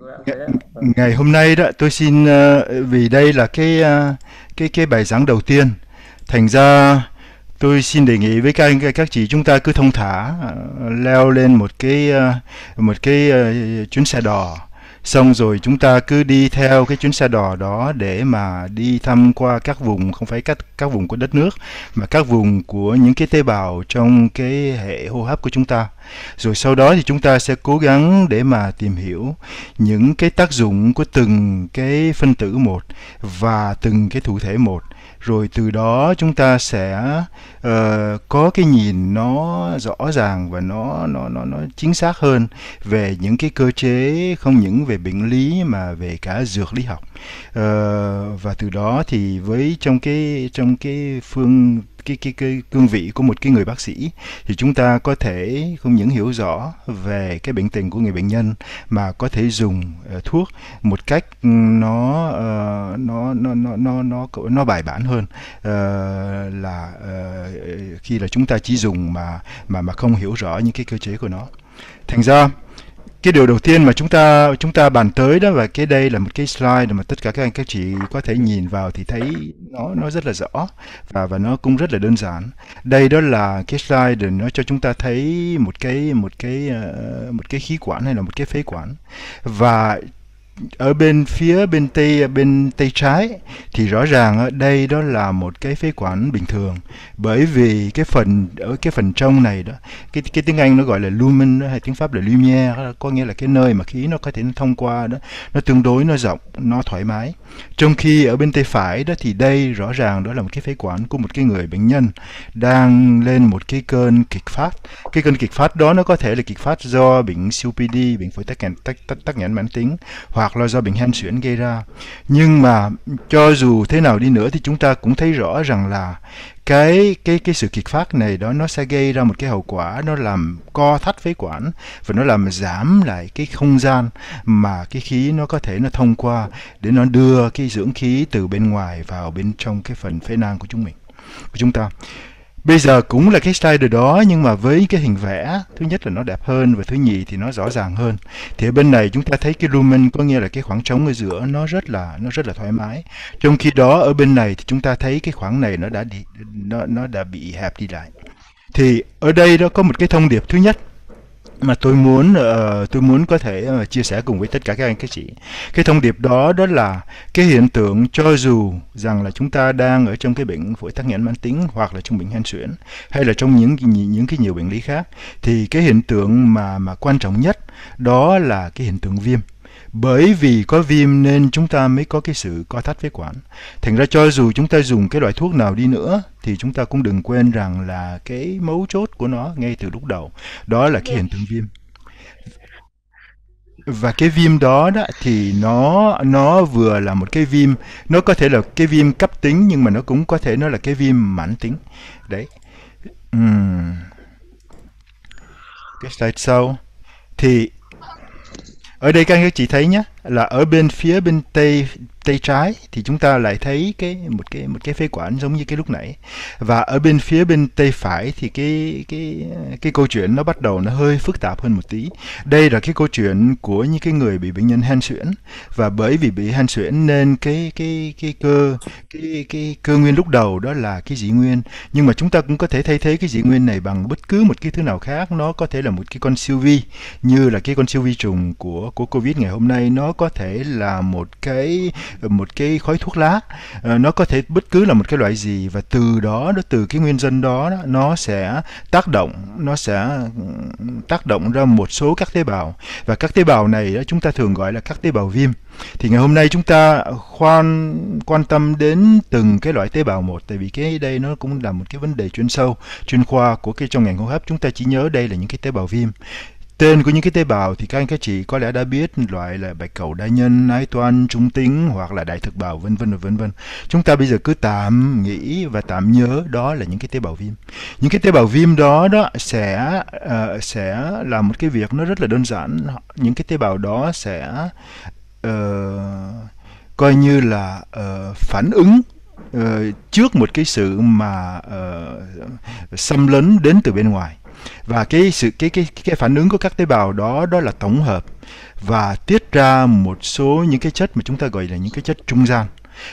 Vâng, vâng. ngày hôm nay đó tôi xin uh, vì đây là cái uh, cái cái bài giảng đầu tiên thành ra tôi xin đề nghị với các các chị chúng ta cứ thông thả uh, leo lên một cái uh, một cái uh, chuyến xe đò xong rồi chúng ta cứ đi theo cái chuyến xe đò đó để mà đi thăm qua các vùng không phải các các vùng của đất nước mà các vùng của những cái tế bào trong cái hệ hô hấp của chúng ta rồi sau đó thì chúng ta sẽ cố gắng để mà tìm hiểu những cái tác dụng của từng cái phân tử một và từng cái thụ thể một rồi từ đó chúng ta sẽ uh, có cái nhìn nó rõ ràng và nó nó nó nó chính xác hơn về những cái cơ chế không những về bệnh lý mà về cả dược lý học uh, và từ đó thì với trong cái trong cái phương cái cái cái cương vị của một cái người bác sĩ thì chúng ta có thể không những hiểu rõ về cái bệnh tình của người bệnh nhân mà có thể dùng ờ, thuốc một cách ừ, nó ờ, nó nó nó nó nó nó bài bản hơn ờ, là khi là chúng ta chỉ dùng mà mà mà không hiểu rõ những cái cơ chế của nó thành ra cái điều đầu tiên mà chúng ta chúng ta bàn tới đó và cái đây là một cái slide mà tất cả các anh các chị có thể nhìn vào thì thấy nó nó rất là rõ và và nó cũng rất là đơn giản đây đó là cái slide để nó cho chúng ta thấy một cái một cái ờ, một cái khí quản hay là một cái phế quản và ở bên phía bên tay bên tay trái thì rõ ràng ở đây đó là một cái phế quản bình thường bởi vì cái phần ở cái phần trong này đó cái cái tiếng Anh nó gọi là lumen hay tiếng Pháp là lumière có nghĩa là cái nơi mà khí nó có thể nó thông qua đó nó tương đối nó rộng nó thoải mái trong khi ở bên tay phải đó thì đây rõ ràng đó là một cái phế quản của một cái người bệnh nhân đang lên một cái cơn kịch phát cái cơn kịch phát đó nó có thể là kịch phát do bệnh COPD bệnh phổi tắc nghẽn tắc, tắc, tắc nghẽn mãn tính hoặc hoặc là do bệnh hen suyễn gây ra nhưng mà cho dù thế nào đi nữa thì chúng ta cũng thấy rõ rằng là cái cái cái sự kiệt phát này đó nó sẽ gây ra một cái hậu quả nó làm co thắt phế quản và nó làm giảm lại cái không gian mà cái khí nó có thể nó thông qua để nó đưa cái dưỡng khí từ bên ngoài vào bên trong cái phần phế nang của chúng mình của chúng ta Bây giờ cũng là cái slider đó nhưng mà với cái hình vẽ thứ nhất là nó đẹp hơn và thứ nhì thì nó rõ ràng hơn. Thì ở bên này chúng ta thấy cái lumen có nghĩa là cái khoảng trống ở giữa nó rất là nó rất là thoải mái. Trong khi đó ở bên này thì chúng ta thấy cái khoảng này nó đã đi, nó nó đã bị hẹp đi lại. Thì ở đây nó có một cái thông điệp thứ nhất mà tôi muốn uh, tôi muốn có thể uh, chia sẻ cùng với tất cả các anh các chị cái thông điệp đó đó là cái hiện tượng cho dù rằng là chúng ta đang ở trong cái bệnh phổi tắc nghẽn mãn tính hoặc là trong bệnh hen suyễn hay là trong những những cái nhiều bệnh lý khác thì cái hiện tượng mà mà quan trọng nhất đó là cái hiện tượng viêm bởi vì có viêm nên chúng ta mới có cái sự co thắt phế quản thành ra cho dù chúng ta dùng cái loại thuốc nào đi nữa thì chúng ta cũng đừng quên rằng là cái mấu chốt của nó ngay từ lúc đầu đó là cái hiện tượng viêm và cái viêm đó đó thì nó nó vừa là một cái viêm nó có thể là cái viêm cấp tính nhưng mà nó cũng có thể nó là cái viêm mãn tính đấy uhm. cái slide sau thì ở đây các anh các chị thấy nhé là ở bên phía bên tây tay trái thì chúng ta lại thấy cái một cái một cái phế quản giống như cái lúc nãy và ở bên phía bên tay phải thì cái cái cái câu chuyện nó bắt đầu nó hơi phức tạp hơn một tí đây là cái câu chuyện của những cái người bị bệnh nhân hen suyễn và bởi vì bị hen suyễn nên cái cái cái cơ cái cái cơ nguyên lúc đầu đó là cái dị nguyên nhưng mà chúng ta cũng có thể thay thế cái dị nguyên này bằng bất cứ một cái thứ nào khác nó có thể là một cái con siêu vi như là cái con siêu vi trùng của của covid ngày hôm nay nó có thể là một cái một cái khói thuốc lá ờ, nó có thể bất cứ là một cái loại gì và từ đó nó từ cái nguyên nhân đó nó sẽ tác động nó sẽ tác động ra một số các tế bào và các tế bào này chúng ta thường gọi là các tế bào viêm thì ngày hôm nay chúng ta khoan quan tâm đến từng cái loại tế bào một tại vì cái đây nó cũng là một cái vấn đề chuyên sâu chuyên khoa của cái trong ngành hô hấp chúng ta chỉ nhớ đây là những cái tế bào viêm Tên của những cái tế bào thì các anh các chị có lẽ đã biết loại là bạch cầu đa nhân, ái toan, trung tính hoặc là đại thực bào vân vân và vân vân. Chúng ta bây giờ cứ tạm nghĩ và tạm nhớ đó là những cái tế bào viêm. Những cái tế bào viêm đó đó sẽ uh, sẽ là một cái việc nó rất là đơn giản. Những cái tế bào đó sẽ uh, coi như là uh, phản ứng uh, trước một cái sự mà uh, xâm lấn đến từ bên ngoài và cái sự cái cái cái phản ứng của các tế bào đó đó là tổng hợp và tiết ra một số những cái chất mà chúng ta gọi là những cái chất trung gian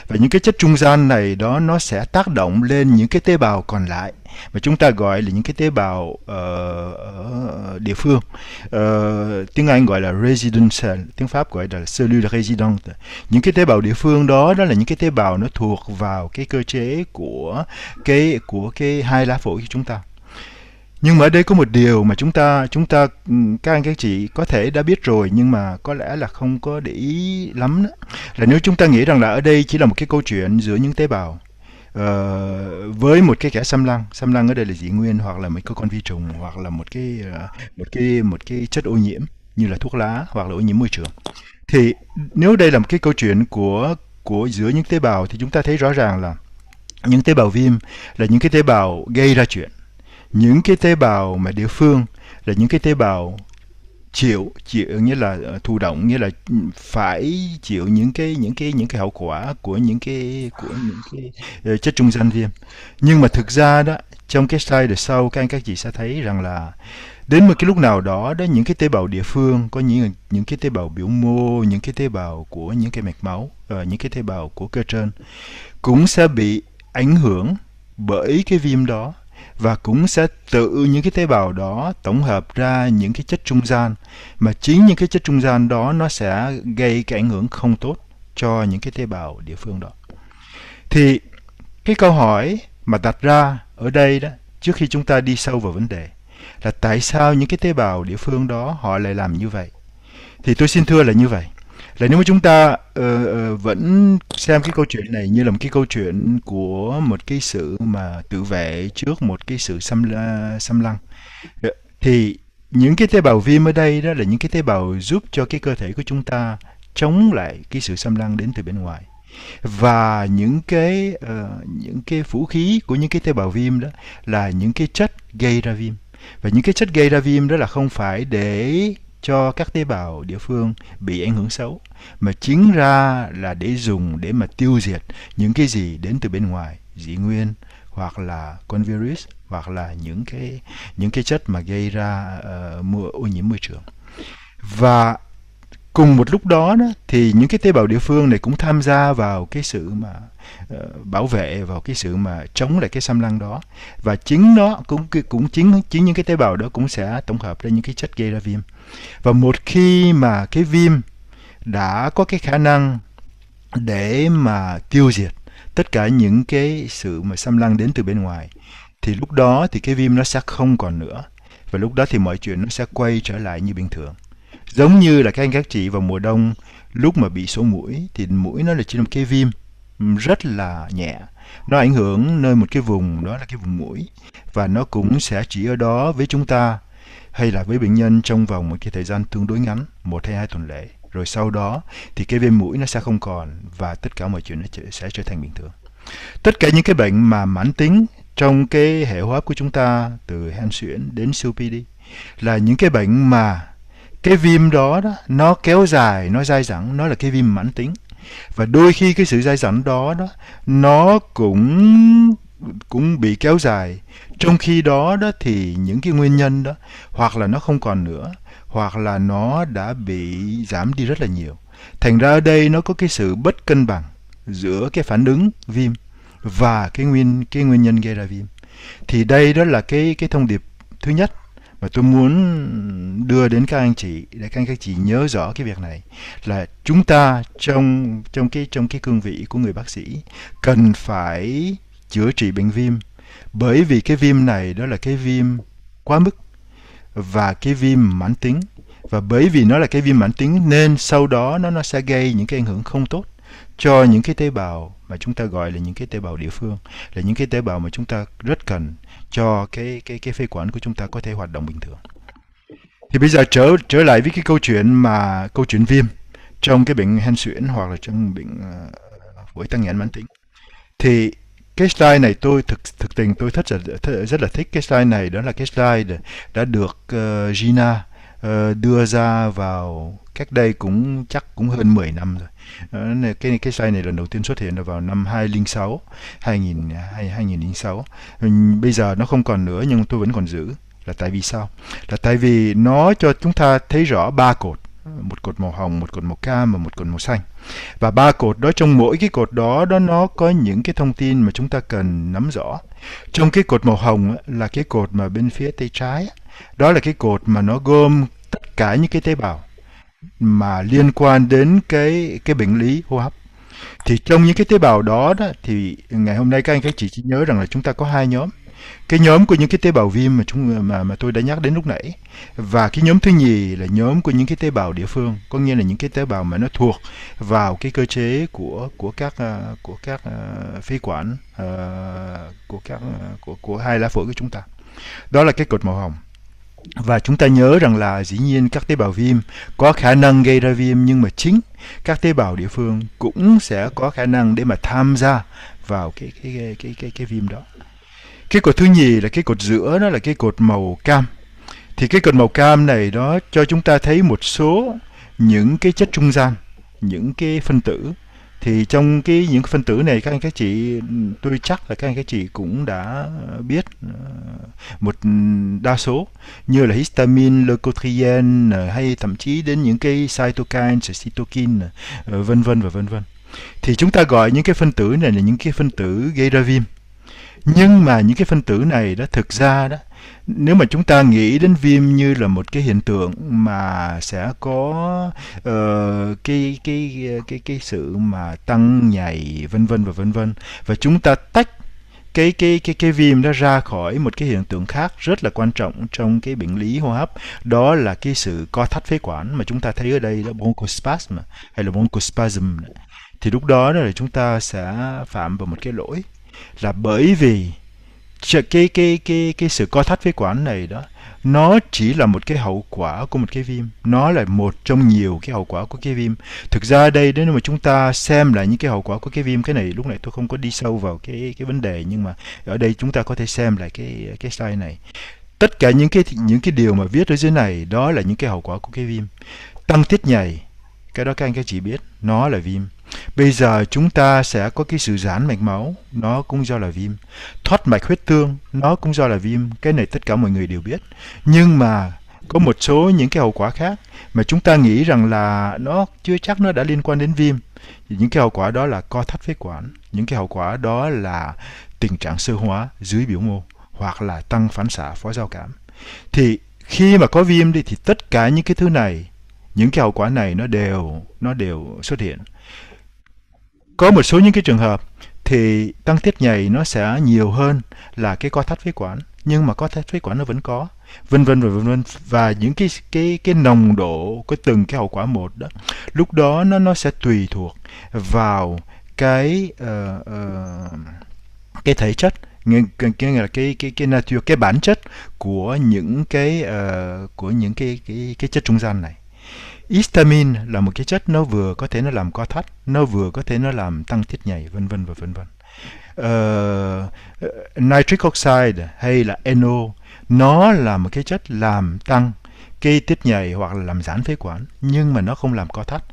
và những cái chất trung gian này đó nó sẽ tác động lên những cái tế bào còn lại mà chúng ta gọi là những cái tế bào uh, ở địa phương uh, tiếng Anh gọi là resident cell tiếng Pháp gọi là cellule resident những cái tế bào địa phương đó đó là những cái tế bào nó thuộc vào cái cơ chế của cái của cái hai lá phổi của chúng ta nhưng mà ở đây có một điều mà chúng ta chúng ta ừ, các anh các chị có thể đã biết rồi nhưng mà có lẽ là không có để ý lắm đó. là nếu chúng ta nghĩ rằng là ở đây chỉ là một cái câu chuyện giữa những tế bào Uh, với một cái kẻ xâm lăng xâm lăng ở đây là dị nguyên hoặc là một cái con vi trùng hoặc là một cái uh, một cái một cái chất ô nhiễm như là thuốc lá hoặc là ô nhiễm môi trường thì nếu đây là một cái câu chuyện của của giữa những tế bào thì chúng ta thấy rõ ràng là những tế bào viêm là những cái tế bào gây ra chuyện những cái tế bào mà địa phương là những cái tế bào chịu chịu như là ờ, thụ động như là phải chịu những cái những cái những cái hậu quả của những cái của những cái ờ, chất trung gian viêm nhưng mà thực ra đó trong cái slide sau các anh các chị sẽ thấy rằng là đến một cái lúc nào đó đó những cái tế bào địa phương có những những cái tế bào biểu mô những cái tế bào của những cái mạch máu uh, những cái tế bào của cơ trên cũng sẽ bị ảnh hưởng bởi cái viêm đó và cũng sẽ tự những cái tế bào đó tổng hợp ra những cái chất trung gian mà chính những cái chất trung gian đó nó sẽ gây cái ảnh hưởng không tốt cho những cái tế bào địa phương đó thì cái câu hỏi mà đặt ra ở đây đó trước khi chúng ta đi sâu vào vấn đề là tại sao những cái tế bào địa phương đó họ lại làm như vậy thì tôi xin thưa là như vậy là nếu mà chúng ta uh, uh, vẫn xem cái câu chuyện này như là một cái câu chuyện của một cái sự mà tự vệ trước một cái sự xâm la, xâm lăng ờ, thì những cái tế bào viêm ở đây đó là những cái tế bào giúp cho cái cơ thể của chúng ta chống lại cái sự xâm lăng đến từ bên ngoài và những cái uh, những cái vũ khí của những cái tế bào viêm đó là những cái chất gây ra viêm và những cái chất gây ra viêm đó là không phải để cho các tế bào địa phương bị ảnh hưởng xấu mà chính ra là để dùng để mà tiêu diệt những cái gì đến từ bên ngoài dị nguyên hoặc là con virus hoặc là những cái những cái chất mà gây ra uh, ô nhiễm môi trường và cùng một lúc đó, đó thì những cái tế bào địa phương này cũng tham gia vào cái sự mà uh, bảo vệ vào cái sự mà chống lại cái xâm lăng đó và chính nó cũng cũng chính chính những cái tế bào đó cũng sẽ tổng hợp ra những cái chất gây ra viêm và một khi mà cái viêm đã có cái khả năng để mà tiêu diệt tất cả những cái sự mà xâm lăng đến từ bên ngoài thì lúc đó thì cái viêm nó sẽ không còn nữa và lúc đó thì mọi chuyện nó sẽ quay trở lại như bình thường giống như là các anh các chị vào mùa đông lúc mà bị sổ mũi thì mũi nó là chỉ là một cái viêm rất là nhẹ nó ảnh hưởng nơi một cái vùng đó là cái vùng mũi và nó cũng sẽ chỉ ở đó với chúng ta hay là với bệnh nhân trong vòng một cái thời gian tương đối ngắn một hay hai tuần lễ rồi sau đó thì cái viêm mũi nó sẽ không còn và tất cả mọi chuyện nó sẽ trở thành bình thường tất cả những cái bệnh mà mãn tính trong cái hệ hô hấp của chúng ta từ hen suyễn đến siêu COPD là những cái bệnh mà cái viêm đó, đó nó kéo dài nó dai dẳng nó là cái viêm mãn tính và đôi khi cái sự dai dẳng đó đó nó cũng cũng bị kéo dài trong khi đó đó thì những cái nguyên nhân đó hoặc là nó không còn nữa hoặc là nó đã bị giảm đi rất là nhiều thành ra ở đây nó có cái sự bất cân bằng giữa cái phản ứng viêm và cái nguyên cái nguyên nhân gây ra viêm thì đây đó là cái cái thông điệp thứ nhất mà tôi muốn đưa đến các anh chị để các anh chị nhớ rõ cái việc này là chúng ta trong trong cái trong cái cương vị của người bác sĩ cần phải chữa trị bệnh viêm bởi vì cái viêm này đó là cái viêm quá mức và cái viêm mãn tính và bởi vì nó là cái viêm mãn tính nên sau đó nó nó sẽ gây những cái ảnh hưởng không tốt cho những cái tế bào mà chúng ta gọi là những cái tế bào địa phương là những cái tế bào mà chúng ta rất cần cho cái cái cái phế quản của chúng ta có thể hoạt động bình thường thì bây giờ trở trở lại với cái câu chuyện mà câu chuyện viêm trong cái bệnh hen suyễn hoặc là trong bệnh uh, tăng nghẽn mãn tính thì cái slide này tôi thực thực tình tôi rất là rất là thích cái slide này đó là cái slide đã được uh, Gina uh, đưa ra vào cách đây cũng chắc cũng hơn 10 năm rồi. Đó, cái cái slide này lần đầu tiên xuất hiện là vào năm 2006, 2000 2006. Bây giờ nó không còn nữa nhưng tôi vẫn còn giữ là tại vì sao? Là tại vì nó cho chúng ta thấy rõ ba cột một cột màu hồng một cột màu cam và một cột màu xanh và ba cột đó trong mỗi cái cột đó đó nó có những cái thông tin mà chúng ta cần nắm rõ trong cái cột màu hồng là cái cột mà bên phía tay trái đó là cái cột mà nó gồm tất cả những cái tế bào mà liên quan đến cái cái bệnh lý hô hấp thì trong những cái tế bào đó, đó thì ngày hôm nay các anh các chị chỉ nhớ rằng là chúng ta có hai nhóm cái nhóm của những cái tế bào viêm mà chúng mà mà tôi đã nhắc đến lúc nãy và cái nhóm thứ nhì là nhóm của những cái tế bào địa phương có nghĩa là những cái tế bào mà nó thuộc vào cái cơ chế của của các à, của các à, phế quản à, của các của của hai lá phổi của chúng ta đó là cái cột màu hồng và chúng ta nhớ rằng là dĩ nhiên các tế bào viêm có khả năng gây ra viêm nhưng mà chính các tế bào địa phương cũng sẽ có khả năng để mà tham gia vào cái cái cái cái cái, cái viêm đó cái cột thứ nhì là cái cột giữa nó là cái cột màu cam thì cái cột màu cam này đó cho chúng ta thấy một số những cái chất trung gian những cái phân tử thì trong cái những phân tử này các anh các chị tôi chắc là các anh các chị cũng đã biết ờ, một đa số như là histamine, leukotriene ờ, hay thậm chí đến những cái ờ, cytokine, cytokine vân vân và vân vân. Thì chúng ta gọi những cái phân tử này là những cái phân tử gây ra viêm nhưng mà những cái phân tử này đó thực ra đó nếu mà chúng ta nghĩ đến viêm như là một cái hiện tượng mà sẽ có uh, cái cái cái cái sự mà tăng nhảy vân vân và vân vân và chúng ta tách cái cái cái cái viêm đó ra khỏi một cái hiện tượng khác rất là quan trọng trong cái bệnh lý hô hấp đó là cái sự co thắt phế quản mà chúng ta thấy ở đây là bronchospasm hay là bronchospasm thì lúc đó là chúng ta sẽ phạm vào một cái lỗi là bởi vì cái cái cái cái sự co thắt phế quản này đó nó chỉ là một cái hậu quả của một cái viêm nó là một trong nhiều cái hậu quả của cái viêm thực ra đây nếu mà chúng ta xem lại những cái hậu quả của cái viêm cái này lúc này tôi không có đi sâu vào cái cái vấn đề nhưng mà ở đây chúng ta có thể xem lại cái cái slide này tất cả những cái những cái điều mà viết ở dưới này đó là những cái hậu quả của cái viêm tăng tiết nhầy cái đó các anh các chị biết nó là viêm Bây giờ chúng ta sẽ có cái sự giãn mạch máu, nó cũng do là viêm. Thoát mạch huyết tương, nó cũng do là viêm. Cái này tất cả mọi người đều biết. Nhưng mà có một số những cái hậu quả khác mà chúng ta nghĩ rằng là nó chưa chắc nó đã liên quan đến viêm. những cái hậu quả đó là co thắt phế quản, những cái hậu quả đó là tình trạng sơ hóa dưới biểu mô hoặc là tăng phản xạ phó giao cảm. Thì khi mà có viêm đi thì tất cả những cái thứ này, những cái hậu quả này nó đều nó đều xuất hiện có một số những cái trường hợp thì tăng tiết nhầy nó sẽ nhiều hơn là cái co thắt phế quản nhưng mà co thắt phế quản nó vẫn có vân vân và vân vân và những cái cái cái nồng độ của từng cái hậu quả một đó lúc đó nó nó sẽ tùy thuộc vào cái uh, uh, cái thể chất cái là cái cái cái nature cái bản chất của những cái uh, của những cái cái cái chất trung gian này histamine là một cái chất nó vừa có thể nó làm co thắt nó vừa có thể nó làm tăng tiết nhảy vân vân và vân vân uh, nitric oxide hay là NO nó là một cái chất làm tăng cái tiết nhảy hoặc là làm giãn phế quản nhưng mà nó không làm co thắt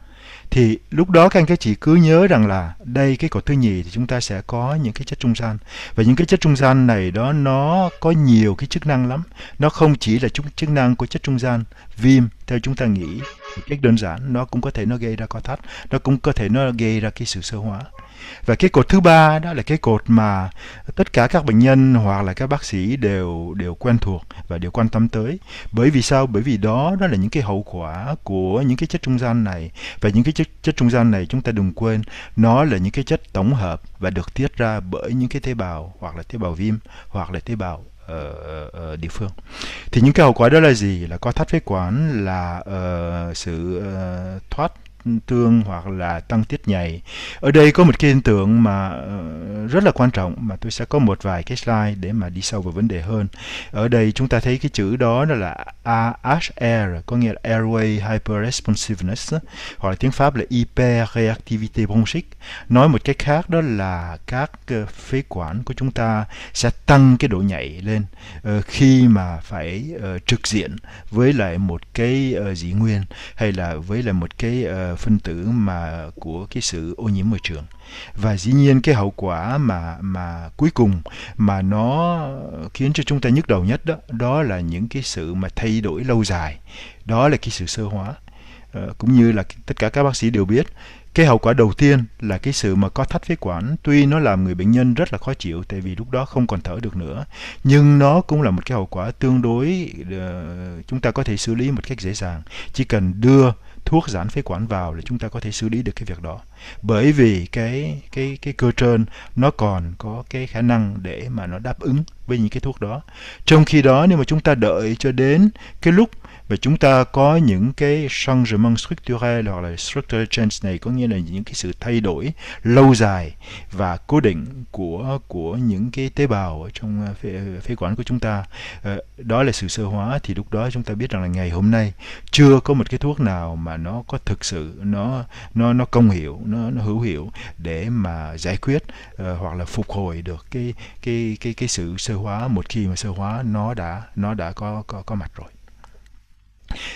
thì lúc đó các anh các chị cứ nhớ rằng là đây cái cột thứ nhì thì chúng ta sẽ có những cái chất trung gian và những cái chất trung gian này đó nó có nhiều cái chức năng lắm nó không chỉ là chức chức năng của chất trung gian viêm theo chúng ta nghĩ một cách đơn giản nó cũng có thể nó gây ra co thắt nó cũng có thể nó gây ra cái sự sơ hóa và cái cột thứ ba đó là cái cột mà tất cả các bệnh nhân hoặc là các bác sĩ đều đều quen thuộc và đều quan tâm tới bởi vì sao bởi vì đó đó là những cái hậu quả của những cái chất trung gian này và những cái chất, chất trung gian này chúng ta đừng quên nó là những cái chất tổng hợp và được tiết ra bởi những cái tế bào hoặc là tế bào viêm hoặc là tế bào ở, ờ, ở ờ, ờ, địa phương thì những cái hậu quả đó là gì là co thắt phế quản là uh, sự uh, thoát tương hoặc là tăng tiết nhảy. Ở đây có một cái hiện tượng mà ờ, rất là quan trọng mà tôi sẽ có một vài cái slide để mà đi sâu vào vấn đề hơn. Ở đây chúng ta thấy cái chữ đó nó là AHR, có nghĩa là Airway Hyperresponsiveness, hoặc là tiếng Pháp là Hyperreactivité bronchique. Nói một cách khác đó là các ờ, phế quản của chúng ta sẽ tăng cái độ nhảy lên ờ, khi mà phải trực diện với lại một cái dị nguyên hay là với lại một cái phân tử mà của cái sự ô nhiễm môi trường và dĩ nhiên cái hậu quả mà mà cuối cùng mà nó khiến cho chúng ta nhức đầu nhất đó đó là những cái sự mà thay đổi lâu dài đó là cái sự sơ hóa ờ, cũng như là tất cả các bác sĩ đều biết cái hậu quả đầu tiên là cái sự mà có thắt phế quản tuy nó làm người bệnh nhân rất là khó chịu tại vì lúc đó không còn thở được nữa nhưng nó cũng là một cái hậu quả tương đối uh, chúng ta có thể xử lý một cách dễ dàng chỉ cần đưa thuốc giãn phế quản vào để chúng ta có thể xử lý được cái việc đó bởi vì cái cái cái cơ trơn nó còn có cái khả năng để mà nó đáp ứng với những cái thuốc đó trong khi đó nếu mà chúng ta đợi cho đến cái lúc và chúng ta có những cái changement structurel hoặc là structural change này có nghĩa là những cái sự thay đổi lâu dài và cố định của của những cái tế bào ở trong ờ, phế, ờ, phế quản của chúng ta ờ, đó là sự sơ hóa thì lúc đó chúng ta biết rằng là ngày hôm nay chưa có một cái thuốc nào mà nó có thực sự nó nó nó công hiệu nó, nó hữu hiệu để mà giải quyết uh, hoặc là phục hồi được cái cái cái cái sự sơ hóa một khi mà sơ hóa nó đã nó đã có có có mặt rồi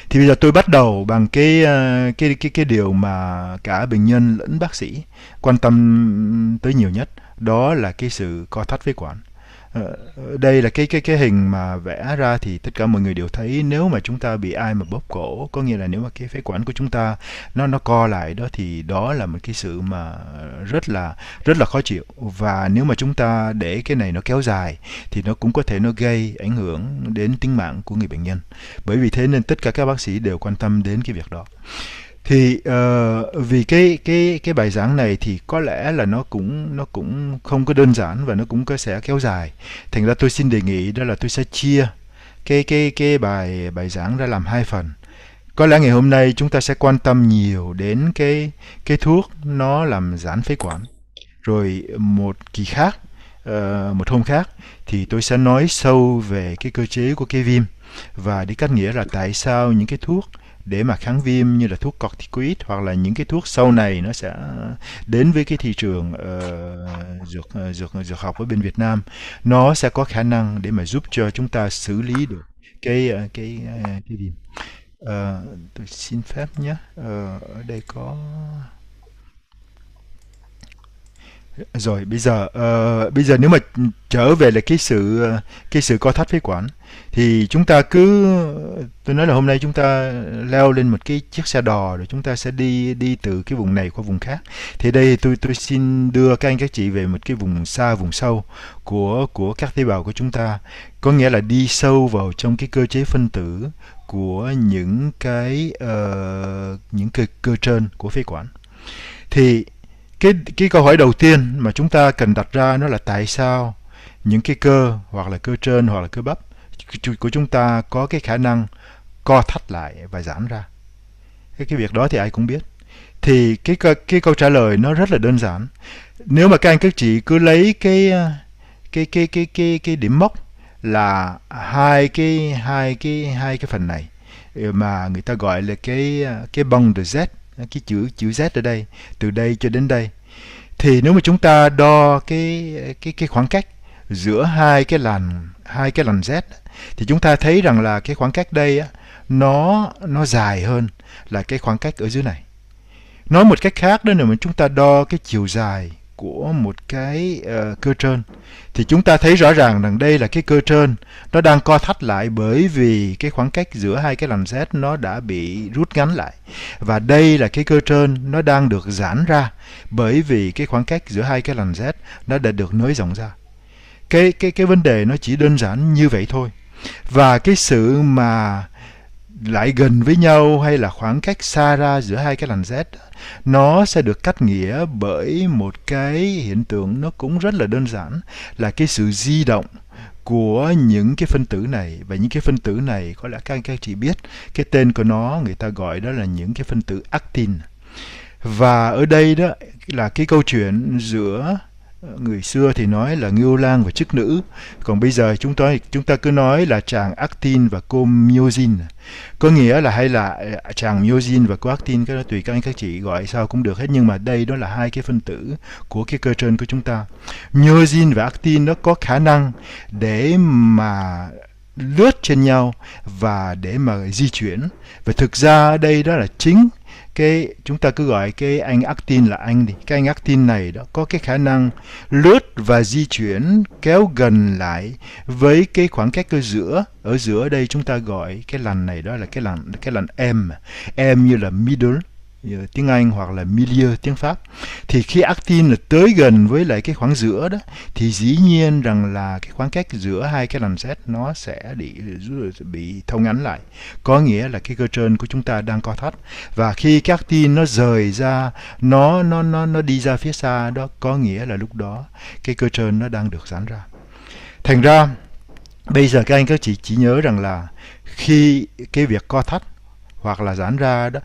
thì bây giờ tôi bắt đầu bằng cái ờ, cái cái cái điều mà cả bệnh nhân lẫn bác sĩ quan tâm tới nhiều nhất đó là cái sự co thắt phế quản Ờ, đây là cái cái cái hình mà vẽ ra thì tất cả mọi người đều thấy nếu mà chúng ta bị ai mà bóp cổ có nghĩa là nếu mà cái phế quản của chúng ta nó nó co lại đó thì đó là một cái sự mà rất là rất là khó chịu và nếu mà chúng ta để cái này nó kéo dài thì nó cũng có thể nó gây ảnh hưởng đến tính mạng của người bệnh nhân bởi vì thế nên tất cả các bác sĩ đều quan tâm đến cái việc đó thì uh, vì cái cái cái bài giảng này thì có lẽ là nó cũng nó cũng không có đơn giản và nó cũng có sẽ kéo dài thành ra tôi xin đề nghị đó là tôi sẽ chia cái cái cái bài bài giảng ra làm hai phần có lẽ ngày hôm nay chúng ta sẽ quan tâm nhiều đến cái cái thuốc nó làm giãn phế quản rồi một kỳ khác uh, một hôm khác thì tôi sẽ nói sâu về cái cơ chế của cái viêm và đi cách nghĩa là tại sao những cái thuốc để mà kháng viêm như là thuốc corticoid hoặc là những cái thuốc sau này nó sẽ đến với cái thị trường uh, dược ờ, dược dược học ở bên Việt Nam nó sẽ có khả năng để mà giúp cho chúng ta xử lý được cái uh, cái cái gì uh, tôi xin phép nhé uh, ở đây có rồi bây giờ uh, bây giờ nếu mà trở về là cái sự cái sự co thắt phế quản thì chúng ta cứ tôi nói là hôm nay chúng ta leo lên một cái chiếc xe đò rồi chúng ta sẽ đi đi từ cái vùng này qua vùng khác thì đây tôi tôi xin đưa các anh các chị về một cái vùng xa vùng sâu của của các tế bào của chúng ta có nghĩa là đi sâu vào trong cái cơ chế phân tử của những cái uh, những cái cơ trên của phế quản thì cái cái câu hỏi đầu tiên mà chúng ta cần đặt ra nó là tại sao những cái cơ hoặc là cơ trên hoặc là cơ bắp của chúng ta có cái khả năng co thắt lại và giãn ra cái, cái việc đó thì ai cũng biết thì cái cái câu trả lời nó rất là đơn giản nếu mà các anh các chị cứ lấy cái cái cái cái cái cái điểm mốc là hai cái hai cái hai cái phần này ừ, mà người ta gọi là cái cái bond z cái chữ chữ z ở đây từ đây cho đến đây thì nếu mà chúng ta đo cái cái cái khoảng cách giữa hai cái làn hai cái làn z thì chúng ta thấy rằng là cái khoảng cách đây á, nó nó dài hơn là cái khoảng cách ở dưới này nói một cách khác đó là mà chúng ta đo cái chiều dài của một cái uh, cơ trơn thì chúng ta thấy rõ ràng rằng đây là cái cơ trơn nó đang co thắt lại bởi vì cái khoảng cách giữa hai cái lằn xét nó đã bị rút ngắn lại và đây là cái cơ trơn nó đang được giãn ra bởi vì cái khoảng cách giữa hai cái lằn xét nó đã được nới rộng ra cái cái cái vấn đề nó chỉ đơn giản như vậy thôi và cái sự mà lại gần với nhau hay là khoảng cách xa ra giữa hai cái làn Z nó sẽ được cách nghĩa bởi một cái hiện tượng nó cũng rất là đơn giản là cái sự di động của những cái phân tử này và những cái phân tử này có lẽ các anh các chị biết cái tên của nó người ta gọi đó là những cái phân tử actin và ở đây đó là cái câu chuyện giữa người xưa thì nói là ngưu lang và chức nữ còn bây giờ chúng ta chúng ta cứ nói là chàng actin và cô myosin có nghĩa là hay là à, chàng myosin và cô actin cái đó tùy các anh các chị gọi sao cũng được hết nhưng mà đây đó là hai cái phân tử của cái cơ trên của chúng ta myosin và actin nó có khả năng để mà lướt trên nhau và để mà di chuyển và thực ra đây đó là chính cái chúng ta cứ gọi cái anh actin là anh đi cái anh actin này đó có cái khả năng lướt và di chuyển kéo gần lại với cái khoảng cách ở giữa ở giữa đây chúng ta gọi cái lằn này đó là cái lằn cái lằn m m như là middle tiếng Anh hoặc là milieu tiếng Pháp thì khi actin là tới gần với lại cái khoảng giữa đó thì dĩ nhiên rằng là cái khoảng cách giữa hai cái làn xét nó sẽ bị bị thông ngắn lại có nghĩa là cái cơ trơn của chúng ta đang co thắt và khi cái actin nó rời ra nó nó nó nó đi ra phía xa đó có nghĩa là lúc đó cái cơ trơn nó đang được giãn ra thành ra bây giờ các anh các chị chỉ nhớ rằng là khi cái việc co thắt hoặc là giãn ra đó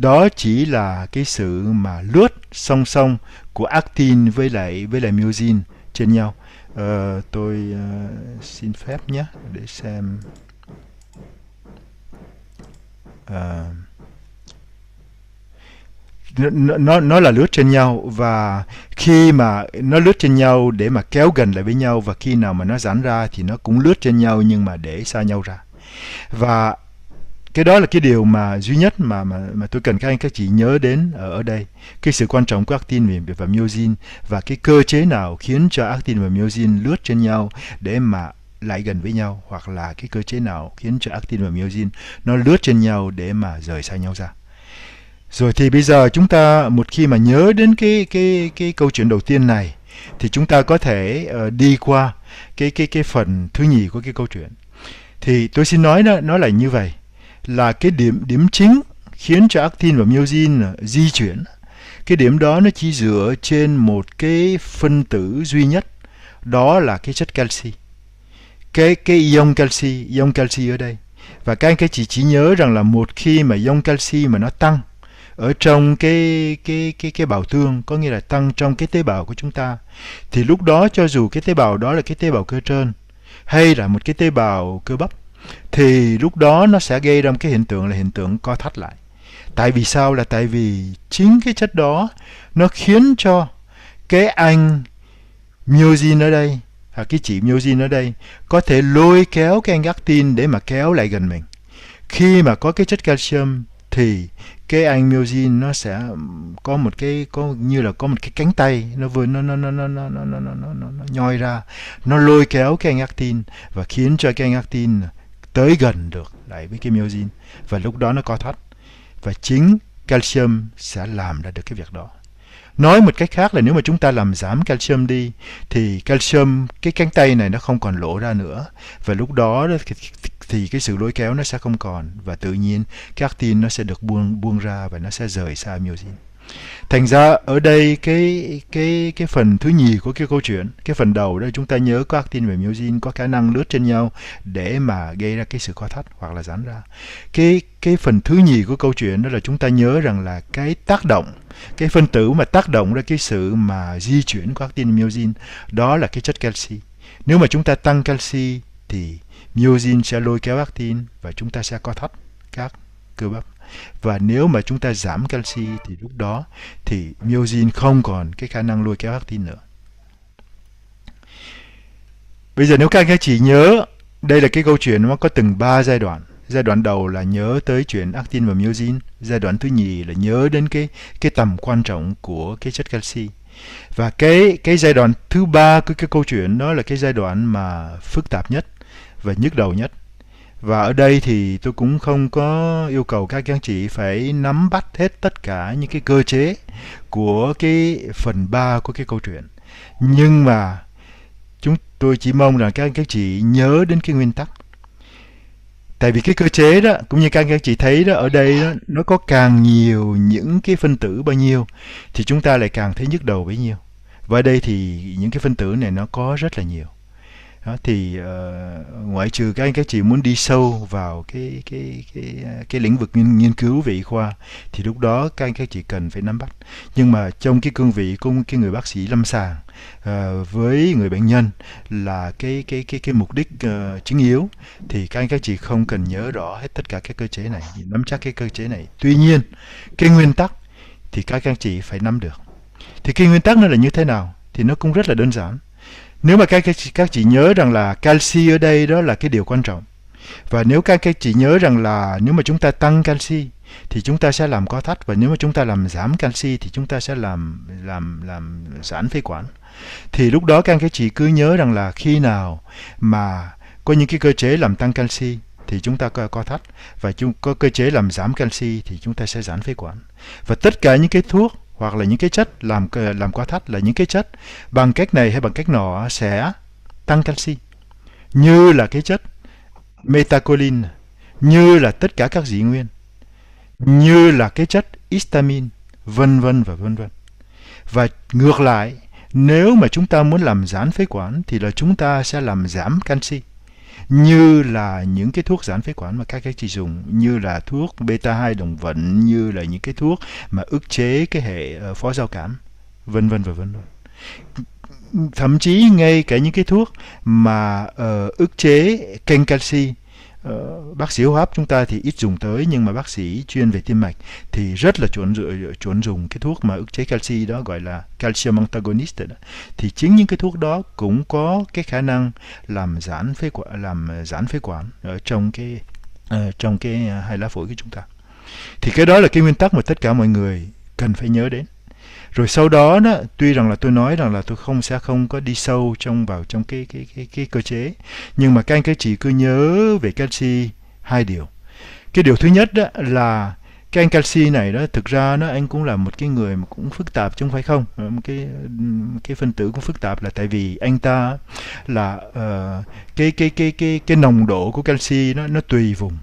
đó chỉ là cái sự mà lướt song song của actin với lại với lại myosin trên nhau ờ, tôi uh, xin phép nhé để xem à, nó, nó là lướt trên nhau và khi mà nó lướt trên nhau để mà kéo gần lại với nhau và khi nào mà nó giãn ra thì nó cũng lướt trên nhau nhưng mà để xa nhau ra và cái đó là cái điều mà duy nhất mà mà mà tôi cần các anh các chị nhớ đến ở, ở đây cái sự quan trọng của actin và, myosin và cái cơ chế nào khiến cho actin và myosin lướt trên nhau để mà lại gần với nhau hoặc là cái cơ chế nào khiến cho actin và myosin nó lướt trên nhau để mà rời xa nhau ra rồi thì bây giờ chúng ta một khi mà nhớ đến cái cái cái câu chuyện đầu tiên này thì chúng ta có thể uh, đi qua cái cái cái phần thứ nhì của cái câu chuyện thì tôi xin nói nó nó là như vậy là cái điểm điểm chính khiến cho actin và myosin à, di chuyển. Cái điểm đó nó chỉ dựa trên một cái phân tử duy nhất, đó là cái chất canxi. Cái cái ion canxi, ion canxi ở đây. Và các anh các chị chỉ nhớ rằng là một khi mà ion canxi mà nó tăng ở trong cái cái cái cái bào tương có nghĩa là tăng trong cái tế bào của chúng ta thì lúc đó cho dù cái tế bào đó là cái tế bào cơ trơn hay là một cái tế bào cơ bắp thì lúc đó nó sẽ gây ra một cái hiện tượng là hiện tượng co thắt lại tại vì sao là tại vì chính cái chất đó nó khiến cho cái anh myosin ở đây à, cái chị myosin ở đây có thể lôi kéo cái anh actin để mà kéo lại gần mình khi mà có cái chất calcium thì cái anh myosin nó sẽ có một cái có như là có một cái cánh tay nó vừa nó nó nó nó nó nó nó nó, nó, nó nhoi ra nó lôi kéo cái anh actin và khiến cho cái anh actin tới gần được lại với cái myojin và lúc đó nó co thắt và chính calcium sẽ làm ra được cái việc đó nói một cách khác là nếu mà chúng ta làm giảm calcium đi thì calcium cái cánh tay này nó không còn lỗ ra nữa và lúc đó thì cái sự lôi kéo nó sẽ không còn và tự nhiên các tin nó sẽ được buông buông ra và nó sẽ rời xa myosin thành ra ở đây cái cái cái phần thứ nhì của cái câu chuyện cái phần đầu đó chúng ta nhớ có actin và myosin có khả năng lướt trên nhau để mà gây ra cái sự co thắt hoặc là giãn ra cái cái phần thứ nhì của câu chuyện đó là chúng ta nhớ rằng là cái tác động cái phân tử mà tác động ra cái sự mà di chuyển của actin myosin đó là cái chất canxi nếu mà chúng ta tăng canxi thì myosin sẽ lôi kéo actin và chúng ta sẽ co thắt các cơ bắp và nếu mà chúng ta giảm canxi thì lúc đó thì myosin không còn cái khả năng lôi kéo actin nữa bây giờ nếu các anh chị nhớ đây là cái câu chuyện nó có từng ba giai đoạn giai đoạn đầu là nhớ tới chuyện actin và myosin giai đoạn thứ nhì là nhớ đến cái cái tầm quan trọng của cái chất canxi và cái cái giai đoạn thứ ba của cái câu chuyện đó là cái giai đoạn mà phức tạp nhất và nhức đầu nhất và ở đây thì tôi cũng không có yêu cầu các anh chị phải nắm bắt hết tất cả những cái cơ chế của cái phần 3 của cái câu chuyện nhưng mà chúng tôi chỉ mong rằng các các chị nhớ đến cái nguyên tắc tại vì cái cơ chế đó cũng như các các chị thấy đó ở đây đó, nó có càng nhiều những cái phân tử bao nhiêu thì chúng ta lại càng thấy nhức đầu bấy nhiêu và ở đây thì những cái phân tử này nó có rất là nhiều đó thì uh, ngoại trừ các anh các chị muốn đi sâu vào cái cái cái à, cái lĩnh vực nghiên, nghiên cứu về y khoa thì lúc đó các anh các chị cần phải nắm bắt nhưng mà trong cái cương vị của cái người bác sĩ lâm sàng uh, với người bệnh nhân là cái cái cái cái mục đích uh, chính yếu thì các anh các chị không cần nhớ rõ hết tất cả các cơ chế này nắm chắc cái cơ chế này tuy nhiên cái nguyên tắc thì các anh các chị phải nắm được thì cái nguyên tắc nó là như thế nào thì nó cũng rất là đơn giản nếu mà các, các, các chị nhớ rằng là canxi ở đây đó là cái điều quan trọng. Và nếu các, các chị nhớ rằng là nếu mà chúng ta tăng canxi thì chúng ta sẽ làm co thắt và nếu mà chúng ta làm giảm canxi thì chúng ta sẽ làm làm làm giãn phế quản. Thì lúc đó các các chị cứ nhớ rằng là khi nào mà có những cái cơ chế làm tăng canxi thì chúng ta co, co thắt và chúng có cơ chế làm giảm canxi thì chúng ta sẽ giãn phế quản. Và tất cả những cái thuốc hoặc là những cái chất làm làm qua thắt là những cái chất bằng cách này hay bằng cách nọ sẽ tăng canxi như là cái chất metacolin như là tất cả các dị nguyên như là cái chất histamine vân vân và vân vân và ngược lại nếu mà chúng ta muốn làm giãn phế quản thì là chúng ta sẽ làm giảm canxi như là những cái thuốc giãn phế quản mà các cái chị dùng như là thuốc beta 2 đồng vận như là những cái thuốc mà ức chế cái hệ ờ, phó giao cảm vân vân và vân vân thậm chí ngay cả những cái thuốc mà uh, ức chế kênh canxi Ờ, bác sĩ hô hấp chúng ta thì ít dùng tới nhưng mà bác sĩ chuyên về tim mạch thì rất là chuẩn chuẩn dùng cái thuốc mà ức chế canxi đó gọi là calcium antagonist đó. thì chính những cái thuốc đó cũng có cái khả năng làm giãn phế quản làm ờ, giãn phế quản ở trong cái uh, trong cái hai lá phổi của chúng ta thì cái đó là cái nguyên tắc mà tất cả mọi người cần phải nhớ đến rồi sau đó đó tuy rằng là tôi nói rằng là tôi không sẽ không có đi sâu trong vào trong cái cái cái cái cơ chế nhưng mà các anh các chị cứ nhớ về canxi hai điều cái điều thứ nhất đó là cái anh canxi này đó thực ra nó anh cũng là một cái người mà cũng phức tạp chứ không phải không một ờ, cái cái phân tử cũng phức tạp là tại vì anh ta là uh, cái cái cái cái cái nồng độ của canxi nó nó tùy vùng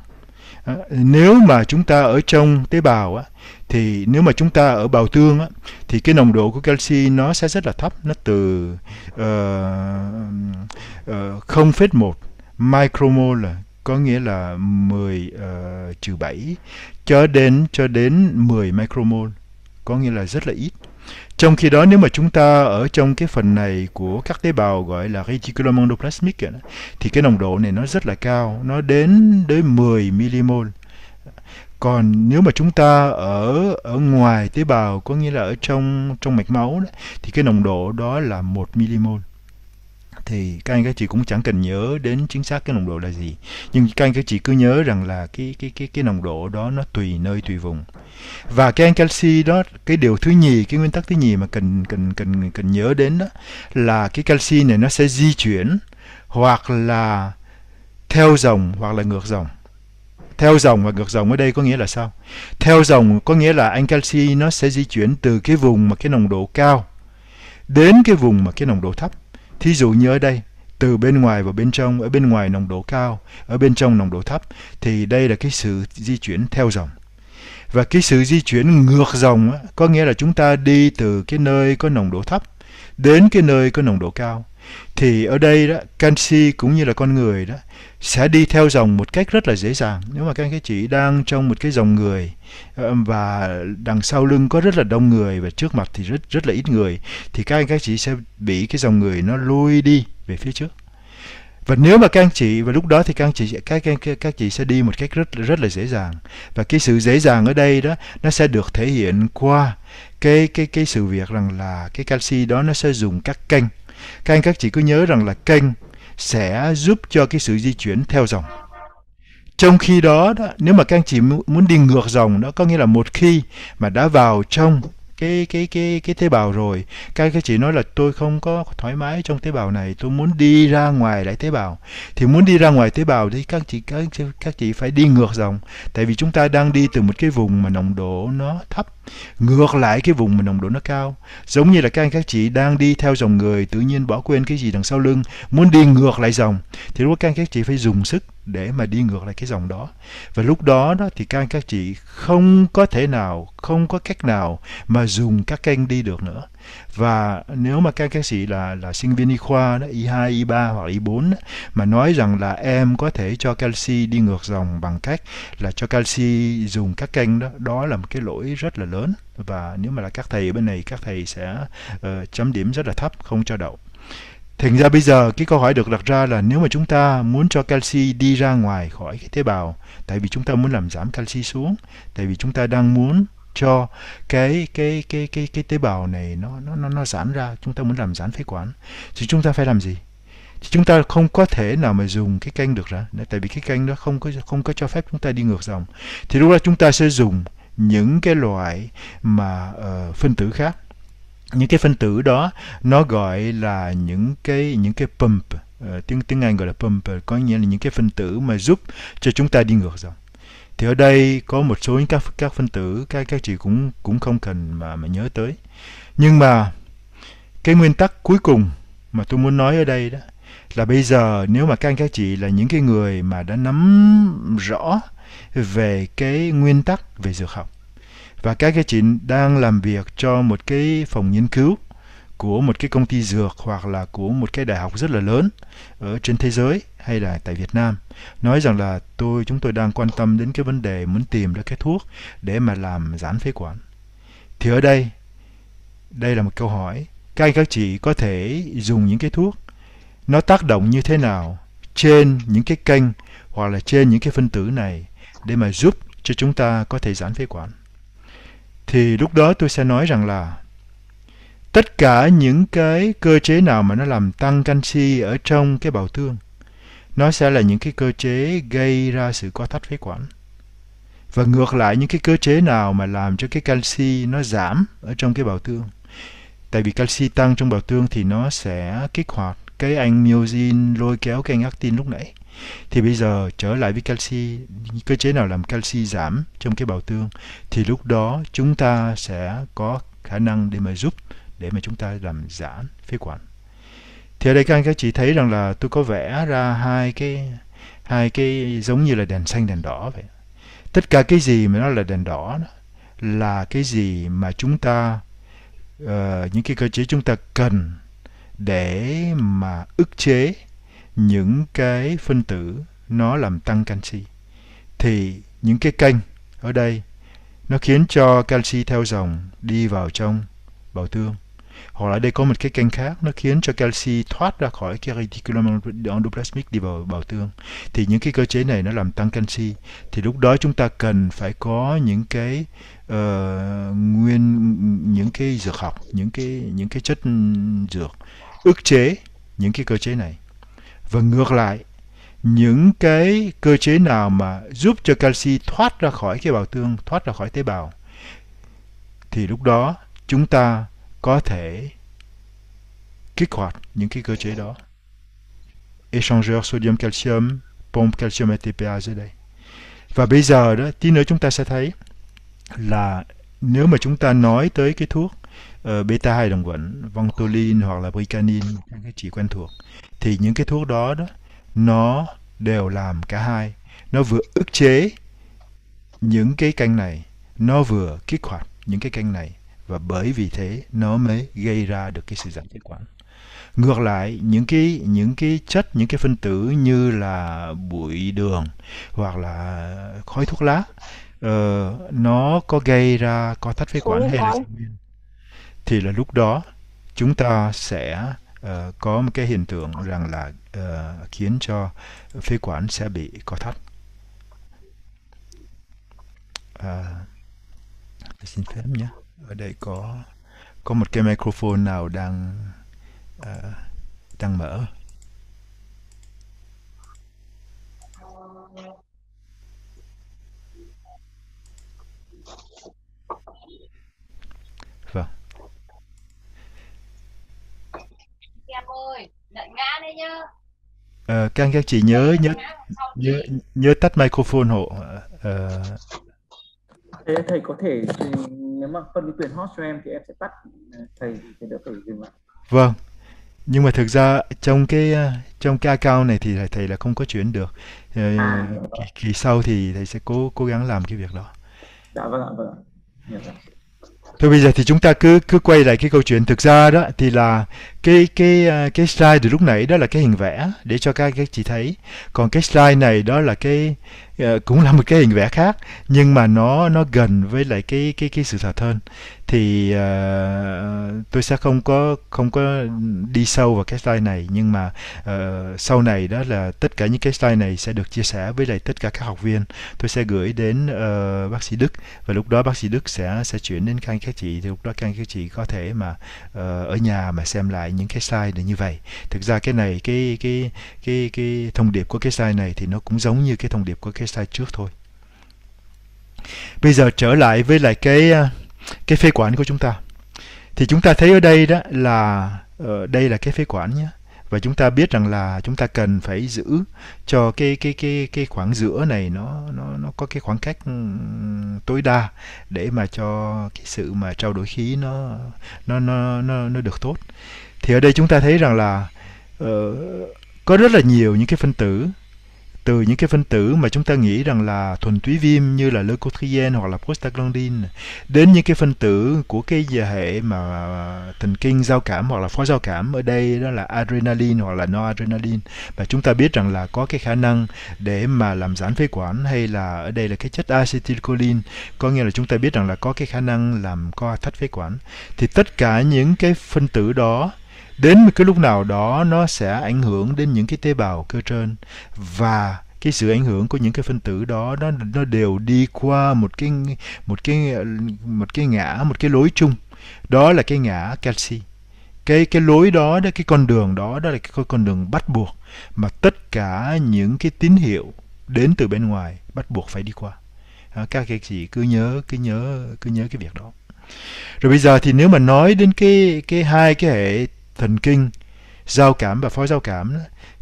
ờ, nếu mà chúng ta ở trong tế bào á, thì nếu mà chúng ta ở bào tương á, thì cái nồng độ của canxi nó sẽ rất là thấp nó từ uh, ờ, ờ, uh, 0,1 micromol có nghĩa là 10 uh, ờ, trừ 7 cho đến cho đến 10 micromol có nghĩa là rất là ít trong khi đó nếu mà chúng ta ở trong cái phần này của các tế bào gọi là reticulum endoplasmic thì cái nồng độ này nó rất là cao, nó đến đến 10 millimol còn nếu mà chúng ta ở ở ngoài tế bào có nghĩa là ở trong trong mạch máu đó, thì cái nồng độ đó là một milimol thì các anh các chị cũng chẳng cần nhớ đến chính xác cái nồng độ là gì nhưng các anh các chị cứ nhớ rằng là cái cái cái cái nồng độ đó nó tùy nơi tùy vùng và cái anh canxi đó cái điều thứ nhì cái nguyên tắc thứ nhì mà cần cần cần cần nhớ đến đó là cái canxi này nó sẽ di chuyển hoặc là theo dòng hoặc là ngược dòng theo dòng và ngược dòng ở đây có nghĩa là sao theo dòng có nghĩa là anh canxi nó sẽ di chuyển từ cái vùng mà cái nồng độ cao đến cái vùng mà cái nồng độ thấp thí dụ như ở đây từ bên ngoài vào bên trong ở bên ngoài nồng độ cao ở bên trong nồng độ thấp thì đây là cái sự di chuyển theo dòng và cái sự di chuyển ngược dòng có nghĩa là chúng ta đi từ cái nơi có nồng độ thấp đến cái nơi có nồng độ cao thì ở đây đó canxi cũng như là con người đó sẽ đi theo dòng một cách rất là dễ dàng nếu mà các anh các chị đang trong một cái dòng người và đằng sau lưng có rất là đông người và trước mặt thì rất rất là ít người thì các anh các chị sẽ bị cái dòng người nó lui đi về phía trước và nếu mà các anh chị và lúc đó thì các anh chị các các các chị sẽ đi một cách rất rất là dễ dàng và cái sự dễ dàng ở đây đó nó sẽ được thể hiện qua cái cái cái sự việc rằng là cái canxi đó nó sẽ dùng các kênh các anh các chị cứ nhớ rằng là kênh sẽ giúp cho cái sự di chuyển theo dòng. Trong khi đó, đó nếu mà các anh chị muốn đi ngược dòng, đó có nghĩa là một khi mà đã vào trong cái cái cái cái tế bào rồi các cái chị nói là tôi không có thoải mái trong tế bào này tôi muốn đi ra ngoài lại tế bào thì muốn đi ra ngoài tế bào thì các chị các, các chị phải đi ngược dòng tại vì chúng ta đang đi từ một cái vùng mà nồng độ nó thấp ngược lại cái vùng mà nồng độ nó cao giống như là các anh các chị đang đi theo dòng người tự nhiên bỏ quên cái gì đằng sau lưng muốn đi ngược lại dòng thì lúc các anh các chị phải dùng sức để mà đi ngược lại cái dòng đó và lúc đó đó thì các anh các chị không có thể nào không có cách nào mà dùng các kênh đi được nữa và nếu mà các anh các chị là là sinh viên y khoa đó, y2, y3 hoặc y4 mà nói rằng là em có thể cho canxi đi ngược dòng bằng cách là cho canxi dùng các kênh đó đó là một cái lỗi rất là lớn và nếu mà là các thầy ở bên này các thầy sẽ uh, chấm điểm rất là thấp không cho đậu Thành ra bây giờ cái câu hỏi được đặt ra là nếu mà chúng ta muốn cho canxi đi ra ngoài khỏi cái tế bào tại vì chúng ta muốn làm giảm canxi xuống tại vì chúng ta đang muốn cho cái cái cái cái cái tế bào này nó nó nó nó giãn ra chúng ta muốn làm giãn phế quản thì chúng ta phải làm gì thì chúng ta không có thể nào mà dùng cái canh được ra tại vì cái canh nó không có không có cho phép chúng ta đi ngược dòng thì lúc đó chúng ta sẽ dùng những cái loại mà uh, phân tử khác những cái phân tử đó nó gọi là những cái những cái pump uh, tiếng tiếng Anh gọi là pump có nghĩa là những cái phân tử mà giúp cho chúng ta đi ngược dòng thì ở đây có một số những các các phân tử các các chị cũng cũng không cần mà mà nhớ tới nhưng mà cái nguyên tắc cuối cùng mà tôi muốn nói ở đây đó là bây giờ nếu mà các anh các chị là những cái người mà đã nắm rõ về cái nguyên tắc về dược học và các cái chị đang làm việc cho một cái phòng nghiên cứu của một cái công ty dược hoặc là của một cái đại học rất là lớn ở trên thế giới hay là tại Việt Nam nói rằng là tôi chúng tôi đang quan tâm đến cái vấn đề muốn tìm ra cái thuốc để mà làm giãn phế quản thì ở đây đây là một câu hỏi các anh các chị có thể dùng những cái thuốc nó tác động như thế nào trên những cái kênh hoặc là trên những cái phân tử này để mà giúp cho chúng ta có thể giãn phế quản thì lúc đó tôi sẽ nói rằng là tất cả những cái cơ chế nào mà nó làm tăng canxi ở trong cái bào tương nó sẽ là những cái cơ chế gây ra sự co thắt phế quản và ngược lại những cái cơ chế nào mà làm cho cái canxi nó giảm ở trong cái bào tương tại vì canxi tăng trong bào tương thì nó sẽ kích hoạt cái anh myosin lôi kéo cái anh actin lúc nãy thì bây giờ trở lại với canxi cơ chế nào làm canxi giảm trong cái bào tương thì lúc đó chúng ta sẽ có khả năng để mà giúp để mà chúng ta làm giãn phế quản thì ở đây các anh các chị thấy rằng là tôi có vẽ ra hai cái hai cái giống như là đèn xanh đèn đỏ vậy tất cả cái gì mà nó là đèn đỏ đó, là cái gì mà chúng ta uh, những cái cơ chế chúng ta cần để mà ức chế những cái phân tử nó làm tăng canxi thì những cái kênh ở đây nó khiến cho canxi theo dòng đi vào trong bào tương hoặc là đây có một cái kênh khác nó khiến cho canxi thoát ra khỏi cái reticulum endoplasmic đi vào bào tương thì những cái cơ chế này nó làm tăng canxi thì lúc đó chúng ta cần phải có những cái uh, nguyên những cái dược học những cái những cái chất dược ức chế những cái cơ chế này và ngược lại những cái cơ chế nào mà giúp cho canxi thoát ra khỏi cái bào tương thoát ra khỏi tế bào thì lúc đó chúng ta có thể kích hoạt những cái cơ chế đó échangeur sodium calcium pompe calcium ATPase đây và bây giờ đó tí nữa chúng ta sẽ thấy là nếu mà chúng ta nói tới cái thuốc Ờ, beta 2 đồng quẩn, vongtolin hoặc là bricanin, những cái chỉ quen thuộc thì những cái thuốc đó đó nó đều làm cả hai. Nó vừa ức chế những cái canh này, nó vừa kích hoạt những cái canh này và bởi vì thế nó mới gây ra được cái sự phế quản. Ngược lại, những cái những cái chất, những cái phân tử như là bụi đường hoặc là khói thuốc lá, uh, nó có gây ra có thắt phế quản hay là giảm thì là lúc đó chúng ta sẽ uh, có một cái hiện tượng rằng là uh, khiến cho phế quản sẽ bị co thắt. À, xin phép nhé. Ở đây có có một cái microphone nào đang uh, đang mở. ơi đợi ngã đấy nhá à, các anh các chị nhớ nhớ nhớ nhớ tắt microphone hộ à, thế thầy có thể nếu mà phân cái quyền hot cho em thì em sẽ tắt thầy thì đỡ phải dừng lại vâng nhưng mà thực ra trong cái trong cái cao này thì thầy là không có chuyển được à, dạ kỳ, vâng. kỳ sau thì thầy sẽ cố cố gắng làm cái việc đó dạ vâng ạ vâng ạ dạ vâng. Thôi bây giờ thì chúng ta cứ cứ quay lại cái câu chuyện thực ra đó thì là cái cái ờ, cái slide từ lúc nãy đó là cái hình vẽ để cho các các chị thấy. Còn cái slide này đó là cái ờ, cũng là một cái hình vẽ khác nhưng mà nó nó gần với lại cái cái cái sự thật hơn thì uh, tôi sẽ không có không có đi sâu vào cái slide này nhưng mà uh, sau này đó là tất cả những cái slide này sẽ được chia sẻ với lại tất cả các học viên tôi sẽ gửi đến uh, bác sĩ Đức và lúc đó bác sĩ Đức sẽ sẽ chuyển đến các anh các chị thì lúc đó các anh các chị có thể mà uh, ở nhà mà xem lại những cái slide này như vậy thực ra cái này cái cái cái cái thông điệp của cái slide này thì nó cũng giống như cái thông điệp của cái slide trước thôi bây giờ trở lại với lại cái uh, cái phế quản của chúng ta thì chúng ta thấy ở đây đó là ờ, đây là cái phế quản nhé và chúng ta biết rằng là chúng ta cần phải giữ cho cái cái cái cái khoảng giữa này nó nó nó có cái khoảng cách tối đa để mà cho cái sự mà trao đổi khí nó nó nó nó, nó được tốt thì ở đây chúng ta thấy rằng là uh, có rất là nhiều những cái phân tử từ những cái phân tử mà chúng ta nghĩ rằng là thuần túy viêm như là leukotriene hoặc là prostaglandin đến những cái phân tử của cái hệ mà thần kinh giao cảm hoặc là phó giao cảm ở đây đó là adrenaline hoặc là noradrenaline và chúng ta biết rằng là có cái khả năng để mà làm giãn phế quản hay là ở đây là cái chất acetylcholine có nghĩa là chúng ta biết rằng là có cái khả năng làm co thắt phế quản thì tất cả những cái phân tử đó đến một cái lúc nào đó nó sẽ ảnh hưởng đến những cái tế bào cơ trên và cái sự ảnh hưởng của những cái phân tử đó nó nó đều đi qua một cái một cái một cái ngã một cái lối chung đó là cái ngã canxi cái cái lối đó đó cái con đường đó đó là cái con đường bắt buộc mà tất cả những cái tín hiệu đến từ bên ngoài bắt buộc phải đi qua à, các cái chị cứ nhớ cứ nhớ cứ nhớ cái việc đó rồi bây giờ thì nếu mà nói đến cái cái hai cái hệ thần kinh giao cảm và phó giao cảm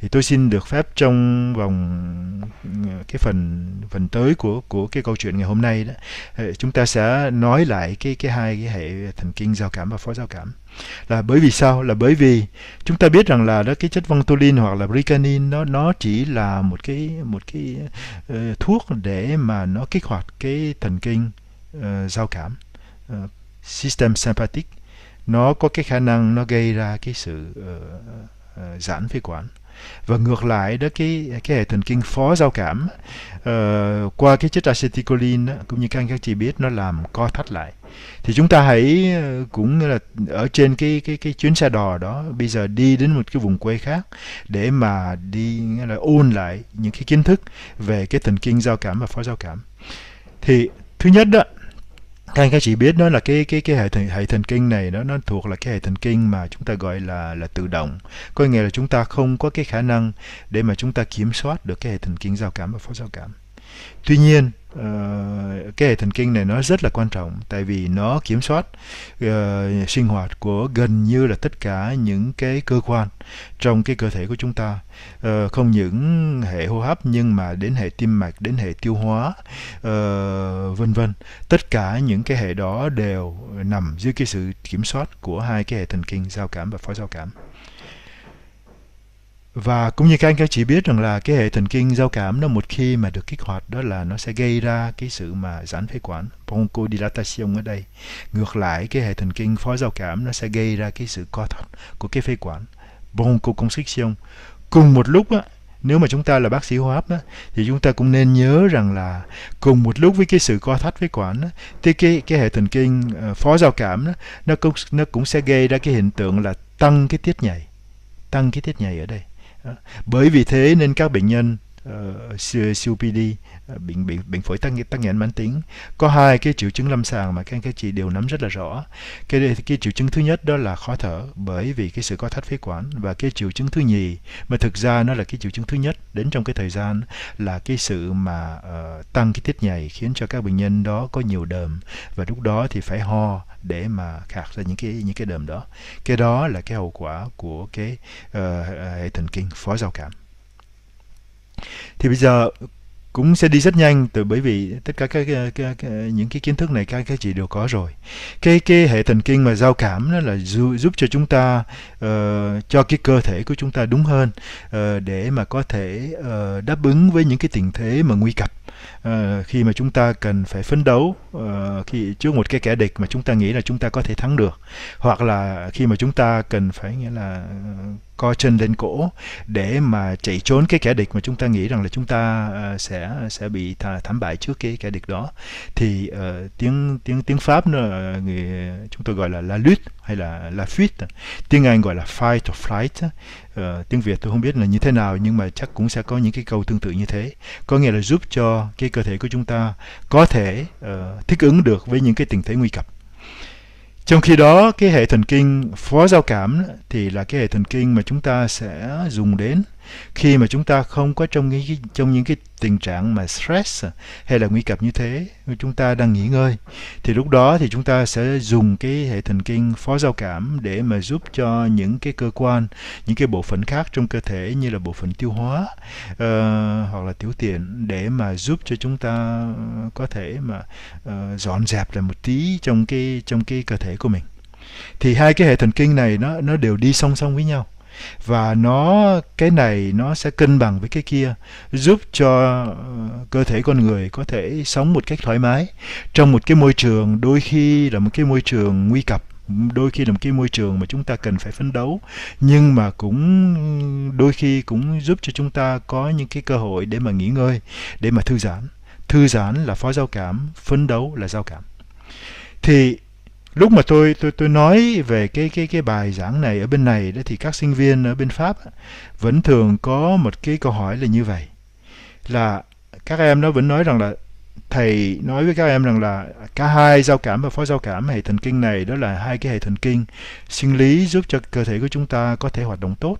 thì tôi xin được phép trong vòng ờ, cái phần phần tới của của cái câu chuyện ngày hôm nay đó ờ, chúng ta sẽ nói lại cái cái hai cái hệ thần kinh giao cảm và phó giao cảm là bởi vì sao là bởi vì chúng ta biết rằng là đó cái chất ventolin hoặc là bricanin nó nó chỉ là một cái một cái uh, thuốc để mà nó kích hoạt cái thần kinh uh, giao cảm uh, system sympathetic nó có cái khả năng nó gây ra cái sự uh, giãn phế quản và ngược lại đó cái cái hệ thần kinh phó giao cảm uh, qua cái chất acetylcholine cũng như các anh các chị biết nó làm co thắt lại thì chúng ta hãy cũng là ở trên cái cái cái chuyến xe đò đó bây giờ đi đến một cái vùng quê khác để mà đi là ôn lại những cái kiến thức về cái thần kinh giao cảm và phó giao cảm thì thứ nhất đó các các chị biết đó là cái cái cái hệ thần hệ thần kinh này nó nó thuộc là cái hệ thần kinh mà chúng ta gọi là là tự động. Có nghĩa là chúng ta không có cái khả năng để mà chúng ta kiểm soát được cái hệ thần kinh giao cảm và phó giao cảm tuy nhiên ờ, cái hệ thần kinh này nó rất là quan trọng tại vì nó kiểm soát uh, sinh hoạt của gần như là tất cả những cái cơ quan trong cái cơ thể của chúng ta uh, không những hệ hô hấp nhưng mà đến hệ tim mạch đến hệ tiêu hóa uh, vân vân tất cả những cái hệ đó đều nằm dưới cái sự kiểm soát của hai cái hệ thần kinh giao cảm và phó giao cảm và cũng như các anh các chị biết rằng là cái hệ thần kinh giao cảm nó một khi mà được kích hoạt đó là nó sẽ gây ra cái sự mà giãn phế quản bronchodilation ở đây ngược lại cái hệ thần kinh phó giao cảm nó sẽ gây ra cái sự co thắt của cái phế quản bronchoconstriction cùng một lúc á, nếu mà chúng ta là bác sĩ hô hấp á, thì chúng ta cũng nên nhớ rằng là cùng một lúc với cái sự co thắt phế quản á, thì cái cái hệ thần kinh ờ, phó giao cảm á, nó cũng nó cũng sẽ gây ra cái hiện tượng là tăng cái tiết nhảy tăng cái tiết nhảy ở đây bởi vì thế nên các bệnh nhân uh, ờ, COPD ờ, bệnh bệnh bệnh phổi tăng tăng tắc nghẽn mãn tính có hai cái triệu chứng lâm sàng mà các anh các chị đều nắm rất là rõ cái cái triệu chứng thứ nhất đó là khó thở bởi vì cái sự co thắt phế quản và cái triệu chứng thứ nhì mà thực ra nó là cái triệu chứng thứ nhất đến trong cái thời gian là cái sự mà uh, tăng cái tiết nhầy khiến cho các bệnh nhân đó có nhiều đờm và lúc đó thì phải ho để mà khạc ra những cái những cái đờm đó cái đó là cái hậu quả của cái uh, hệ thần kinh phó giao cảm thì bây giờ cũng sẽ đi rất nhanh từ bởi vì tất cả các, các, các, các những cái kiến thức này các các chị đều có rồi cái cái hệ thần kinh mà giao cảm nó là giúp, giúp cho chúng ta uh, cho cái cơ thể của chúng ta đúng hơn uh, để mà có thể uh, đáp ứng với những cái tình thế mà nguy cập uh, khi mà chúng ta cần phải phấn đấu uh, khi trước một cái kẻ địch mà chúng ta nghĩ là chúng ta có thể thắng được hoặc là khi mà chúng ta cần phải nghĩa là uh, co chân lên cổ để mà chạy trốn cái kẻ địch mà chúng ta nghĩ rằng là chúng ta uh, sẽ sẽ bị thảm bại trước cái kẻ địch đó thì uh, tiếng tiếng tiếng pháp nữa, ờ, người chúng tôi gọi là la lutte hay là la fuite tiếng anh gọi là fight or flight uh, tiếng việt tôi không biết là như thế nào nhưng mà chắc cũng sẽ có những cái câu tương tự như thế có nghĩa là giúp cho cái cơ thể của chúng ta có thể uh, thích ứng được với những cái tình thế nguy cấp trong khi đó, cái hệ thần kinh phó giao cảm thì là cái hệ thần kinh mà chúng ta sẽ dùng đến khi mà chúng ta không có trong những cái trong những cái tình trạng mà stress à, hay là nguy cấp như thế chúng ta đang nghỉ ngơi thì lúc đó thì chúng ta sẽ dùng cái hệ thần kinh phó giao cảm để mà giúp cho những cái cơ quan những cái bộ phận khác trong cơ thể như là bộ phận tiêu hóa uh, hoặc là tiểu tiện để mà giúp cho chúng ta ờ, có thể mà uh, dọn dẹp lại một tí trong cái trong cái cơ thể của mình thì hai cái hệ thần kinh này nó nó đều đi song song với nhau và nó cái này nó sẽ cân bằng với cái kia giúp cho ờ, cơ thể con người có thể sống một cách thoải mái trong một cái môi trường đôi khi là một cái môi trường nguy cập đôi khi là một cái môi trường mà chúng ta cần phải phấn đấu nhưng mà cũng đôi khi cũng giúp cho chúng ta có những cái cơ hội để mà nghỉ ngơi để mà thư giãn thư giãn là phó giao cảm phấn đấu là giao cảm thì lúc mà tôi tôi tôi nói về cái cái cái bài giảng này ở bên này đó thì các sinh viên ở bên Pháp vẫn thường có một cái câu hỏi là như vậy là các em nó vẫn nói rằng là thầy nói với các em rằng là cả hai giao cảm và phó giao cảm hệ thần kinh này đó là hai cái hệ thần kinh sinh lý giúp cho cơ thể của chúng ta có thể hoạt động tốt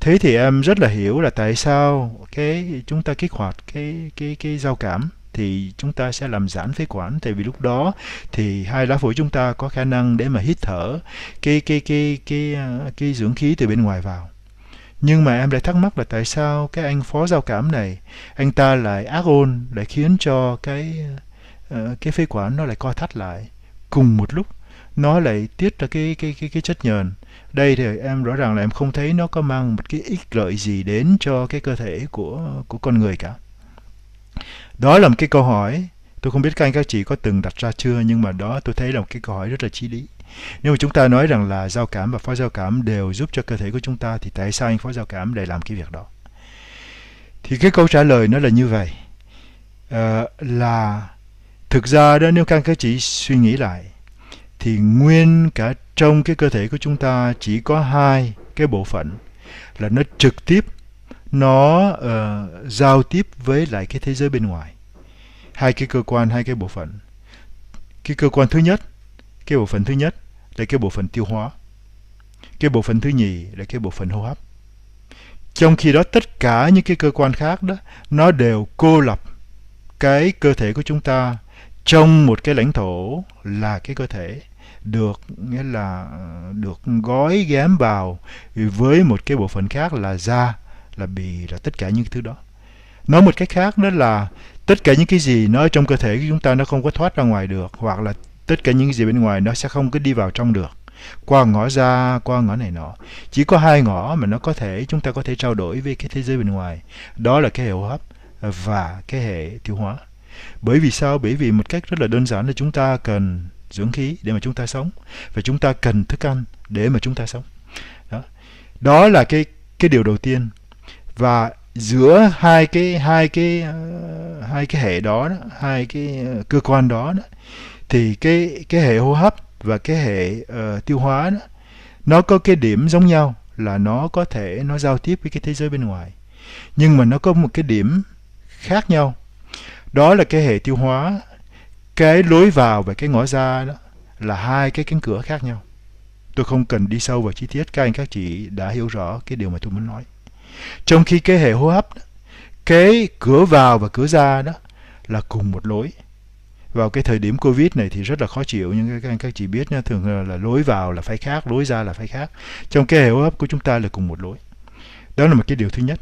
thế thì em rất là hiểu là tại sao cái chúng ta kích hoạt cái cái cái giao cảm thì chúng ta sẽ làm giãn phế quản tại vì lúc đó thì hai lá phổi chúng ta có khả năng để mà hít thở cái cái cái cái cái, ờ, cái dưỡng khí từ bên ngoài vào nhưng mà em lại thắc mắc là tại sao cái anh phó giao cảm này anh ta lại ác ôn lại khiến cho cái ờ, cái phế quản nó lại co thắt lại cùng một lúc nó lại tiết ra cái cái cái cái chất nhờn đây thì em rõ ràng là em không thấy nó có mang một cái ích lợi gì đến cho cái cơ thể của của con người cả đó là một cái câu hỏi Tôi không biết các anh các chị có từng đặt ra chưa nhưng mà đó tôi thấy là một cái câu hỏi rất là chí lý. Nếu mà chúng ta nói rằng là giao cảm và phó giao cảm đều giúp cho cơ thể của chúng ta thì tại sao anh phó giao cảm lại làm cái việc đó? Thì cái câu trả lời nó là như vậy. À, là thực ra đó nếu các anh các chị suy nghĩ lại thì nguyên cả trong cái cơ thể của chúng ta chỉ có hai cái bộ phận là nó trực tiếp nó uh, giao tiếp với lại cái thế giới bên ngoài hai cái cơ quan hai cái bộ phận cái cơ quan thứ nhất cái bộ phận thứ nhất là cái bộ phận tiêu hóa cái bộ phận thứ nhì là cái bộ phận hô hấp trong khi đó tất cả những cái cơ quan khác đó nó đều cô lập cái cơ thể của chúng ta trong một cái lãnh thổ là cái cơ thể được nghĩa là ờ, được gói ghém vào với một cái bộ phận khác là da là bì là tất cả những thứ đó nói một cách khác đó là tất cả những cái gì nó ở trong cơ thể của chúng ta nó không có thoát ra ngoài được hoặc là tất cả những cái gì bên ngoài nó sẽ không có đi vào trong được qua ngõ ra qua ngõ này nọ chỉ có hai ngõ mà nó có thể chúng ta có thể trao đổi với cái thế giới bên ngoài đó là cái hệ hô hấp và cái hệ tiêu hóa bởi vì sao bởi vì một cách rất là đơn giản là chúng ta cần dưỡng khí để mà chúng ta sống và chúng ta cần thức ăn để mà chúng ta sống đó, đó là cái cái điều đầu tiên và giữa hai cái hai cái ờ, hai cái hệ đó, đó hai cái ờ, cơ quan đó, đó thì cái cái hệ hô hấp và cái hệ uh, tiêu hóa đó, nó có cái điểm giống nhau là nó có thể nó giao tiếp với cái thế giới bên ngoài nhưng mà nó có một cái điểm khác nhau đó là cái hệ tiêu hóa cái lối vào và cái ngõ ra đó là hai cái cánh cửa khác nhau tôi không cần đi sâu vào chi tiết các anh các chị đã hiểu rõ cái điều mà tôi muốn nói trong khi cái hệ hô hấp, cái cửa vào và cửa ra đó là cùng một lối. Vào cái thời điểm Covid này thì rất là khó chịu nhưng các anh các chị biết nhá, thường là, là lối vào là phải khác, lối ra là phải khác. Trong cái hệ hô hấp của chúng ta là cùng một lối. Đó là một cái điều thứ nhất.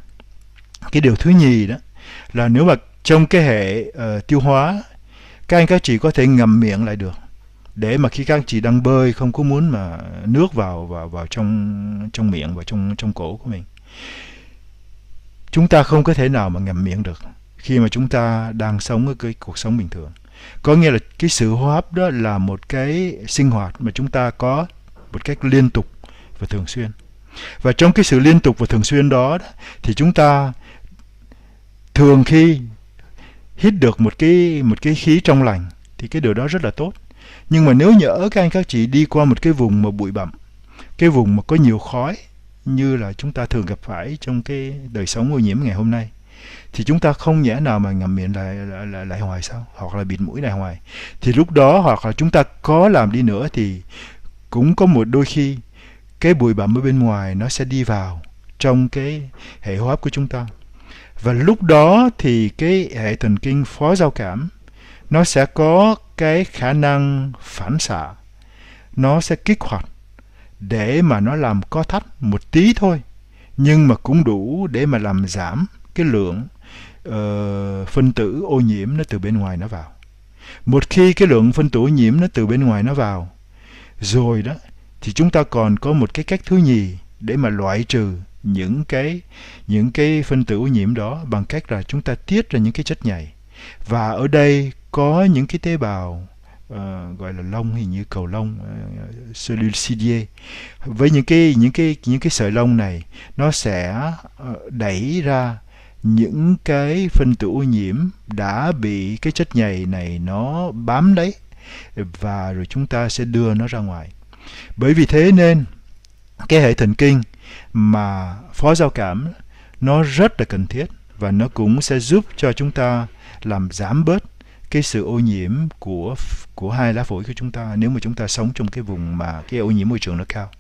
Cái điều thứ nhì đó là nếu mà trong cái hệ uh, tiêu hóa các anh các chị có thể ngậm miệng lại được để mà khi các anh chị đang bơi không có muốn mà nước vào vào vào trong trong miệng và trong trong cổ của mình chúng ta không có thể nào mà ngậm miệng được khi mà chúng ta đang sống ở cái cuộc sống bình thường có nghĩa là cái sự hô hấp đó là một cái sinh hoạt mà chúng ta có một cách liên tục và thường xuyên và trong cái sự liên tục và thường xuyên đó thì chúng ta thường khi hít được một cái một cái khí trong lành thì cái điều đó rất là tốt nhưng mà nếu nhỡ các anh các chị đi qua một cái vùng mà bụi bặm cái vùng mà có nhiều khói như là chúng ta thường gặp phải trong cái đời sống ô nhiễm ngày hôm nay thì chúng ta không nhẽ nào mà ngậm miệng lại lại, lại, lại hoài sao hoặc là bịt mũi lại hoài thì lúc đó hoặc là chúng ta có làm đi nữa thì cũng có một đôi khi cái bụi bặm ở bên ngoài nó sẽ đi vào trong cái hệ hô hấp của chúng ta và lúc đó thì cái hệ thần kinh phó giao cảm nó sẽ có cái khả năng phản xạ nó sẽ kích hoạt để mà nó làm co thắt một tí thôi nhưng mà cũng đủ để mà làm giảm cái lượng uh, phân tử ô nhiễm nó từ bên ngoài nó vào một khi cái lượng phân tử ô nhiễm nó từ bên ngoài nó vào rồi đó thì chúng ta còn có một cái cách thứ nhì để mà loại trừ những cái những cái phân tử ô nhiễm đó bằng cách là chúng ta tiết ra những cái chất nhầy và ở đây có những cái tế bào Ờ, gọi là lông hình như cầu lông uh, ờ, cellulicidie với những cái những cái những cái sợi lông này nó sẽ uh, đẩy ra những cái phân tử ô nhiễm đã bị cái chất nhầy này nó bám lấy và rồi chúng ta sẽ đưa nó ra ngoài bởi vì thế nên cái hệ thần kinh mà phó giao cảm nó rất là cần thiết và nó cũng sẽ giúp cho chúng ta làm giảm bớt cái sự ô nhiễm của của hai lá phổi của chúng ta nếu mà chúng ta sống trong cái vùng mà cái ô nhiễm môi trường nó cao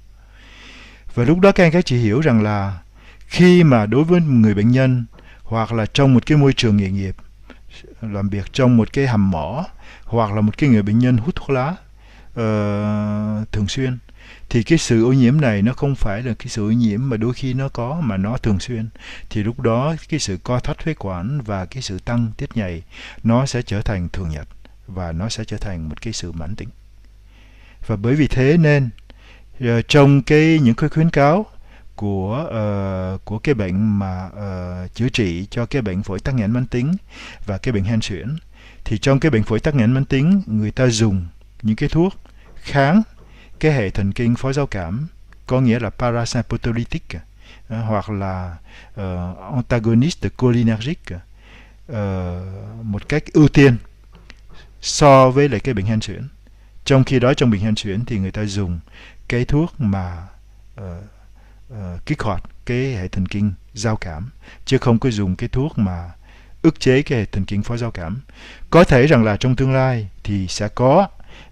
và lúc đó các anh các chị hiểu rằng là khi mà đối với người bệnh nhân hoặc là trong một cái môi trường nghề nghiệp làm việc trong một cái hầm mỏ hoặc là một cái người bệnh nhân hút thuốc lá uh, thường xuyên thì cái sự ô nhiễm này nó không phải là cái sự ô nhiễm mà đôi khi nó có mà nó thường xuyên thì lúc đó cái sự co thắt phế quản và cái sự tăng tiết nhầy nó sẽ trở thành thường nhật và nó sẽ trở thành một cái sự mãn tính và bởi vì thế nên ờ, trong cái những cái khuyến cáo của uh, của cái bệnh mà uh, chữa trị cho cái bệnh phổi tắc nghẽn mãn tính và cái bệnh hen suyễn thì trong cái bệnh phổi tắc nghẽn mãn tính người ta dùng những cái thuốc kháng cái hệ thần kinh phó giao cảm có nghĩa là parasympatholytic ờ, hoặc là uh, ờ, antagonist cholinergic uh, ờ, một cách ưu tiên so với lại cái bệnh hen suyễn trong khi đó trong bệnh hen suyễn thì người ta dùng cái thuốc mà uh, uh, kích hoạt cái hệ thần kinh giao cảm chứ không có dùng cái thuốc mà ức chế cái hệ thần kinh phó giao cảm có thể rằng là trong tương lai thì sẽ có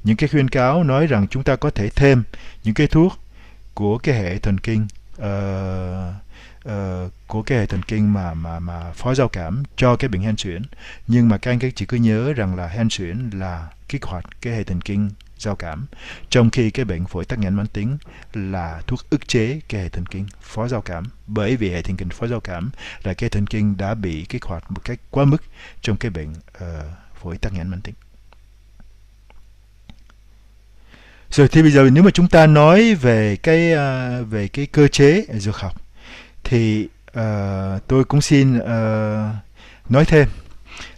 những cái khuyên cáo nói rằng chúng ta có thể thêm những cái thuốc của cái hệ thần kinh uh, uh, của cái hệ thần kinh mà mà mà phó giao cảm cho cái bệnh hen suyễn nhưng mà các anh các chị cứ nhớ rằng là hen suyễn là kích hoạt cái hệ thần kinh giao cảm trong khi cái bệnh phổi tắc nghẽn mãn tính là thuốc ức chế cái hệ thần kinh phó giao cảm bởi vì hệ thần kinh phó giao cảm là cái thần kinh đã bị kích hoạt một cách quá mức trong cái bệnh uh, phổi tắc nghẽn mãn tính Rồi thì bây giờ nếu mà chúng ta nói về cái uh, về cái cơ chế dược học thì uh, tôi cũng xin uh, nói thêm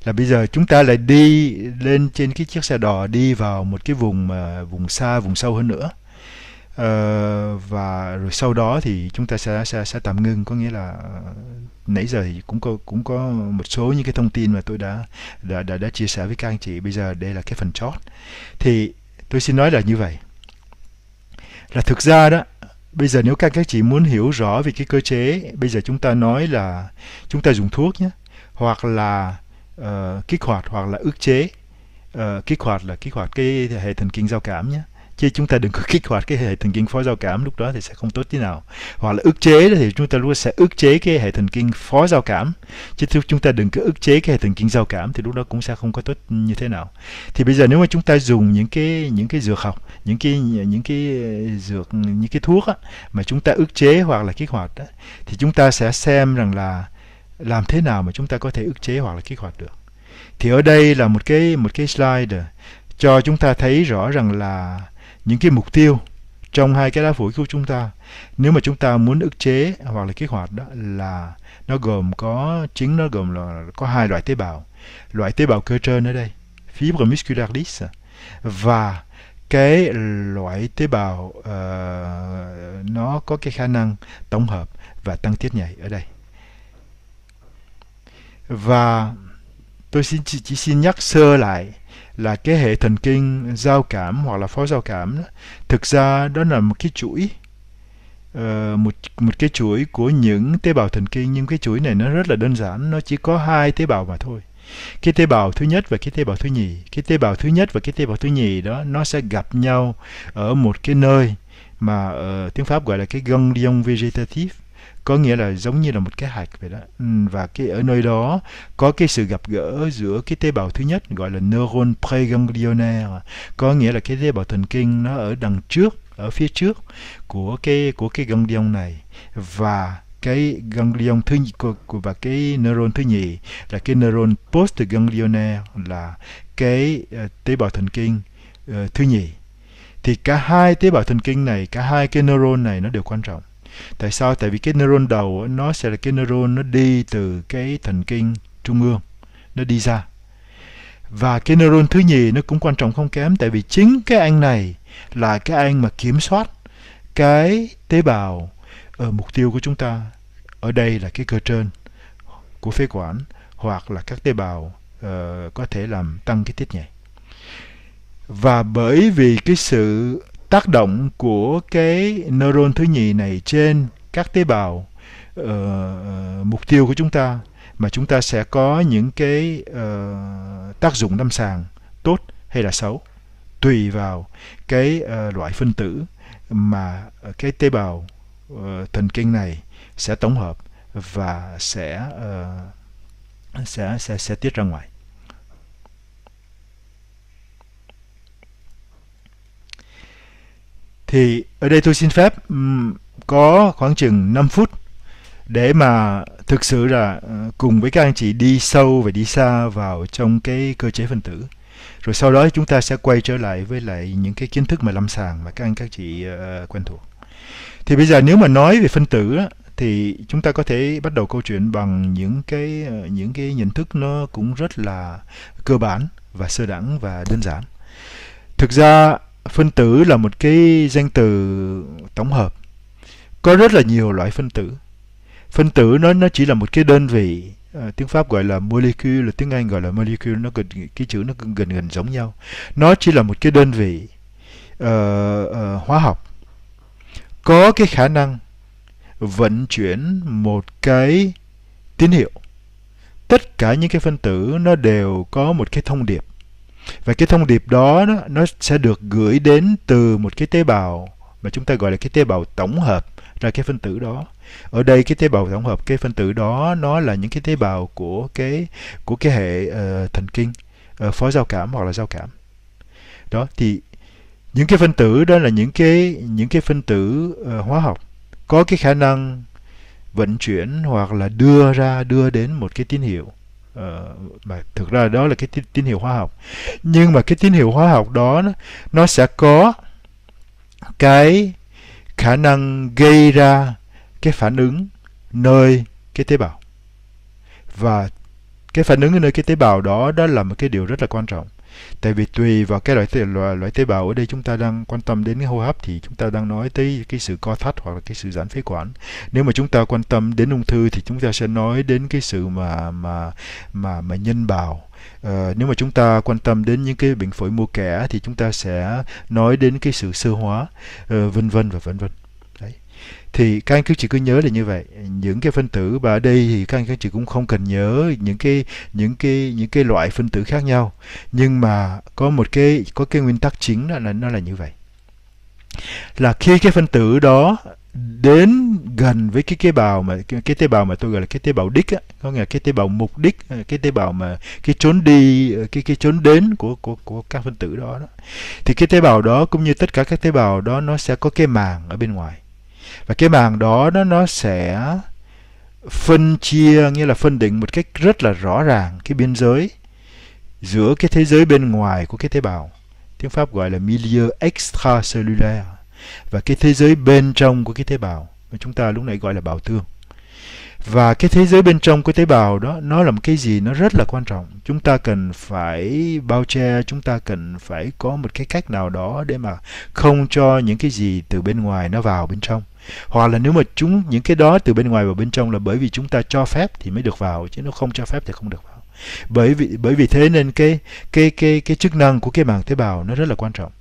là bây giờ chúng ta lại đi lên trên cái chiếc xe đò đi vào một cái vùng uh, vùng xa vùng sâu hơn nữa uh, và rồi sau đó thì chúng ta sẽ sẽ, sẽ tạm ngưng có nghĩa là uh, nãy giờ thì cũng có cũng có một số những cái thông tin mà tôi đã đã đã, đã chia sẻ với các anh chị bây giờ đây là cái phần chót thì Tôi xin nói là như vậy. Là thực ra đó, bây giờ nếu các các chị muốn hiểu rõ về cái cơ chế, bây giờ chúng ta nói là chúng ta dùng thuốc nhé, hoặc là uh, kích hoạt hoặc là ức chế. Uh, kích hoạt là kích hoạt cái hệ thần kinh giao cảm nhé chứ chúng ta đừng có kích hoạt cái hệ thần kinh phó giao cảm lúc đó thì sẽ không tốt thế nào hoặc là ức chế thì chúng ta luôn sẽ ức chế cái hệ thần kinh phó giao cảm chứ chúng ta đừng có ức chế cái hệ thần kinh giao cảm thì lúc đó cũng sẽ không có tốt như thế nào thì bây giờ nếu mà chúng ta dùng những cái những cái dược học những cái những cái ờ, dược những cái thuốc á, mà chúng ta ức chế hoặc là kích hoạt á, thì chúng ta sẽ xem rằng là làm thế nào mà chúng ta có thể ức chế hoặc là kích hoạt được thì ở đây là một cái một cái slide cho chúng ta thấy rõ rằng là những cái mục tiêu trong hai cái lá phổi của chúng ta nếu mà chúng ta muốn ức chế hoặc là kích hoạt đó là nó gồm có chính nó gồm là có hai loại tế bào loại tế bào cơ trơn ở đây fibre muscularis và cái loại tế bào uh, nó có cái khả năng tổng hợp và tăng tiết nhảy ở đây và tôi xin chỉ, chỉ xin nhắc sơ lại là cái hệ thần kinh giao cảm hoặc là phó giao cảm đó. thực ra đó là một cái chuỗi ờ, một một cái chuỗi của những tế bào thần kinh nhưng cái chuỗi này nó rất là đơn giản nó chỉ có hai tế bào mà thôi cái tế bào thứ nhất và cái tế bào thứ nhì cái tế bào thứ nhất và cái tế bào thứ nhì đó nó sẽ gặp nhau ở một cái nơi mà uh, tiếng pháp gọi là cái ganglion vegetative có nghĩa là giống như là một cái hạch vậy đó ừ, và cái ở nơi đó có cái sự gặp gỡ giữa cái tế bào thứ nhất gọi là neuron preganglionaire có nghĩa là cái tế bào thần kinh nó ở đằng trước ở phía trước của cái của cái ganglion này và cái ganglion thứ của, và cái neuron thứ nhì là cái neuron postganglionaire là cái uh, tế bào thần kinh uh, thứ nhì thì cả hai tế bào thần kinh này cả hai cái neuron này nó đều quan trọng tại sao tại vì cái neuron đầu nó sẽ là cái neuron nó đi từ cái thần kinh trung ương nó đi ra và cái neuron thứ nhì nó cũng quan trọng không kém tại vì chính cái anh này là cái anh mà kiểm soát cái tế bào ở mục tiêu của chúng ta ở đây là cái cơ trơn của phế quản hoặc là các tế bào uh, có thể làm tăng cái tiết nhảy và bởi vì cái sự tác động của cái neuron thứ nhì này trên các tế bào uh, mục tiêu của chúng ta mà chúng ta sẽ có những cái uh, tác dụng lâm sàng tốt hay là xấu tùy vào cái uh, loại phân tử mà cái tế bào uh, thần kinh này sẽ tổng hợp và sẽ uh, sẽ sẽ sẽ tiết ra ngoài thì ở đây tôi xin phép có khoảng chừng 5 phút để mà thực sự là ờ, cùng với các anh chị đi sâu và đi xa vào trong cái cơ chế phân tử rồi sau đó chúng ta sẽ quay trở lại với lại những cái kiến thức mà lâm sàng mà các anh các chị ờ, quen thuộc thì bây giờ nếu mà nói về phân tử thì chúng ta có thể bắt đầu câu chuyện bằng những cái ờ, những cái nhận thức nó cũng rất là cơ bản và sơ đẳng và đơn giản thực ra phân tử là một cái danh từ tổng hợp có rất là nhiều loại phân tử phân tử nó nó chỉ là một cái đơn vị à, tiếng pháp gọi là molecule là tiếng anh gọi là molecule nó gần cái chữ nó gần gần giống nhau nó chỉ là một cái đơn vị uh, uh, hóa học có cái khả năng vận chuyển một cái tín hiệu tất cả những cái phân tử nó đều có một cái thông điệp và cái thông điệp đó, đó nó sẽ được gửi đến từ một cái tế bào mà chúng ta gọi là cái tế bào tổng hợp ra cái phân tử đó ở đây cái tế bào tổng hợp cái phân tử đó nó là những cái tế bào của cái của cái hệ uh, thần kinh uh, phó giao cảm hoặc là giao cảm đó thì những cái phân tử đó là những cái những cái phân tử uh, hóa học có cái khả năng vận chuyển hoặc là đưa ra đưa đến một cái tín hiệu Ờ, mà thực ra đó là cái tín, tín hiệu hóa học nhưng mà cái tín hiệu hóa học đó nó, nó sẽ có cái khả năng gây ra cái phản ứng nơi cái tế bào và cái phản ứng nơi cái tế bào đó đó là một cái điều rất là quan trọng tại vì tùy vào cái loại tế, loại, loại tế bào ở đây chúng ta đang quan tâm đến cái hô hấp thì chúng ta đang nói tới cái sự co thắt hoặc là cái sự giãn phế quản nếu mà chúng ta quan tâm đến ung thư thì chúng ta sẽ nói đến cái sự mà mà mà mà nhân bào Uh, nếu mà chúng ta quan tâm đến những cái bệnh phổi mô kẻ thì chúng ta sẽ nói đến cái sự sơ hóa uh, vân vân và vân vân thì các anh các chị cứ nhớ là như vậy những cái phân tử và ở đây thì các anh các chị cũng không cần nhớ những cái những cái những cái loại phân tử khác nhau nhưng mà có một cái có cái nguyên tắc chính là nó là như vậy là khi cái phân tử đó đến gần với cái tế bào mà cái, cái tế bào mà tôi gọi là cái tế bào đích á, có nghĩa là cái tế bào mục đích ờ, cái tế bào mà cái trốn đi ờ, cái cái trốn đến của của của các phân tử đó, đó thì cái tế bào đó cũng như tất cả các tế bào đó nó sẽ có cái màng ở bên ngoài và cái màng đó nó nó sẽ phân chia nghĩa là phân định một cách rất là rõ ràng cái biên giới giữa cái thế giới bên ngoài của cái tế bào tiếng Pháp gọi là milieu extracellulaire và cái thế giới bên trong của cái tế bào mà chúng ta lúc nãy gọi là bào tương và cái thế giới bên trong của tế bào đó nó là một cái gì nó rất là quan trọng chúng ta cần phải bao che chúng ta cần phải có một cái cách nào đó để mà không cho những cái gì từ bên ngoài nó vào bên trong hoặc là nếu mà chúng những cái đó từ bên ngoài vào bên trong là bởi vì chúng ta cho phép thì mới được vào chứ nó không cho phép thì không được vào bởi vì bởi vì thế nên cái cái cái cái chức năng của cái màng tế bào nó rất là quan trọng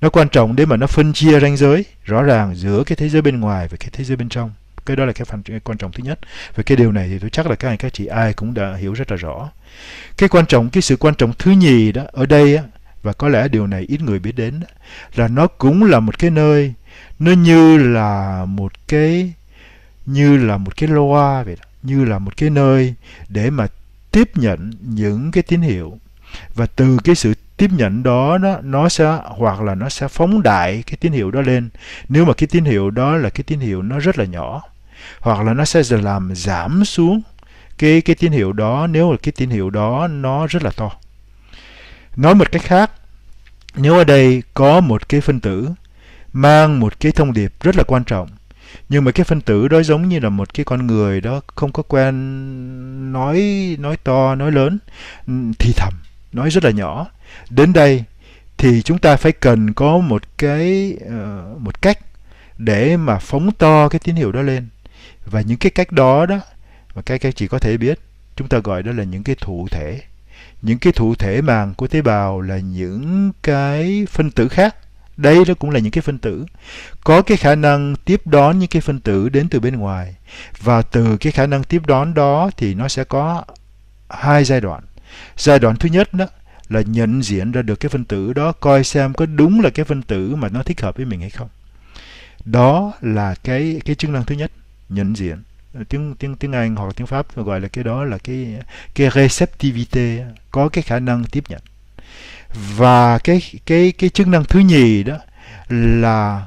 nó quan trọng để mà nó phân chia ranh giới rõ ràng giữa cái thế giới bên ngoài và cái thế giới bên trong cái đó là cái phần quan trọng thứ nhất và cái điều này thì tôi chắc là các anh các chị ai cũng đã hiểu rất là rõ cái quan trọng cái sự quan trọng thứ nhì đó ở đây và có lẽ điều này ít người biết đến là nó cũng là một cái nơi nó như là một cái như là một cái loa vậy đó, như là một cái nơi để mà tiếp nhận những cái tín hiệu và từ cái sự tiếp nhận đó nó nó sẽ hoặc là nó sẽ phóng đại cái tín hiệu đó lên nếu mà cái tín hiệu đó là cái tín hiệu nó rất là nhỏ hoặc là nó sẽ làm giảm xuống cái cái tín hiệu đó nếu mà cái tín hiệu đó nó rất là to nói một cách khác nếu ở đây có một cái phân tử mang một cái thông điệp rất là quan trọng nhưng mà cái phân tử đó giống như là một cái con người đó không có quen nói nói to nói lớn thì thầm nói rất là nhỏ đến đây thì chúng ta phải cần có một cái ờ, một cách để mà phóng to cái tín hiệu đó lên và những cái cách đó đó mà các các chị có thể biết chúng ta gọi đó là những cái thụ thể những cái thụ thể màng của tế bào là những cái phân tử khác đây đó cũng là những cái phân tử có cái khả năng tiếp đón những cái phân tử đến từ bên ngoài và từ cái khả năng tiếp đón đó thì nó sẽ có hai giai đoạn giai đoạn thứ nhất đó là nhận diện ra được cái phân tử đó coi xem có đúng là cái phân tử mà nó thích hợp với mình hay không đó là cái cái chức năng thứ nhất nhận diện tiếng tiếng tiếng Anh hoặc tiếng Pháp gọi là cái đó là cái cái receptivity có cái khả năng tiếp nhận và cái cái cái chức năng thứ nhì đó là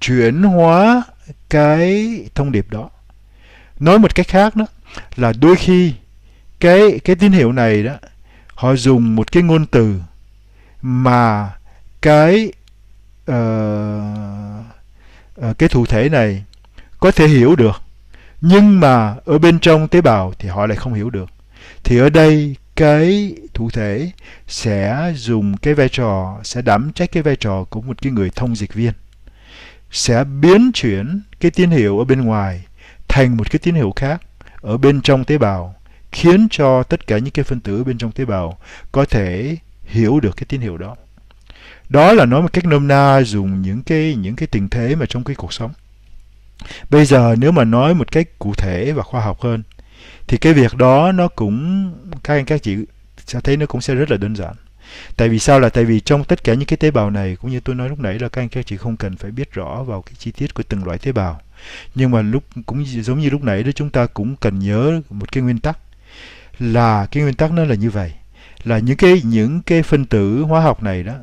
chuyển hóa cái thông điệp đó nói một cách khác đó là đôi khi cái cái tín hiệu này đó họ dùng một cái ngôn từ mà cái uh, uh, cái thụ thể này có thể hiểu được nhưng mà ở bên trong tế bào thì họ lại không hiểu được thì ở đây cái thụ thể sẽ dùng cái vai trò sẽ đảm trách cái vai trò của một cái người thông dịch viên sẽ biến chuyển cái tín hiệu ở bên ngoài thành một cái tín hiệu khác ở bên trong tế bào khiến cho tất cả những cái phân tử bên trong tế bào có thể hiểu được cái tín hiệu đó đó là nói một cách nôm na dùng những cái những cái tình thế mà trong cái cuộc sống Bây giờ nếu mà nói một cách cụ thể và khoa học hơn thì cái việc đó nó cũng các anh các chị sẽ thấy nó cũng sẽ rất là đơn giản. Tại vì sao là tại vì trong tất cả những cái tế bào này cũng như tôi nói lúc nãy là các anh các chị không cần phải biết rõ vào cái chi tiết của từng loại tế bào. Nhưng mà lúc cũng giống như lúc nãy đó chúng ta cũng cần nhớ một cái nguyên tắc là cái nguyên tắc nó là như vậy là những cái những cái phân tử hóa học này đó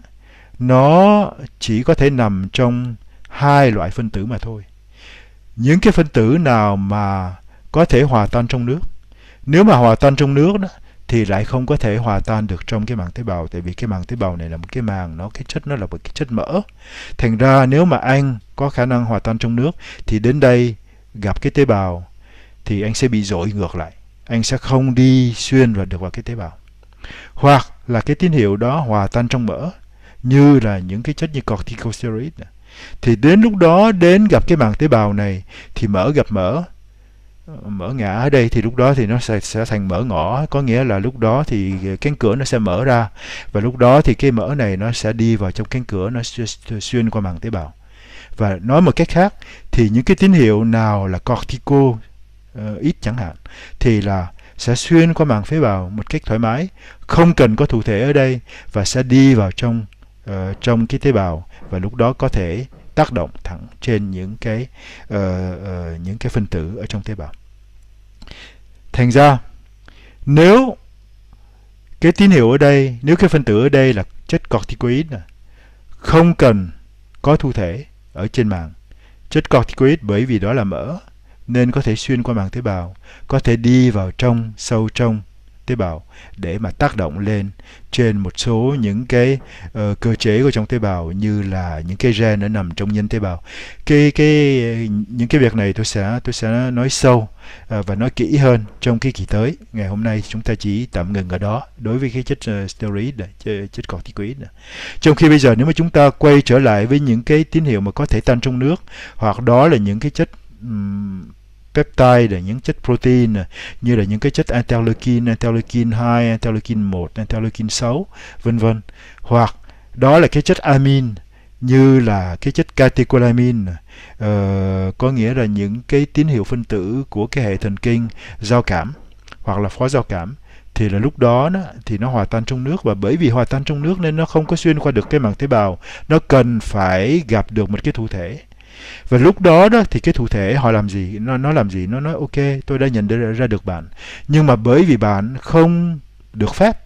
nó chỉ có thể nằm trong hai loại phân tử mà thôi những cái phân tử nào mà có thể hòa tan trong nước nếu mà hòa tan trong nước đó thì lại không có thể hòa tan được trong cái màng tế bào tại vì cái màng tế bào này là một cái màng nó cái chất nó là một cái chất mỡ thành ra nếu mà anh có khả năng hòa tan trong nước thì đến đây gặp cái tế bào thì anh sẽ bị dội ngược lại anh sẽ không đi xuyên vào được vào cái tế bào hoặc là cái tín hiệu đó hòa tan trong mỡ như là những cái chất như corticosteroid này thì đến lúc đó đến gặp cái màng tế bào này thì mở gặp mở mở ngã ở đây thì lúc đó thì nó sẽ, sẽ thành mở ngõ có nghĩa là lúc đó thì cánh cửa nó sẽ mở ra và lúc đó thì cái mở này nó sẽ đi vào trong cánh cửa nó xuyên qua màng tế bào và nói một cách khác thì những cái tín hiệu nào là cortico uh, ít chẳng hạn thì là sẽ xuyên qua màng tế bào một cách thoải mái không cần có thụ thể ở đây và sẽ đi vào trong uh, trong cái tế bào và lúc đó có thể tác động thẳng trên những cái uh, uh, những cái phân tử ở trong tế bào. Thành ra nếu cái tín hiệu ở đây, nếu cái phân tử ở đây là chất corticoid không cần có thu thể ở trên màng. Chất corticoid bởi vì đó là mỡ nên có thể xuyên qua màng tế bào, có thể đi vào trong sâu trong tế bào để mà tác động lên trên một số những cái uh, cơ chế của trong tế bào như là những cái gen nó nằm trong nhân tế bào cái cái những cái việc này tôi sẽ tôi sẽ nói sâu uh, và nói kỹ hơn trong cái kỳ tới ngày hôm nay chúng ta chỉ tạm ngừng ở đó đối với cái chất uh, steroid chất corticoid trong khi bây giờ nếu mà chúng ta quay trở lại với những cái tín hiệu mà có thể tan trong nước hoặc đó là những cái chất um, peptide là những chất protein như là những cái chất interleukin, interleukin 2, interleukin 1, interleukin 6, vân vân. Hoặc đó là cái chất amin như là cái chất catecholamine uh, có nghĩa là những cái tín hiệu phân tử của cái hệ thần kinh giao cảm hoặc là phó giao cảm thì là lúc đó nó, thì nó hòa tan trong nước và bởi vì hòa tan trong nước nên nó không có xuyên qua được cái màng tế bào nó cần phải gặp được một cái thụ thể và lúc đó đó thì cái thụ thể họ làm gì nó nó làm gì nó nói ok tôi đã nhận ra được bạn nhưng mà bởi vì bạn không được phép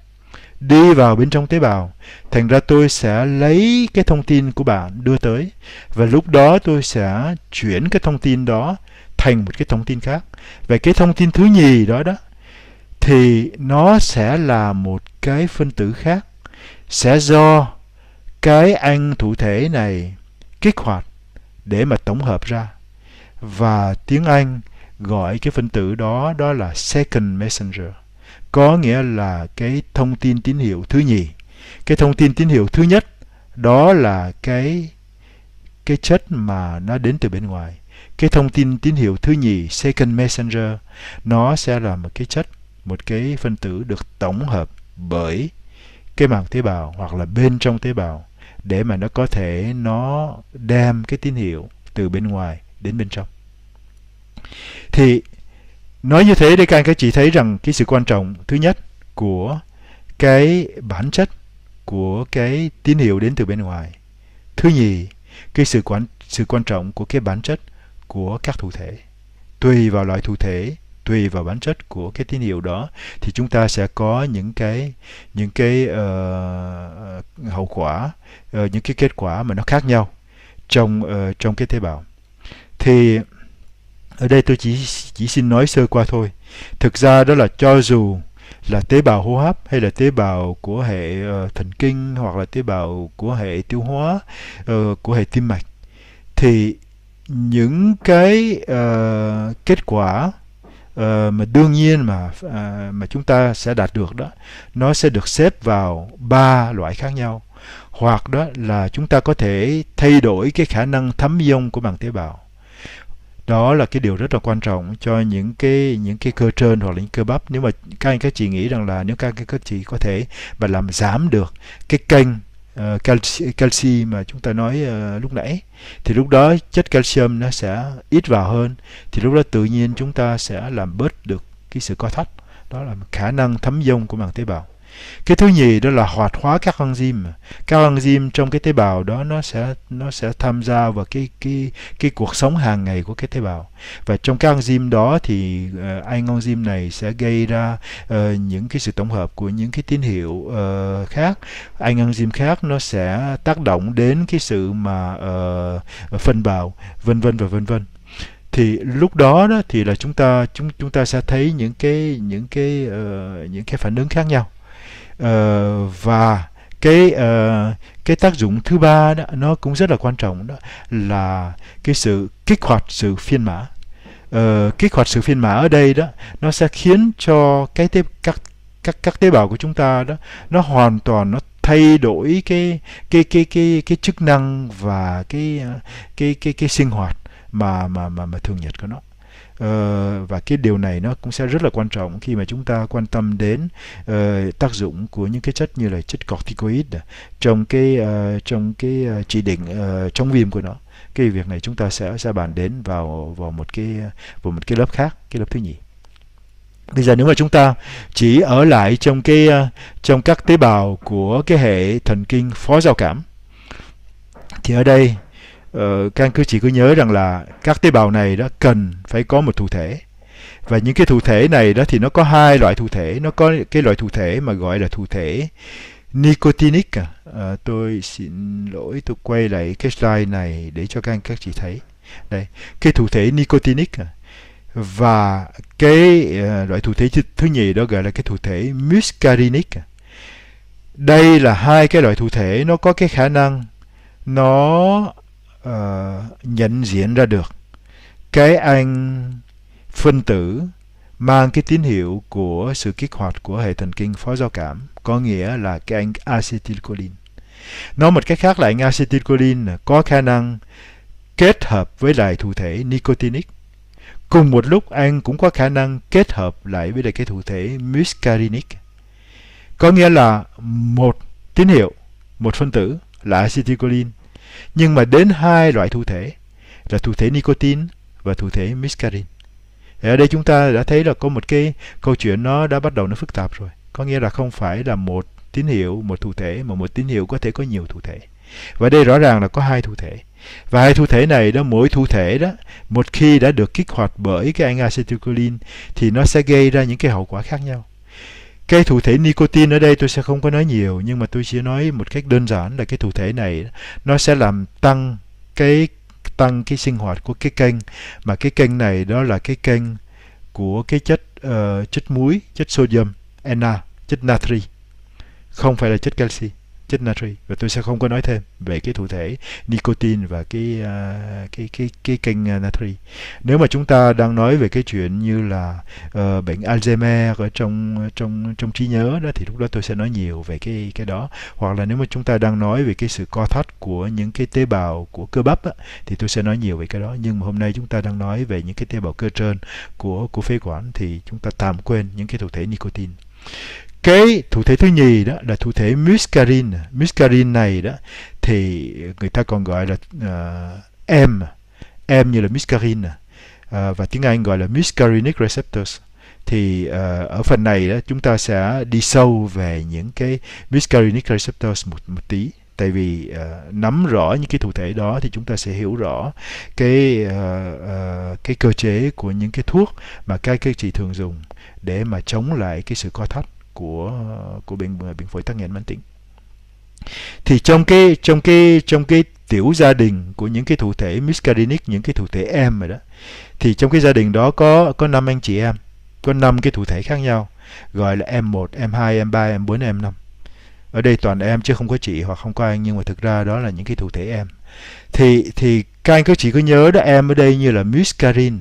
đi vào bên trong tế bào thành ra tôi sẽ lấy cái thông tin của bạn đưa tới và lúc đó tôi sẽ chuyển cái thông tin đó thành một cái thông tin khác và cái thông tin thứ nhì đó đó thì nó sẽ là một cái phân tử khác sẽ do cái anh thụ thể này kích hoạt để mà tổng hợp ra và tiếng Anh gọi cái phân tử đó đó là second messenger có nghĩa là cái thông tin tín hiệu thứ nhì cái thông tin tín hiệu thứ nhất đó là cái cái chất mà nó đến từ bên ngoài cái thông tin tín hiệu thứ nhì second messenger nó sẽ là một cái chất một cái phân tử được tổng hợp bởi cái màng tế bào hoặc là bên trong tế bào để mà nó có thể nó đem cái tín hiệu từ bên ngoài đến bên trong thì nói như thế để các anh các chị thấy rằng cái sự quan trọng thứ nhất của cái bản chất của cái tín hiệu đến từ bên ngoài thứ nhì cái sự quan sự quan trọng của cái bản chất của các thụ thể tùy vào loại thụ thể tùy vào bản chất của cái tín hiệu đó thì chúng ta sẽ có những cái những cái uh, hậu quả uh, những cái kết quả mà nó khác nhau trong uh, trong cái tế bào thì ở đây tôi chỉ chỉ xin nói sơ qua thôi thực ra đó là cho dù là tế bào hô hấp hay là tế bào của hệ uh, thần kinh hoặc là tế bào của hệ tiêu hóa uh, của hệ tim mạch thì những cái uh, kết quả Ờ, mà đương nhiên mà à, mà chúng ta sẽ đạt được đó nó sẽ được xếp vào ba loại khác nhau hoặc đó là chúng ta có thể thay đổi cái khả năng thấm ion của màng tế bào đó là cái điều rất là quan trọng cho những cái những cái cơ trên hoặc là những cơ bắp nếu mà các anh các chị nghĩ rằng là nếu các anh các chị có thể và làm giảm được cái kênh uh, calci calci mà chúng ta nói uh, lúc nãy thì lúc đó chất calcium nó sẽ ít vào hơn thì lúc đó tự nhiên chúng ta sẽ làm bớt được cái sự co thắt đó là khả năng thấm dung của màng tế bào cái thứ nhì đó là hoạt hóa các enzyme các enzyme trong cái tế bào đó nó sẽ nó sẽ tham gia vào cái cái cái cuộc sống hàng ngày của cái tế bào và trong các enzyme đó thì uh, anh enzyme này sẽ gây ra uh, những cái sự tổng hợp của những cái tín hiệu uh, khác anh enzyme khác nó sẽ tác động đến cái sự mà uh, phân bào vân vân và vân vân thì lúc đó đó thì là chúng ta chúng chúng ta sẽ thấy những cái những cái uh, những cái phản ứng khác nhau Ờ, và cái uh, cái tác dụng thứ ba đó, nó cũng rất là quan trọng đó là cái sự kích hoạt sự phiên mã uh, kích hoạt sự phiên mã ở đây đó nó sẽ khiến cho cái tế, các các các tế bào của chúng ta đó nó hoàn toàn nó thay đổi cái cái cái cái cái chức năng và cái cái cái cái, cái sinh hoạt mà mà mà mà thường nhật của nó uh, và cái điều này nó cũng sẽ rất là quan trọng khi mà chúng ta quan tâm đến uh, tác dụng của những cái chất như là chất corticoid à, trong cái uh, trong cái chỉ định uh, chống viêm của nó cái việc này chúng ta sẽ sẽ bàn đến vào vào một cái vào một cái lớp khác cái lớp thứ nhì bây giờ nếu mà chúng ta chỉ ở lại trong cái trong các tế bào của cái hệ thần kinh phó giao cảm thì ở đây Ờ, các anh cứ chỉ cứ nhớ rằng là các tế bào này đã cần phải có một thụ thể và những cái thụ thể này đó thì nó có hai loại thụ thể nó có cái loại thụ thể mà gọi là thụ thể nicotinic à tôi xin lỗi tôi quay lại cái slide này để cho các anh các chị thấy đây cái thụ thể nicotinic à, và cái uh, loại thụ thể thứ nhì đó gọi là cái thụ thể muscarinic à. đây là hai cái loại thụ thể nó có cái khả năng nó Ờ, nhận diện ra được cái anh phân tử mang cái tín hiệu của sự kích hoạt của hệ thần kinh phó giao cảm có nghĩa là cái anh acetylcholine nói một cách khác là anh acetylcholine có khả năng kết hợp với lại thụ thể nicotinic cùng một lúc anh cũng có khả năng kết hợp lại với lại cái thụ thể muscarinic có nghĩa là một tín hiệu một phân tử là acetylcholine nhưng mà đến hai loại thụ thể là thụ thể nicotine và thụ thể miscarin. ở đây chúng ta đã thấy là có một cái câu chuyện nó đã bắt đầu nó phức tạp rồi. Có nghĩa là không phải là một tín hiệu, một thụ thể mà một tín hiệu có thể có nhiều thụ thể. Và đây rõ ràng là có hai thụ thể. Và hai thụ thể này đó mỗi thụ thể đó một khi đã được kích hoạt bởi cái anh acetylcholine thì nó sẽ gây ra những cái hậu quả khác nhau cái thụ thể nicotine ở đây tôi sẽ không có nói nhiều nhưng mà tôi chỉ nói một cách đơn giản là cái thụ thể này nó sẽ làm tăng cái tăng cái sinh hoạt của cái kênh mà cái kênh này đó là cái kênh của cái chất uh, chất muối chất sodium Na chất natri không phải là chất canxi chất natri và tôi sẽ không có nói thêm về cái thụ thể nicotine và cái uh, cái cái cái kênh à, natri nếu mà chúng ta đang nói về cái chuyện như là uh, bệnh Alzheimer ở trong trong trong trí nhớ đó thì lúc đó tôi sẽ nói nhiều về cái cái đó hoặc là nếu mà chúng ta đang nói về cái sự co thắt của những cái tế bào của cơ bắp đó, thì tôi sẽ nói nhiều về cái đó nhưng mà hôm nay chúng ta đang nói về những cái tế bào cơ trơn của của phế quản thì chúng ta tạm quên những cái thụ thể nicotine cái thủ thể thứ nhì đó là thủ thể muscarin muscarin này đó thì người ta còn gọi là uh, m em như là muscarin uh, và tiếng Anh gọi là muscarinic receptors thì uh, ở phần này đó chúng ta sẽ đi sâu về những cái muscarinic receptors một, một tí tại vì uh, nắm rõ những cái thủ thể đó thì chúng ta sẽ hiểu rõ cái uh, uh, cái cơ chế của những cái thuốc mà các cái chị thường dùng để mà chống lại cái sự co thắt của của bệnh bệnh phổi tắc nghẽn mãn tính thì trong cái trong cái trong cái tiểu gia đình của những cái thủ thể miscarinic những cái thủ thể em rồi đó thì trong cái gia đình đó có có năm anh chị em có năm cái thủ thể khác nhau gọi là em 1, em 2, em 3, em 4, em 5 ở đây toàn em chứ không có chị hoặc không có anh nhưng mà thực ra đó là những cái thủ thể em thì thì các anh các chị có nhớ đó em ở đây như là miscarin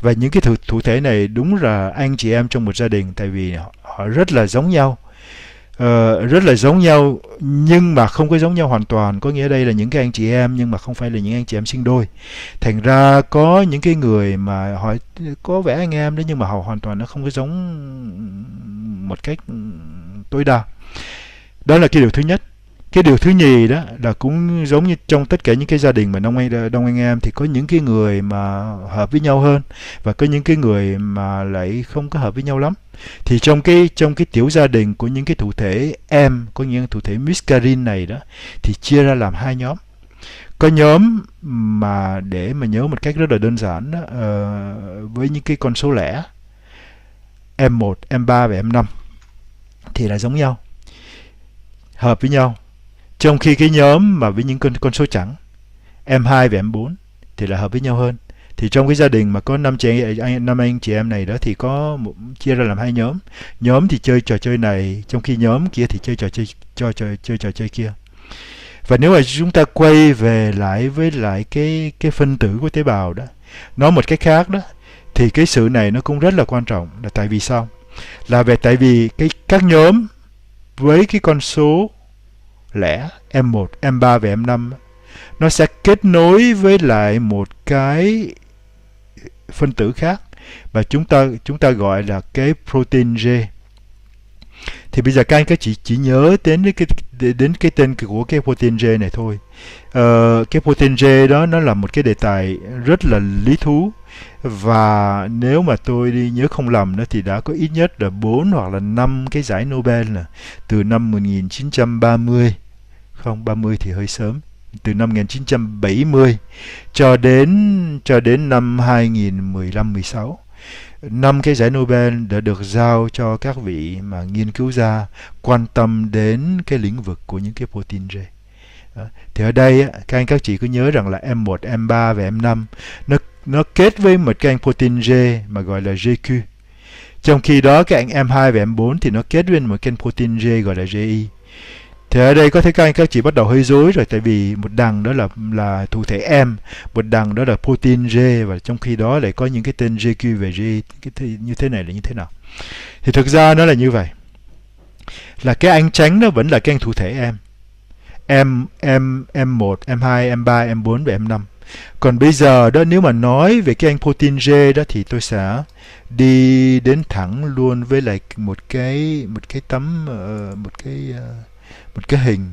và những cái thủ, thủ thể này đúng là anh chị em trong một gia đình tại vì họ, rất là giống nhau uh, rất là giống nhau nhưng mà không có giống nhau hoàn toàn có nghĩa đây là những cái anh chị em nhưng mà không phải là những anh chị em sinh đôi thành ra có những cái người mà họ có vẻ anh em đấy nhưng mà họ hoàn toàn nó không có giống một cách ừ, tối đa đó là cái điều thứ nhất cái điều thứ nhì đó là cũng giống như trong tất cả những cái gia đình mà đông anh đông anh em thì có những cái người mà hợp với nhau hơn và có những cái người mà lại không có hợp với nhau lắm thì trong cái trong cái tiểu gia đình của những cái thủ thể em có những thủ thể Miss Karin này đó thì chia ra làm hai nhóm có nhóm mà để mà nhớ một cách rất là đơn giản đó, uh, với những cái con số lẻ M1, M3 và M5 thì là giống nhau hợp với nhau trong khi cái nhóm mà với những con, con số chẵn em 2 và em 4 thì là hợp với nhau hơn. Thì trong cái gia đình mà có năm chị anh năm anh chị em này đó thì có một, chia ra làm hai nhóm. Nhóm thì chơi trò chơi này, trong khi nhóm kia thì chơi trò chơi cho chơi chơi trò chơi kia. Và nếu mà chúng ta quay về lại với lại cái cái phân tử của tế bào đó, nói một cách khác đó thì cái sự này nó cũng rất là quan trọng là tại vì sao? Là về tại vì cái các nhóm với cái con số lẻ M1, M3 và M5 nó sẽ kết nối với lại một cái phân tử khác mà chúng ta chúng ta gọi là cái protein G. Thì bây giờ các anh các chị chỉ nhớ đến cái đến cái tên của cái protein G này thôi. Ờ, cái protein G đó nó là một cái đề tài rất là lý thú và nếu mà tôi đi nhớ không lầm nữa thì đã có ít nhất là 4 hoặc là 5 cái giải Nobel nè từ năm 1930 không 30 thì hơi sớm từ năm 1970 cho đến cho đến năm 2015 16 năm cái giải Nobel đã được giao cho các vị mà nghiên cứu ra quan tâm đến cái lĩnh vực của những cái protein ray thì ở đây các anh các chị cứ nhớ rằng là M1, M3 và M5 nó nó kết với một cái anh protein G mà gọi là GQ. Trong khi đó các anh M2 và M4 thì nó kết với một cái protein G gọi là GI. Thì ở đây có thể các anh các chị bắt đầu hơi dối rồi tại vì một đằng đó là là thụ thể em, một đằng đó là protein G và trong khi đó lại có những cái tên GQ về G cái th như thế này là như thế nào. Thì thực ra nó là như vậy. Là cái anh tránh nó vẫn là cái anh thụ thể em. Em em em 1, em 2, em 3, em 4 và em 5. Còn bây giờ đó nếu mà nói về cái anh protein G đó thì tôi sẽ đi đến thẳng luôn với lại một cái một cái tấm ờ, một cái ờ, một cái hình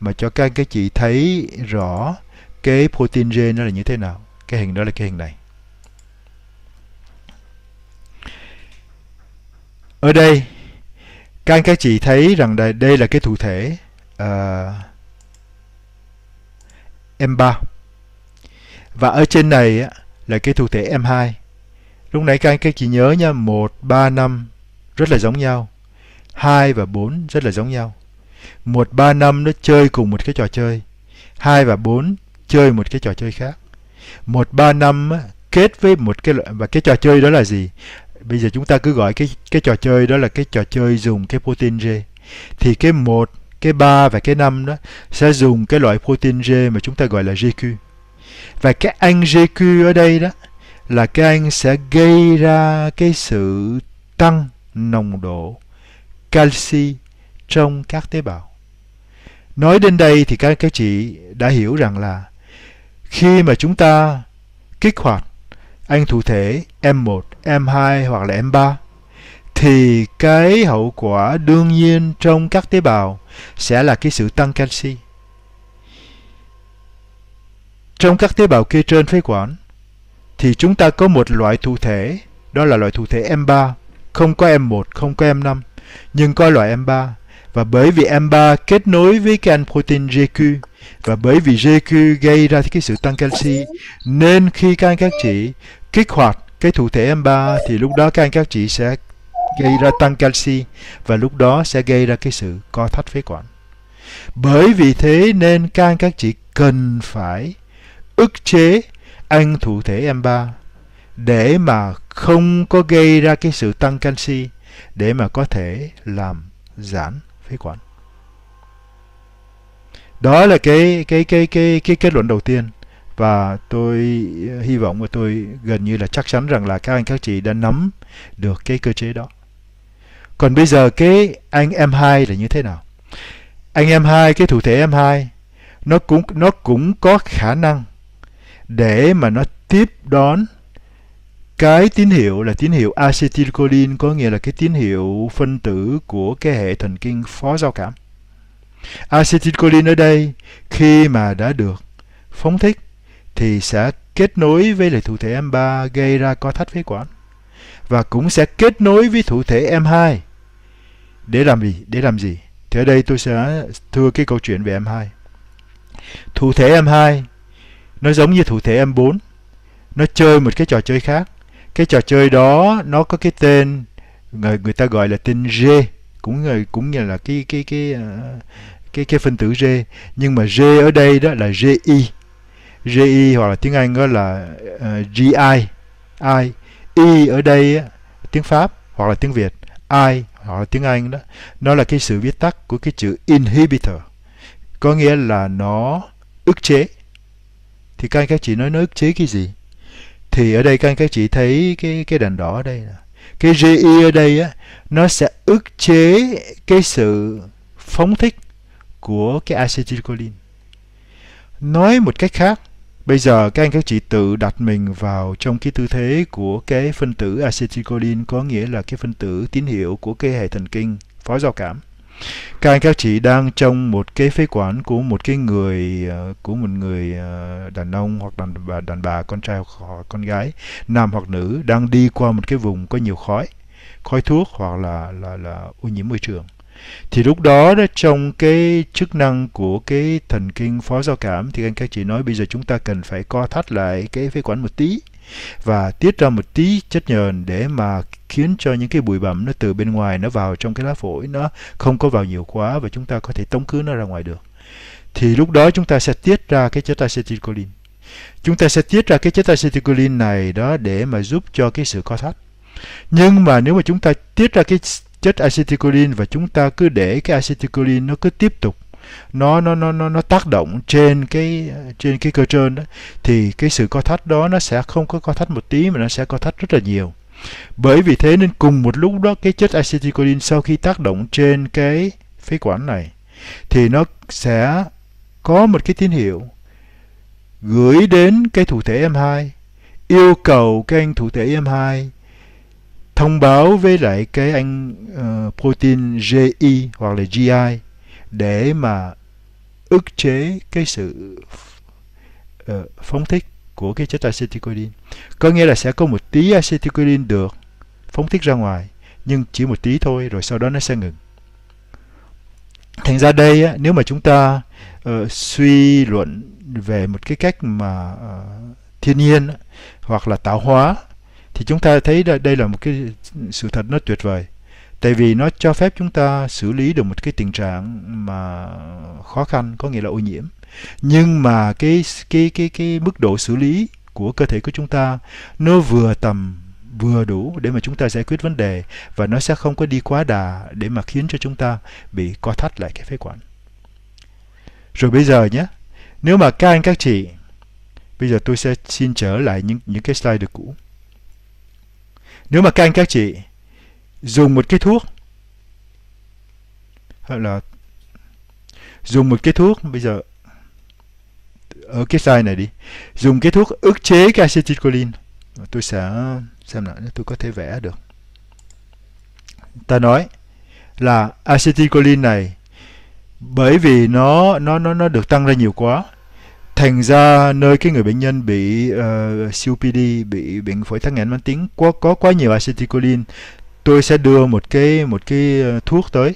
mà cho các cái chị thấy rõ cái protein gen nó là như thế nào cái hình đó là cái hình này ở đây các anh các chị thấy rằng đây, đây là cái thụ thể uh, ờ, M3 và ở trên này là cái thụ thể M2 lúc nãy các anh các chị nhớ nha một ba năm rất là giống nhau 2 và 4 rất là giống nhau một ba năm nó chơi cùng một cái trò chơi hai và bốn chơi một cái trò chơi khác một ba năm kết với một cái loại và cái trò chơi đó là gì bây giờ chúng ta cứ gọi cái cái trò chơi đó là cái trò chơi dùng cái protein G thì cái một cái ba và cái năm đó sẽ dùng cái loại protein G mà chúng ta gọi là GQ và cái anh GQ ở đây đó là cái anh sẽ gây ra cái sự tăng nồng độ canxi trong các tế bào. Nói đến đây thì các các chị đã hiểu rằng là khi mà chúng ta kích hoạt anh thụ thể M1, M2 hoặc là M3 thì cái hậu quả đương nhiên trong các tế bào sẽ là cái sự tăng canxi. Trong các tế bào kia trên phế quản thì chúng ta có một loại thụ thể, đó là loại thụ thể M3, không có M1, không có M5, nhưng có loại M3 và bởi vì AMPA kết nối với cái protein GQ và bởi vì GQ gây ra cái sự tăng canxi nên khi các anh các chị kích hoạt cái thụ thể AMPA thì lúc đó các anh các chị sẽ gây ra tăng canxi và lúc đó sẽ gây ra cái sự co thắt phế quản. Bởi vì thế nên các anh các chị cần phải ức chế ăn thụ thể AMPA để mà không có gây ra cái sự tăng canxi để mà có thể làm giãn phế quản đó là cái cái cái cái cái kết luận đầu tiên và tôi ờ, hy vọng và tôi gần như là chắc chắn rằng là các anh các chị đã nắm được cái cơ chế đó còn bây giờ cái anh em 2 là như thế nào anh em 2 cái thủ thể em 2 nó cũng nó cũng có khả năng để mà nó tiếp đón cái tín hiệu là tín hiệu acetylcholine có nghĩa là cái tín hiệu phân tử của cái hệ thần kinh phó giao cảm. Acetylcholine ở đây khi mà đã được phóng thích thì sẽ kết nối với lại thụ thể M3 gây ra co thắt phế quản và cũng sẽ kết nối với thụ thể M2 để làm gì? Để làm gì? Thì ở đây tôi sẽ thưa cái câu chuyện về M2. Thụ thể M2 nó giống như thụ thể M4 nó chơi một cái trò chơi khác cái trò chơi đó nó có cái tên người người ta gọi là tên G cũng người cũng như là cái cái cái ờ, cái cái phân tử G nhưng mà G ở đây đó là GI GI hoặc là tiếng Anh đó là uh, ờ, GI I I ở đây tiếng Pháp hoặc là tiếng Việt I hoặc là tiếng Anh đó nó là cái sự viết tắt của cái chữ inhibitor có nghĩa là nó ức chế thì các anh các chị nói nó ức chế cái gì thì ở đây các anh các chị thấy cái cái đèn đỏ ở đây là cái GI ở đây á nó sẽ ức chế cái sự phóng thích của cái acetylcholine. Nói một cách khác, bây giờ các anh các chị tự đặt mình vào trong cái tư thế của cái phân tử acetylcholine có nghĩa là cái phân tử tín hiệu của cái hệ thần kinh phó giao cảm các anh các chị đang trong một cái phế quản của một cái người ờ, của một người ờ, đàn ông hoặc đàn bà đàn bà con trai hoặc con gái nam hoặc nữ đang đi qua một cái vùng có nhiều khói khói thuốc hoặc là là là ô nhiễm môi trường thì lúc đó, đó trong cái chức năng của cái thần kinh phó giao cảm thì các anh các chị nói bây giờ chúng ta cần phải co thắt lại cái phế quản một tí và tiết ra một tí chất nhờn để mà khiến cho những cái bụi bẩm nó từ bên ngoài nó vào trong cái lá phổi nó không có vào nhiều quá và chúng ta có thể tống khứ nó ra ngoài được thì lúc đó chúng ta sẽ tiết ra cái chất acetylcholine chúng ta sẽ tiết ra cái chất acetylcholine này đó để mà giúp cho cái sự co thắt nhưng mà nếu mà chúng ta tiết ra cái chất acetylcholine và chúng ta cứ để cái acetylcholine nó cứ tiếp tục nó nó nó nó nó tác động trên cái trên cái cơ trơn đó thì cái sự co thắt đó nó sẽ không có co thắt một tí mà nó sẽ co thắt rất là nhiều bởi vì thế nên cùng một lúc đó cái chất acetylcholine sau khi tác động trên cái phế quản này thì nó sẽ có một cái tín hiệu gửi đến cái thủ thể M2 yêu cầu cái anh thủ thể M2 thông báo với lại cái anh uh, protein GI hoặc là GI để mà ức chế cái sự ờ, phóng thích của cái chất acetylcholine. Có nghĩa là sẽ có một tí acetylcholine được phóng thích ra ngoài, nhưng chỉ một tí thôi rồi sau đó nó sẽ ngừng. Thành ra đây á, nếu mà chúng ta uh, suy luận về một cái cách mà uh, thiên nhiên hoặc là tạo hóa thì chúng ta thấy đây là một cái sự thật nó tuyệt vời tại vì nó cho phép chúng ta xử lý được một cái tình trạng mà khó khăn có nghĩa là ô nhiễm nhưng mà cái cái cái cái mức độ xử lý của cơ thể của chúng ta nó vừa tầm vừa đủ để mà chúng ta giải quyết vấn đề và nó sẽ không có đi quá đà để mà khiến cho chúng ta bị co thắt lại cái phế quản rồi bây giờ nhé nếu mà các anh các chị bây giờ tôi sẽ xin trở lại những những cái slide được cũ nếu mà các anh các chị dùng một cái thuốc hoặc là dùng một cái thuốc bây giờ ở cái slide này đi dùng cái thuốc ức chế cái acetylcholine tôi sẽ xem lại nếu tôi có thể vẽ được ta nói là acetylcholine này bởi vì nó nó nó nó được tăng ra nhiều quá thành ra nơi cái người bệnh nhân bị uh, ờ, COPD bị bệnh phổi tắc nghẽn mãn tính có có quá nhiều acetylcholine tôi sẽ đưa một cái một cái ờ, thuốc tới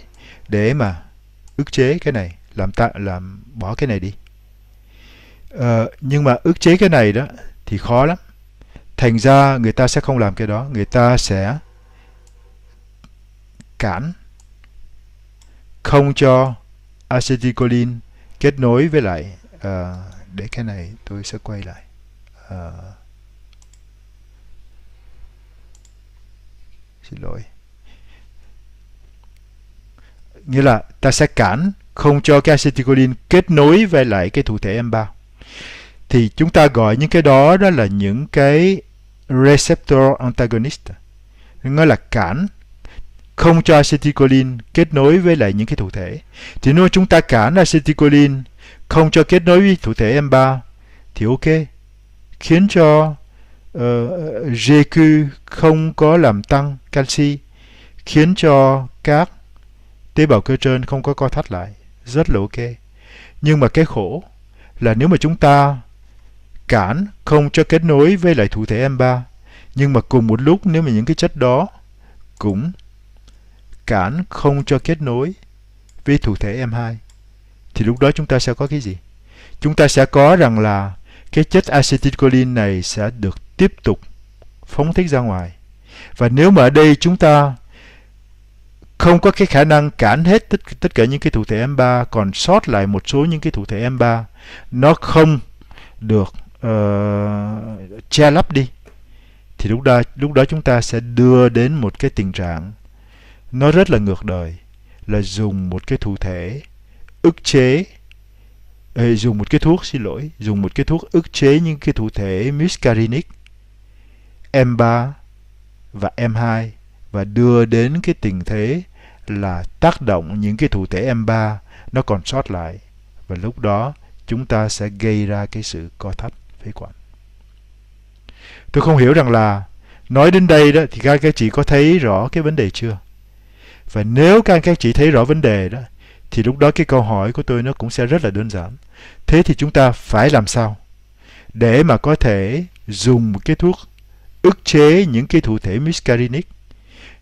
để mà ức chế cái này làm ta làm bỏ cái này đi à, nhưng mà ức chế cái này đó thì khó lắm thành ra người ta sẽ không làm cái đó người ta sẽ cản không cho acetylcholine kết nối với lại uh, để cái này tôi sẽ quay lại uh, xin lỗi nghĩa là ta sẽ cản không cho cái acetylcholine kết nối với lại cái thụ thể em 3 thì chúng ta gọi những cái đó đó là những cái receptor antagonist nghĩa là cản không cho acetylcholine kết nối với lại những cái thụ thể thì nếu chúng ta cản acetylcholine không cho kết nối với thụ thể em 3 thì ok khiến cho Ờ, uh, GQ không có làm tăng canxi khiến cho các tế bào cơ trơn không có co thắt lại rất là ok nhưng mà cái khổ là nếu mà chúng ta cản không cho kết nối với lại thụ thể M3 nhưng mà cùng một lúc nếu mà những cái chất đó cũng cản không cho kết nối với thụ thể M2 thì lúc đó chúng ta sẽ có cái gì? Chúng ta sẽ có rằng là cái chất acetylcholine này sẽ được tiếp tục phóng thích ra ngoài và nếu mà ở đây chúng ta không có cái khả năng cản hết tất, tất cả những cái thủ thể M3 còn sót lại một số những cái thủ thể M3 nó không được uh, che lấp đi thì lúc đó lúc đó chúng ta sẽ đưa đến một cái tình trạng nó rất là ngược đời là dùng một cái thủ thể ức chế dùng một cái thuốc xin lỗi dùng một cái thuốc ức chế những cái thủ thể muscarinic M3 và M2 và đưa đến cái tình thế là tác động những cái thủ thể M3 nó còn sót lại và lúc đó chúng ta sẽ gây ra cái sự co thắt phế quản. Tôi không hiểu rằng là nói đến đây đó thì các anh chị có thấy rõ cái vấn đề chưa? Và nếu các anh chị thấy rõ vấn đề đó thì lúc đó cái câu hỏi của tôi nó cũng sẽ rất là đơn giản. Thế thì chúng ta phải làm sao để mà có thể dùng một cái thuốc ức chế những cái thụ thể muscarinic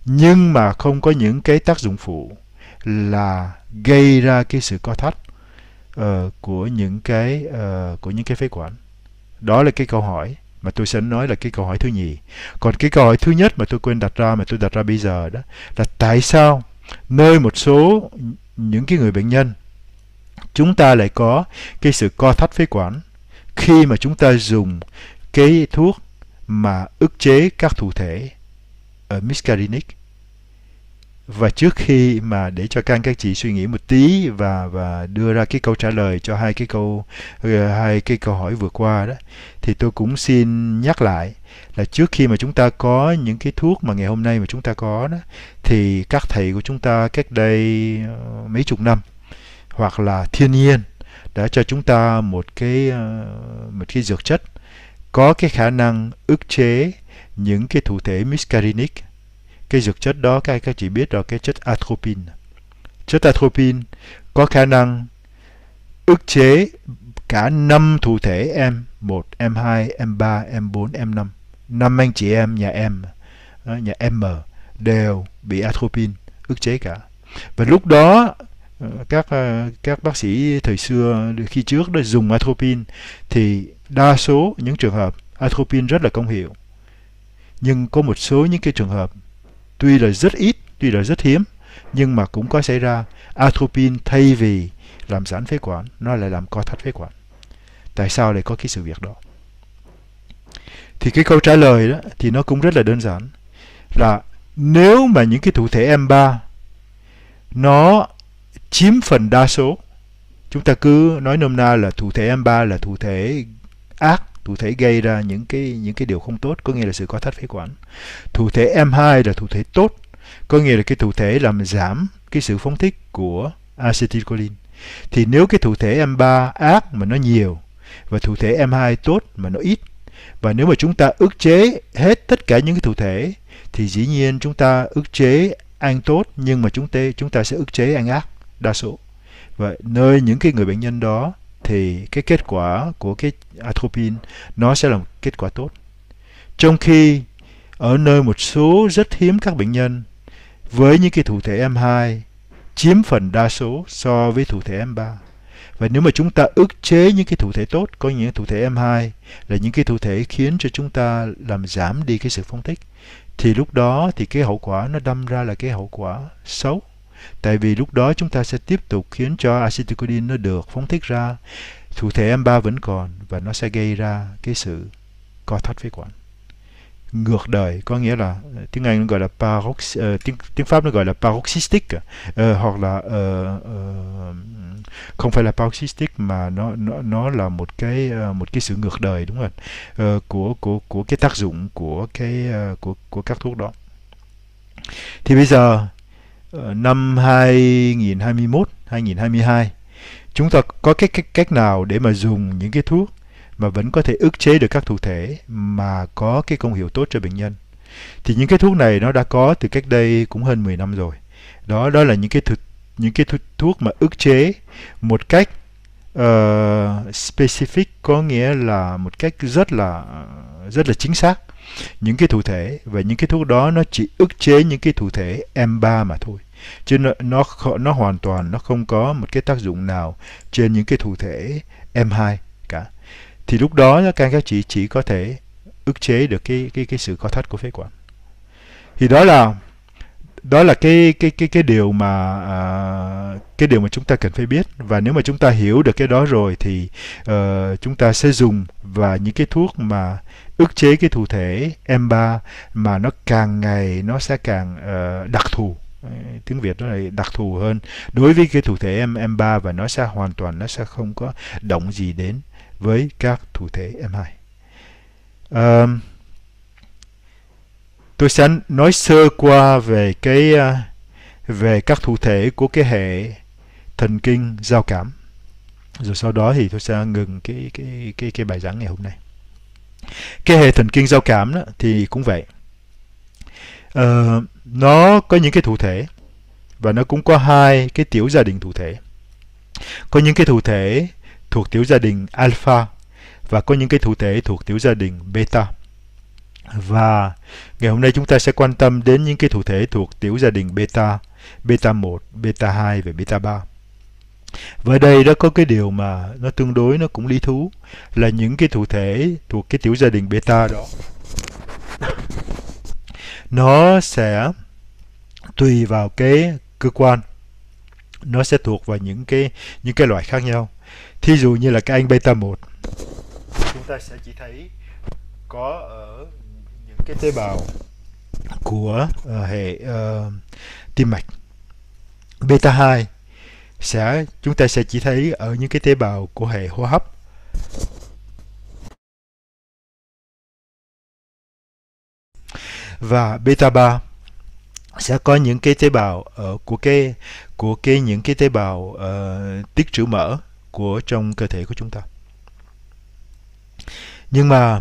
nhưng mà không có những cái tác dụng phụ là gây ra cái sự co thắt uh, của những cái uh, của những cái phế quản đó là cái câu hỏi mà tôi sẽ nói là cái câu hỏi thứ nhì còn cái câu hỏi thứ nhất mà tôi quên đặt ra mà tôi đặt ra bây giờ đó là tại sao nơi một số những cái người bệnh nhân chúng ta lại có cái sự co thắt phế quản khi mà chúng ta dùng cái thuốc mà ức chế các thụ thể ở muscarinic và trước khi mà để cho can các chị suy nghĩ một tí và và đưa ra cái câu trả lời cho hai cái câu ờ, hai cái câu hỏi vừa qua đó thì tôi cũng xin nhắc lại là trước khi mà chúng ta có những cái thuốc mà ngày hôm nay mà chúng ta có đó thì các thầy của chúng ta cách đây ờ, mấy chục năm hoặc là thiên nhiên đã cho chúng ta một cái ờ, một cái dược chất có cái khả năng ức chế những cái thụ thể muscarinic. Cái dược chất đó các các chị biết rồi, cái chất atropin. Chất atropin có khả năng ức chế cả năm thụ thể em 1, em 2, em 3, em 4, em 5. năm anh chị em nhà em, ờ, nhà M đều bị atropin ức chế cả. Và lúc đó ờ, các ờ, các bác sĩ thời xưa khi trước đã dùng atropin thì Đa số những trường hợp, atropine rất là công hiệu. Nhưng có một số những cái trường hợp, tuy là rất ít, tuy là rất hiếm, nhưng mà cũng có xảy ra atropine thay vì làm giãn phế quản, nó lại làm co thắt phế quản. Tại sao lại có cái sự việc đó? Thì cái câu trả lời đó thì nó cũng rất là đơn giản là nếu mà những cái thụ thể M3 nó chiếm phần đa số chúng ta cứ nói nôm na là thụ thể M3 là thụ thể ác thủ thể gây ra những cái những cái điều không tốt có nghĩa là sự có thắt phế quản thủ thể M2 là thủ thể tốt có nghĩa là cái thủ thể làm giảm cái sự phóng thích của acetylcholine thì nếu cái thủ thể M3 ác mà nó nhiều và thủ thể M2 tốt mà nó ít và nếu mà chúng ta ức chế hết tất cả những cái thủ thể thì dĩ nhiên chúng ta ức chế ăn tốt nhưng mà chúng ta chúng ta sẽ ức chế ăn ác đa số. Vậy nơi những cái người bệnh nhân đó thì cái kết quả của cái atropine nó sẽ là một kết quả tốt. Trong khi ở nơi một số rất hiếm các bệnh nhân với những cái thủ thể M2 chiếm phần đa số so với thủ thể M3. Và nếu mà chúng ta ức chế những cái thủ thể tốt, có những thủ thể M2 là những cái thủ thể khiến cho chúng ta làm giảm đi cái sự phân tích thì lúc đó thì cái hậu quả nó đâm ra là cái hậu quả xấu Tại vì lúc đó chúng ta sẽ tiếp tục khiến cho acetylcholine nó được phóng thích ra. Thụ thể M3 vẫn còn và nó sẽ gây ra cái sự co thắt phế quản. Ngược đời có nghĩa là ờ, tiếng Anh nó gọi là parox, uh, tiếng, tiếng Pháp nó gọi là paroxystic uh, hoặc là uh, uh, không phải là paroxystic mà nó nó nó là một cái một cái sự ngược đời đúng không Uh, của của của cái tác dụng của cái uh, của của các thuốc đó. Thì bây giờ Ờ, năm 2021, 2022 chúng ta có cái cách cách nào để mà dùng những cái thuốc mà vẫn có thể ức chế được các thụ thể mà có cái công hiệu tốt cho bệnh nhân. Thì những cái thuốc này nó đã có từ cách đây cũng hơn 10 năm rồi. Đó đó là những cái thực những cái thuốc mà ức chế một cách uh, specific có nghĩa là một cách rất là rất là chính xác những cái thụ thể và những cái thuốc đó nó chỉ ức chế những cái thụ thể M3 mà thôi chứ nó, nó nó hoàn toàn nó không có một cái tác dụng nào trên những cái thụ thể M2 cả thì lúc đó các anh các chị chỉ có thể ức chế được cái cái cái sự co thắt của phế quản thì đó là đó là cái cái cái cái điều mà à, cái điều mà chúng ta cần phải biết và nếu mà chúng ta hiểu được cái đó rồi thì uh, chúng ta sẽ dùng và những cái thuốc mà ức chế cái thụ thể M3 mà nó càng ngày nó sẽ càng uh, đặc thù tiếng Việt nó lại đặc thù hơn đối với cái thụ thể M M3 và nó sẽ hoàn toàn nó sẽ không có động gì đến với các thụ thể M2. Um, tôi sẽ nói sơ qua về cái ờ, về các thụ thể của cái hệ thần kinh giao cảm rồi sau đó thì tôi sẽ ngừng cái cái cái cái bài giảng ngày hôm nay cái hệ thần kinh giao cảm đó, thì cũng vậy ờ, nó có những cái thụ thể và nó cũng có hai cái tiểu gia đình thụ thể có những cái thụ thể thuộc tiểu gia đình alpha và có những cái thụ thể thuộc tiểu gia đình beta và ngày hôm nay chúng ta sẽ quan tâm đến những cái thủ thể thuộc tiểu gia đình beta, beta 1, beta 2 và beta 3. Và đây đó có cái điều mà nó tương đối nó cũng lý thú là những cái thủ thể thuộc cái tiểu gia đình beta đó nó sẽ tùy vào cái cơ quan nó sẽ thuộc vào những cái những cái loại khác nhau. Thí dụ như là cái anh beta 1 chúng ta sẽ chỉ thấy có ở cái tế bào của uh, hệ uh, tim mạch beta 2 sẽ chúng ta sẽ chỉ thấy ở những cái tế bào của hệ hô hấp và beta 3 sẽ có những cái tế bào ở uh, của cái của cái những cái tế bào uh, tiết trữ mỡ của trong cơ thể của chúng ta nhưng mà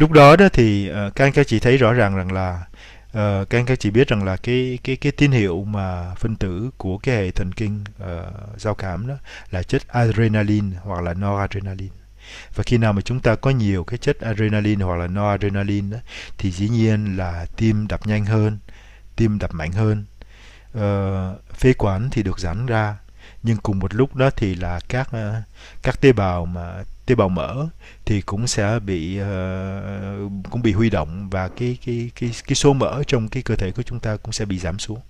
lúc đó đó thì uh, các anh các chị thấy rõ ràng rằng là uh, các anh các chị biết rằng là cái cái cái tín hiệu mà phân tử của cái hệ thần kinh uh, giao cảm đó là chất adrenaline hoặc là noradrenaline và khi nào mà chúng ta có nhiều cái chất adrenaline hoặc là noradrenaline đó, thì dĩ nhiên là tim đập nhanh hơn tim đập mạnh hơn uh, phế quản thì được giãn ra nhưng cùng một lúc đó thì là các uh, các tế bào mà tế bào mỡ thì cũng sẽ bị uh, cũng bị huy động và cái cái cái cái số mỡ trong cái cơ thể của chúng ta cũng sẽ bị giảm xuống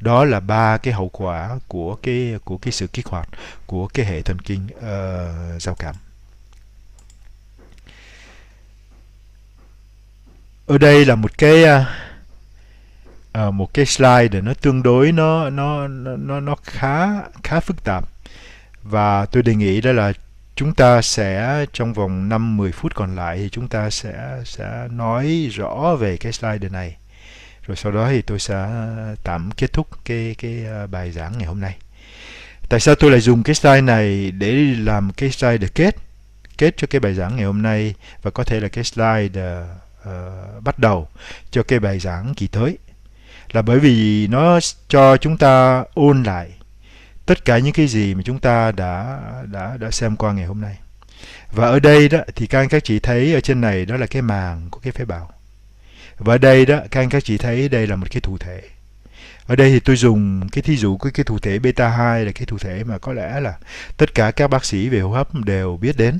đó là ba cái hậu quả của cái của cái sự kích hoạt của cái hệ thần kinh uh, giao cảm ở đây là một cái uh, một cái slide để nó tương đối nó nó nó nó khá khá phức tạp và tôi đề nghị đó là chúng ta sẽ trong vòng 5-10 phút còn lại thì chúng ta sẽ sẽ nói rõ về cái slide này rồi sau đó thì tôi sẽ tạm kết thúc cái cái ờ, bài giảng ngày hôm nay tại sao tôi lại dùng cái slide này để làm cái slide kết kết cho cái bài giảng ngày hôm nay và có thể là cái slide uh, bắt đầu cho cái bài giảng kỳ tới là bởi vì nó cho chúng ta ôn lại tất cả những cái gì mà chúng ta đã đã đã xem qua ngày hôm nay và ở đây đó thì các anh các chị thấy ở trên này đó là cái màng của cái phế bào và ở đây đó các anh các chị thấy đây là một cái thủ thể ở đây thì tôi dùng cái thí dụ của cái thủ thể beta 2 là cái thủ thể mà có lẽ là tất cả các bác sĩ về hô hấp đều biết đến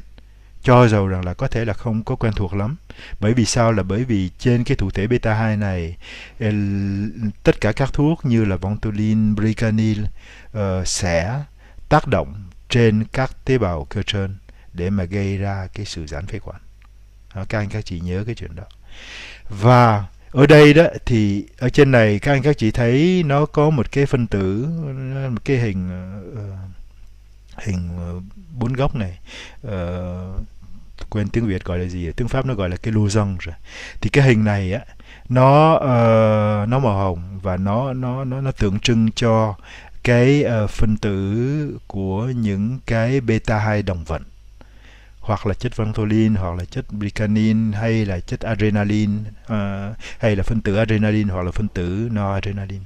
cho dầu rằng là có thể là không có quen thuộc lắm bởi vì sao là bởi vì trên cái thủ thể beta 2 này eh, tất cả các thuốc như là ventolin, bricanil Ờ, sẽ tác động trên các tế bào cơ trên để mà gây ra cái sự giãn phế quản các anh các chị nhớ cái chuyện đó và ở đây đó thì ở trên này các anh các chị thấy nó có một cái phân tử một cái hình uh, hình bốn góc này uh, quên tiếng Việt gọi là gì tiếng Pháp nó gọi là cái lưu răng rồi thì cái hình này á nó uh, nó màu hồng và nó nó nó nó tượng trưng cho cái ờ, phân tử của những cái beta 2 đồng vận hoặc là chất ventolin hoặc là chất bricanin hay là chất adrenaline uh, hay là phân tử adrenaline hoặc là phân tử no adrenaline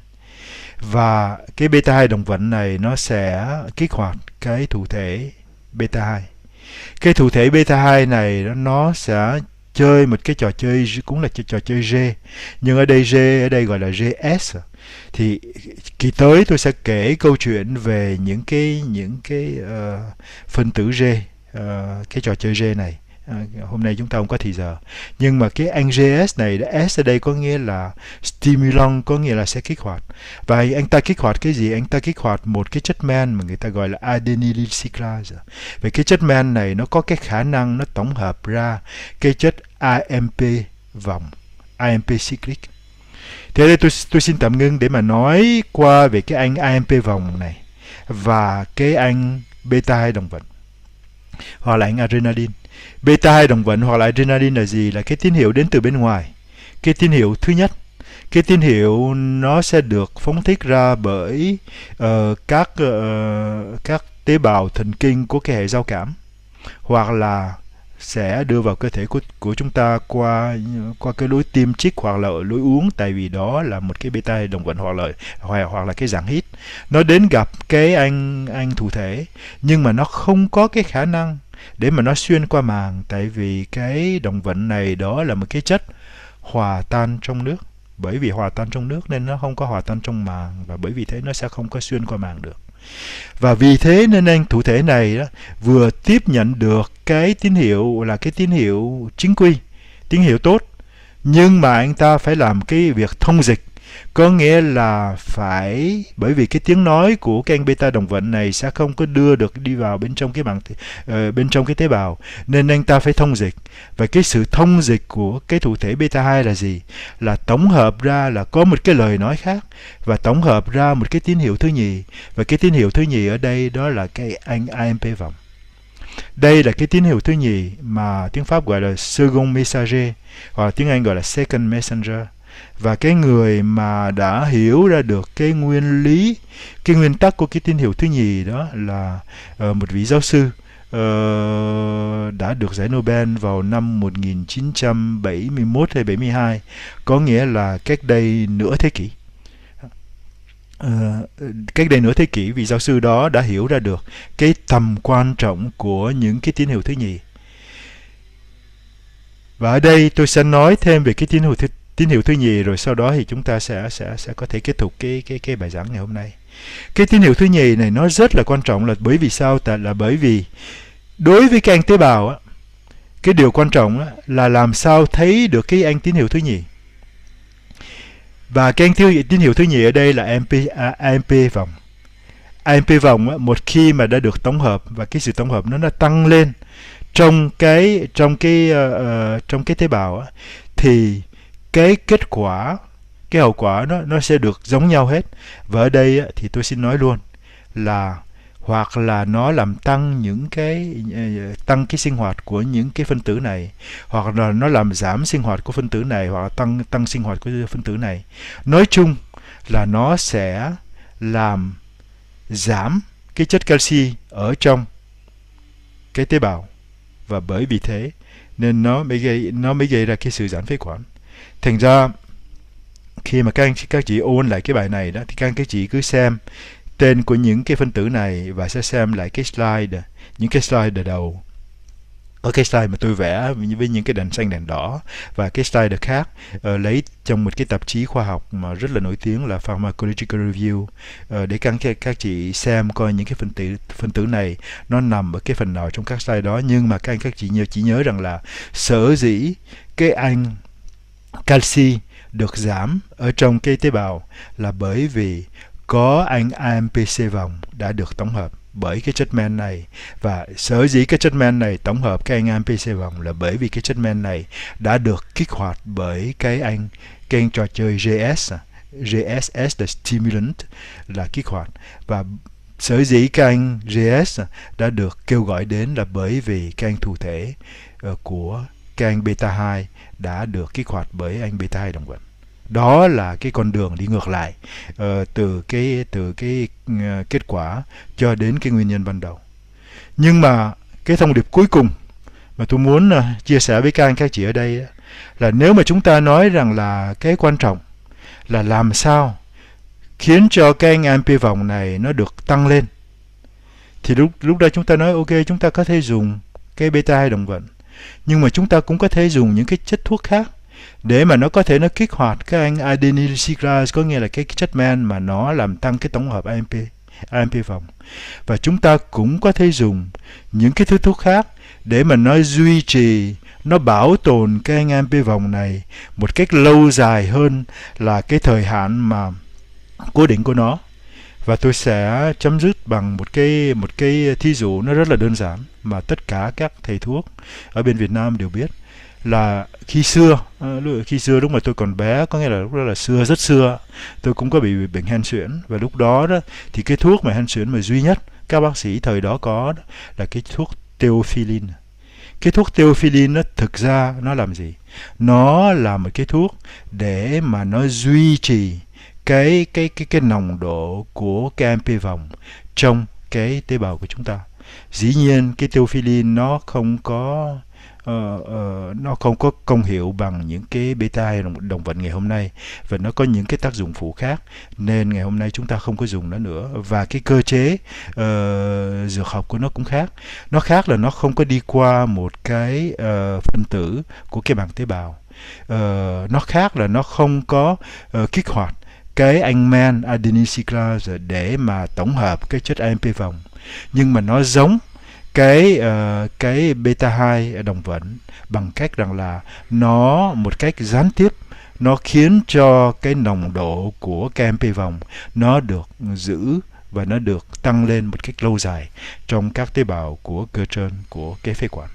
và cái beta 2 đồng vận này nó sẽ kích hoạt cái thụ thể beta 2 cái thụ thể beta 2 này nó sẽ chơi một cái trò chơi cũng là trò chơi G nhưng ở đây G ở đây gọi là GS à thì kỳ tới tôi sẽ kể câu chuyện về những cái những cái uh, phân tử rê uh, ờ, cái trò chơi rê này uh, hôm nay chúng ta không có thì giờ nhưng mà cái anh GS này S ở đây có nghĩa là stimulant có nghĩa là sẽ kích hoạt và anh ta kích hoạt cái gì anh ta kích hoạt một cái chất men mà người ta gọi là adenyl cyclase về cái chất men này nó có cái khả năng nó tổng hợp ra cái chất AMP vòng AMP cyclic Thế đây tôi tôi xin tạm ngưng để mà nói qua về cái anh AMP vòng này và cái anh beta 2 đồng vận hoặc là anh adrenaline. Beta 2 đồng vận hoặc là adrenaline là gì? Là cái tín hiệu đến từ bên ngoài. Cái tín hiệu thứ nhất, cái tín hiệu nó sẽ được phóng thích ra bởi uh, các uh, các tế bào thần kinh của cái hệ giao cảm hoặc là sẽ đưa vào cơ thể của, của chúng ta qua qua cái lối tiêm chích hoặc là lối uống tại vì đó là một cái beta đồng vận hoặc là hoặc, hoặc là cái dạng hít nó đến gặp cái anh anh thụ thể nhưng mà nó không có cái khả năng để mà nó xuyên qua màng tại vì cái đồng vận này đó là một cái chất hòa tan trong nước bởi vì hòa tan trong nước nên nó không có hòa tan trong màng và bởi vì thế nó sẽ không có xuyên qua màng được và vì thế nên anh thủ thể này đó, vừa tiếp nhận được cái tín hiệu là cái tín hiệu chính quy tín hiệu tốt nhưng mà anh ta phải làm cái việc thông dịch có nghĩa là phải bởi vì cái tiếng nói của cái anh beta đồng vận này sẽ không có đưa được đi vào bên trong cái mạng ờ, bên trong cái tế bào nên anh ta phải thông dịch và cái sự thông dịch của cái thụ thể beta 2 là gì là tổng hợp ra là có một cái lời nói khác và tổng hợp ra một cái tín hiệu thứ nhì và cái tín hiệu thứ nhì ở đây đó là cái anh AMP vòng đây là cái tín hiệu thứ nhì mà tiếng Pháp gọi là second messager hoặc là tiếng Anh gọi là second messenger. Và cái người mà đã hiểu ra được cái nguyên lý, cái nguyên tắc của cái tín hiệu thứ nhì đó là uh, một vị giáo sư uh, đã được giải Nobel vào năm 1971 hay 72, có nghĩa là cách đây nửa thế kỷ. Ờ, cách đây nửa thế kỷ vị giáo sư đó đã hiểu ra được cái tầm quan trọng của những cái tín hiệu thứ nhì và ở đây tôi sẽ nói thêm về cái tín hiệu thứ, tín hiệu thứ nhì rồi sau đó thì chúng ta sẽ sẽ sẽ có thể kết thúc cái cái cái bài giảng ngày hôm nay cái tín hiệu thứ nhì này nó rất là quan trọng là bởi vì sao tại là bởi vì đối với các anh tế bào á cái điều quan trọng á, là làm sao thấy được cái anh tín hiệu thứ nhì và kênh thiếu tín hiệu thứ nhì ở đây là AMP, AMP vòng. AMP vòng một khi mà đã được tổng hợp và cái sự tổng hợp nó nó tăng lên trong cái trong cái uh, trong cái tế bào thì cái kết quả cái hậu quả nó nó sẽ được giống nhau hết. Và ở đây thì tôi xin nói luôn là hoặc là nó làm tăng những cái ờ, ờ, tăng cái sinh hoạt của những cái phân tử này hoặc là nó làm giảm sinh hoạt của phân tử này hoặc là tăng tăng sinh hoạt của phân tử này nói chung là nó sẽ làm giảm cái chất canxi ở trong cái tế bào và bởi vì thế nên nó mới gây nó mới gây ra cái sự giãn phế quản thành ra khi mà các anh các chị ôn lại cái bài này đó thì các anh các chị cứ xem tên của những cái phân tử này và sẽ xem lại cái slide những cái slide đầu ở cái slide mà tôi vẽ với những cái đèn xanh đèn đỏ và cái slide khác uh, lấy trong một cái tạp chí khoa học mà rất là nổi tiếng là Pharmacological Review uh, để các các chị xem coi những cái phân tử phân tử này nó nằm ở cái phần nào trong các slide đó nhưng mà các anh các chị nhớ chỉ nhớ rằng là sở dĩ cái anh canxi được giảm ở trong cái tế bào là bởi vì có anh AMPC vòng đã được tổng hợp bởi cái chất men này và sở dĩ cái chất men này tổng hợp cái anh AMPC vòng là bởi vì cái chất men này đã được kích hoạt bởi cái anh kênh trò chơi GS à. GSS the stimulant là kích hoạt và sở dĩ cái anh GS à đã được kêu gọi đến là bởi vì cái anh thụ thể ờ, của cái anh beta 2 đã được kích hoạt bởi anh beta 2 đồng thuận đó là cái con đường đi ngược lại uh, từ cái từ cái uh, kết quả cho đến cái nguyên nhân ban đầu nhưng mà cái thông điệp cuối cùng mà tôi muốn uh, chia sẻ với các anh các chị ở đây là nếu mà chúng ta nói rằng là cái quan trọng là làm sao khiến cho cái anh amp vòng này nó được tăng lên thì lúc lúc đó chúng ta nói ok chúng ta có thể dùng cái beta hay đồng vận nhưng mà chúng ta cũng có thể dùng những cái chất thuốc khác để mà nó có thể nó kích hoạt cái anh adenyl cyclase có nghĩa là cái, chất men mà nó làm tăng cái tổng hợp AMP AMP vòng và chúng ta cũng có thể dùng những cái thứ thuốc khác để mà nó duy trì nó bảo tồn cái anh AMP vòng này một cách lâu dài hơn là cái thời hạn mà cố định của nó và tôi sẽ chấm dứt bằng một cái một cái thí dụ nó rất là đơn giản mà tất cả các thầy thuốc ở bên Việt Nam đều biết là khi xưa ờ, lúc khi xưa lúc mà tôi còn bé có nghĩa là lúc đó là xưa rất xưa tôi cũng có bị bệnh hen suyễn và lúc đó đó thì cái thuốc mà hen suyễn mà duy nhất các bác sĩ thời đó có đó, là cái thuốc teofilin. cái thuốc teofilin nó thực ra nó làm gì nó là một cái thuốc để mà nó duy trì cái cái cái cái nồng độ của KMP vòng trong cái tế bào của chúng ta dĩ nhiên cái teofilin nó không có uh, uh, nó không có công hiệu bằng những cái beta đồng, đồng vận ngày hôm nay và nó có những cái tác dụng phụ khác nên ngày hôm nay chúng ta không có dùng nó nữa và cái cơ chế uh, dược học của nó cũng khác nó khác là nó không có đi qua một cái uh, phân tử của cái màng tế bào uh, nó khác là nó không có uh, kích hoạt cái anh men adenosine để mà tổng hợp cái chất AMP vòng nhưng mà nó giống cái uh, cái beta 2 đồng vẫn bằng cách rằng là nó một cách gián tiếp nó khiến cho cái nồng độ của KMP vòng nó được giữ và nó được tăng lên một cách lâu dài trong các tế bào của cơ trơn của cái phế quản.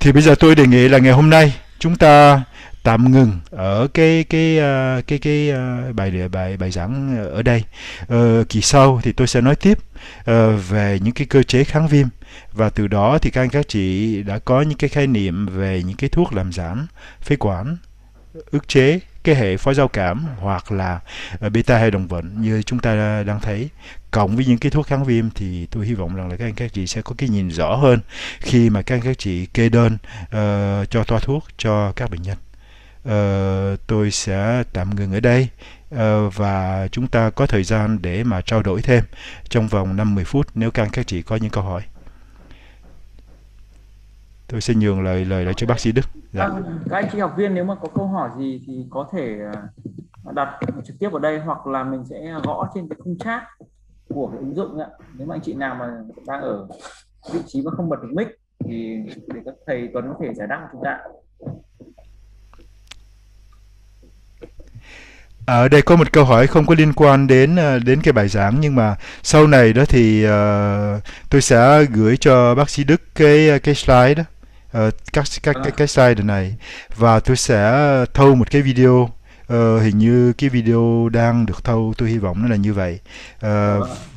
Thì bây giờ tôi đề nghị là ngày hôm nay chúng ta tạm ngừng ở cái cái uh, cái cái ờ, bài bài bài bài giảng ở đây uh, kỳ sau thì tôi sẽ nói tiếp uh, về những cái cơ chế kháng viêm và từ đó thì các anh các chị đã có những cái khái niệm về những cái thuốc làm giảm phế quản ức chế cái hệ phó giao cảm hoặc là beta hay đồng vận như chúng ta đang thấy cộng với những cái thuốc kháng viêm thì tôi hy vọng rằng là các anh các chị sẽ có cái nhìn rõ hơn khi mà các anh các chị kê đơn uh, cho toa thuốc cho các bệnh nhân uh, tôi sẽ tạm ngừng ở đây uh, và chúng ta có thời gian để mà trao đổi thêm trong vòng 50 phút nếu các anh các chị có những câu hỏi tôi xin nhường lời lời lại cho bác sĩ Đức. Dạ. À, các anh chị học viên nếu mà có câu hỏi gì thì có thể à, đặt trực tiếp ở đây hoặc là mình sẽ gõ trên cái khung chat của cái ứng dụng ạ. Nếu mà anh chị nào mà đang ở vị trí mà không bật được mic thì để các thầy Tuấn có thể giải đáp cho chúng ta. À, ở đây có một câu hỏi không có liên quan đến ờ, đến cái bài giảng nhưng mà sau này đó thì uh, tôi sẽ gửi cho bác sĩ Đức cái ờ, cái slide đó uh, các các cái, cái slide này và tôi sẽ thâu một cái video Uh, hình như cái video đang được thâu tôi hy vọng nó là như vậy uh,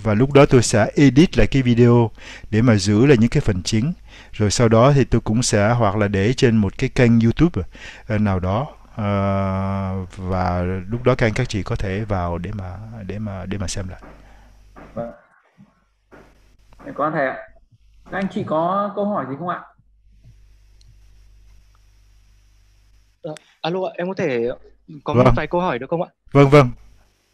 và lúc đó tôi sẽ edit lại cái video để mà giữ lại những cái phần chính rồi sau đó thì tôi cũng sẽ hoặc là để trên một cái kênh YouTube nào đó Ờ, và lúc đó các anh các chị có thể vào để mà để mà để mà xem lại vâng. có thầy ạ các anh chị có câu hỏi gì không ạ ờ, alo ạ em có thể có vâng. một vài câu hỏi được không ạ vâng vâng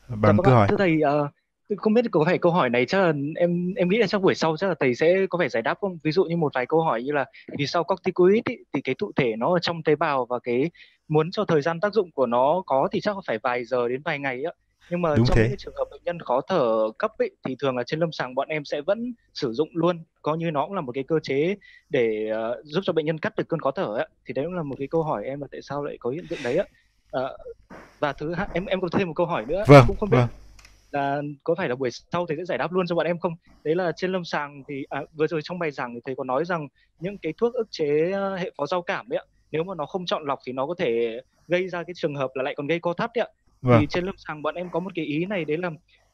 bạn dạ, vâng câu hỏi thưa thầy uh, không biết có phải câu hỏi này chắc là em em nghĩ là trong buổi sau chắc là thầy sẽ có vẻ giải đáp không ví dụ như một vài câu hỏi như là vì sao corticoid ý, thì cái thụ thể nó ở trong tế bào và cái muốn cho thời gian tác dụng của nó có thì chắc phải vài giờ đến vài ngày á nhưng mà Đúng trong thế. những trường hợp bệnh nhân khó thở cấp ấy, thì thường là trên lâm sàng bọn em sẽ vẫn sử dụng luôn coi như nó cũng là một cái cơ chế để uh, giúp cho bệnh nhân cắt được cơn khó thở ấy. thì đấy cũng là một cái câu hỏi em là tại sao lại có hiện tượng đấy ạ uh, ờ, và thứ em em có thêm một câu hỏi nữa vâng, cũng không biết vâng là có phải là buổi sau thầy sẽ giải đáp luôn cho bọn em không đấy là trên lâm sàng thì à, vừa rồi trong bài giảng thì thầy có nói rằng những cái thuốc ức chế ờ, hệ phó giao cảm ấy nếu mà nó không chọn lọc thì nó có thể gây ra cái trường hợp là lại còn gây co thắt đấy ạ vâng. thì trên lâm sàng bọn em có một cái ý này đấy là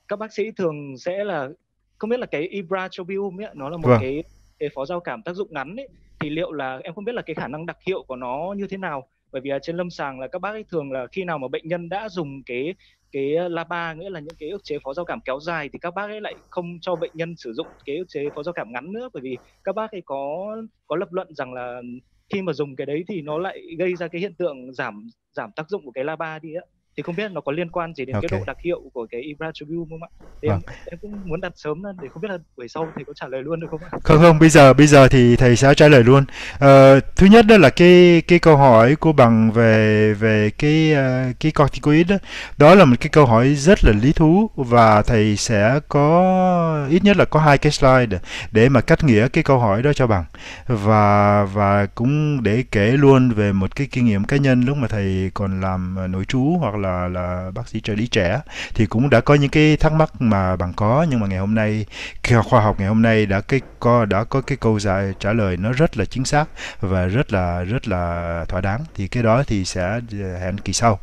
các bác sĩ thường sẽ là không biết là cái ibratrobium ấy nó là một vâng. cái, cái phó giao cảm tác dụng ngắn ấy thì liệu là em không biết là cái khả năng đặc hiệu của nó như thế nào bởi vì ở trên lâm sàng là các bác ấy thường là khi nào mà bệnh nhân đã dùng cái cái LABA nghĩa là những cái ức chế phó giao cảm kéo dài thì các bác ấy lại không cho bệnh nhân sử dụng cái ức chế phó giao cảm ngắn nữa bởi vì các bác ấy có có lập luận rằng là khi mà dùng cái đấy thì nó lại gây ra cái hiện tượng giảm giảm tác dụng của cái LABA đi ạ thì không biết nó có liên quan gì đến okay. cái độ đặc hiệu của cái Ibra không ạ? Thì vâng. em, em cũng muốn đặt sớm ra để không biết là buổi sau thầy có trả lời luôn được không ạ? Không không, bây giờ bây giờ thì thầy sẽ trả lời luôn. À, thứ nhất đó là cái cái câu hỏi của bằng về về cái ờ, cái corticoid đó, đó là một cái câu hỏi rất là lý thú và thầy sẽ có ít nhất là có hai cái slide để mà cách nghĩa cái câu hỏi đó cho bằng và và cũng để kể luôn về một cái kinh nghiệm cá nhân lúc mà thầy còn làm nội trú hoặc là là là bác sĩ trợ lý trẻ thì cũng đã có những cái thắc mắc mà bạn có nhưng mà ngày hôm nay khoa học ngày hôm nay đã cái có đã có cái câu trả, trả lời nó rất là chính xác và rất là rất là thỏa đáng thì cái đó thì sẽ ờ, hẹn kỳ sau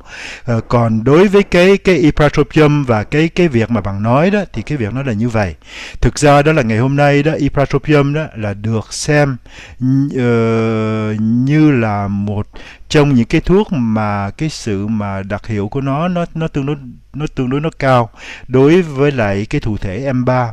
à, còn đối với cái cái ipratropium và cái cái việc mà bạn nói đó thì cái việc nó là như vậy thực ra đó là ngày hôm nay đó ipratropium đó là được xem uh, như là một trong những cái thuốc mà cái sự mà đặc hiệu của nó nó nó tương đối nó tương đối nó cao đối với lại cái thụ thể M3.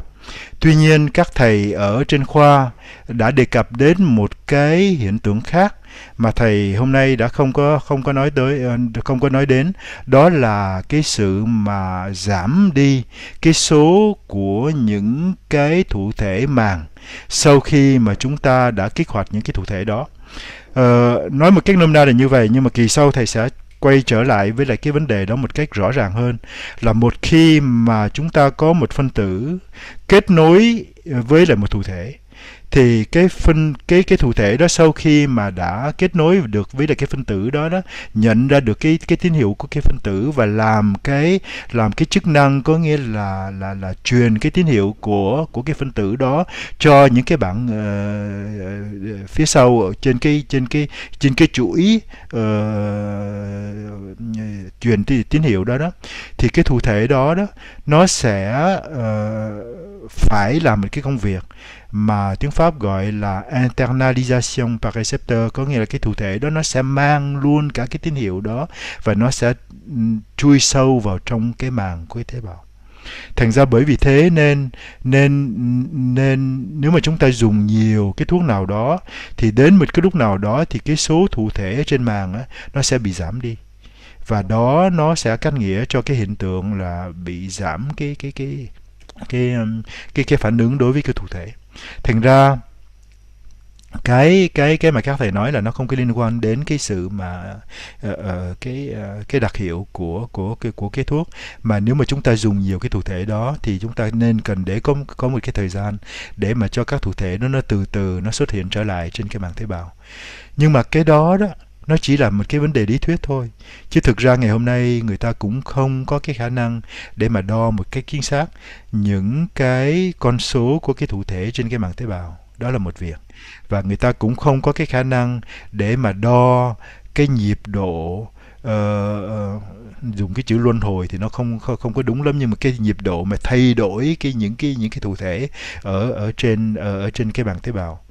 Tuy nhiên các thầy ở trên khoa đã đề cập đến một cái hiện tượng khác mà thầy hôm nay đã không có không có nói tới ờ, không có nói đến đó là cái sự mà giảm đi cái số của những cái thụ thể màng sau khi mà chúng ta đã kích hoạt những cái thụ thể đó. Ờ, nói một cách nôm na là như vậy nhưng mà kỳ sau thầy sẽ quay trở lại với lại cái vấn đề đó một cách rõ ràng hơn là một khi mà chúng ta có một phân tử kết nối với lại một thụ thể thì cái phân cái cái thụ thể đó sau khi mà đã kết nối được với lại cái phân tử đó đó nhận ra được cái cái tín hiệu của cái phân tử và làm cái làm cái chức năng có nghĩa là là là truyền cái tín hiệu của của cái phân tử đó cho những cái bạn uh, ờ, ờ, phía sau trên cái trên cái trên cái chuỗi uh, ờ, truyền tín hiệu đó đó thì cái thụ thể đó đó nó sẽ uh, phải làm một cái công việc mà tiếng Pháp gọi là internalization par receptor có nghĩa là cái thụ thể đó nó sẽ mang luôn cả cái tín hiệu đó và nó sẽ chui sâu vào trong cái màng của tế bào thành ra bởi vì thế nên nên nên nếu mà chúng ta dùng nhiều cái thuốc nào đó thì đến một cái lúc nào đó thì cái số thụ thể trên màng á, nó sẽ bị giảm đi và đó nó sẽ cách nghĩa cho cái hiện tượng là bị giảm cái cái cái cái cái cái, cái phản ứng đối với cái thụ thể thành ra cái cái cái mà các thầy nói là nó không có liên quan đến cái sự mà uh, uh, cái uh, cái đặc hiệu của của cái của cái thuốc mà nếu mà chúng ta dùng nhiều cái thủ thể đó thì chúng ta nên cần để có có một cái thời gian để mà cho các thủ thể nó nó từ từ nó xuất hiện trở lại trên cái màng tế bào nhưng mà cái đó đó nó chỉ là một cái vấn đề lý thuyết thôi chứ thực ra ngày hôm nay người ta cũng không có cái khả năng để mà đo một cái chính xác những cái con số của cái thụ thể trên cái màng tế bào đó là một việc và người ta cũng không có cái khả năng để mà đo cái nhịp độ uh, dùng cái chữ luân hồi thì nó không không, không có đúng lắm nhưng mà cái nhịp độ mà thay đổi cái những cái những cái thụ thể ở ở trên ở, ở trên cái bàn tế bào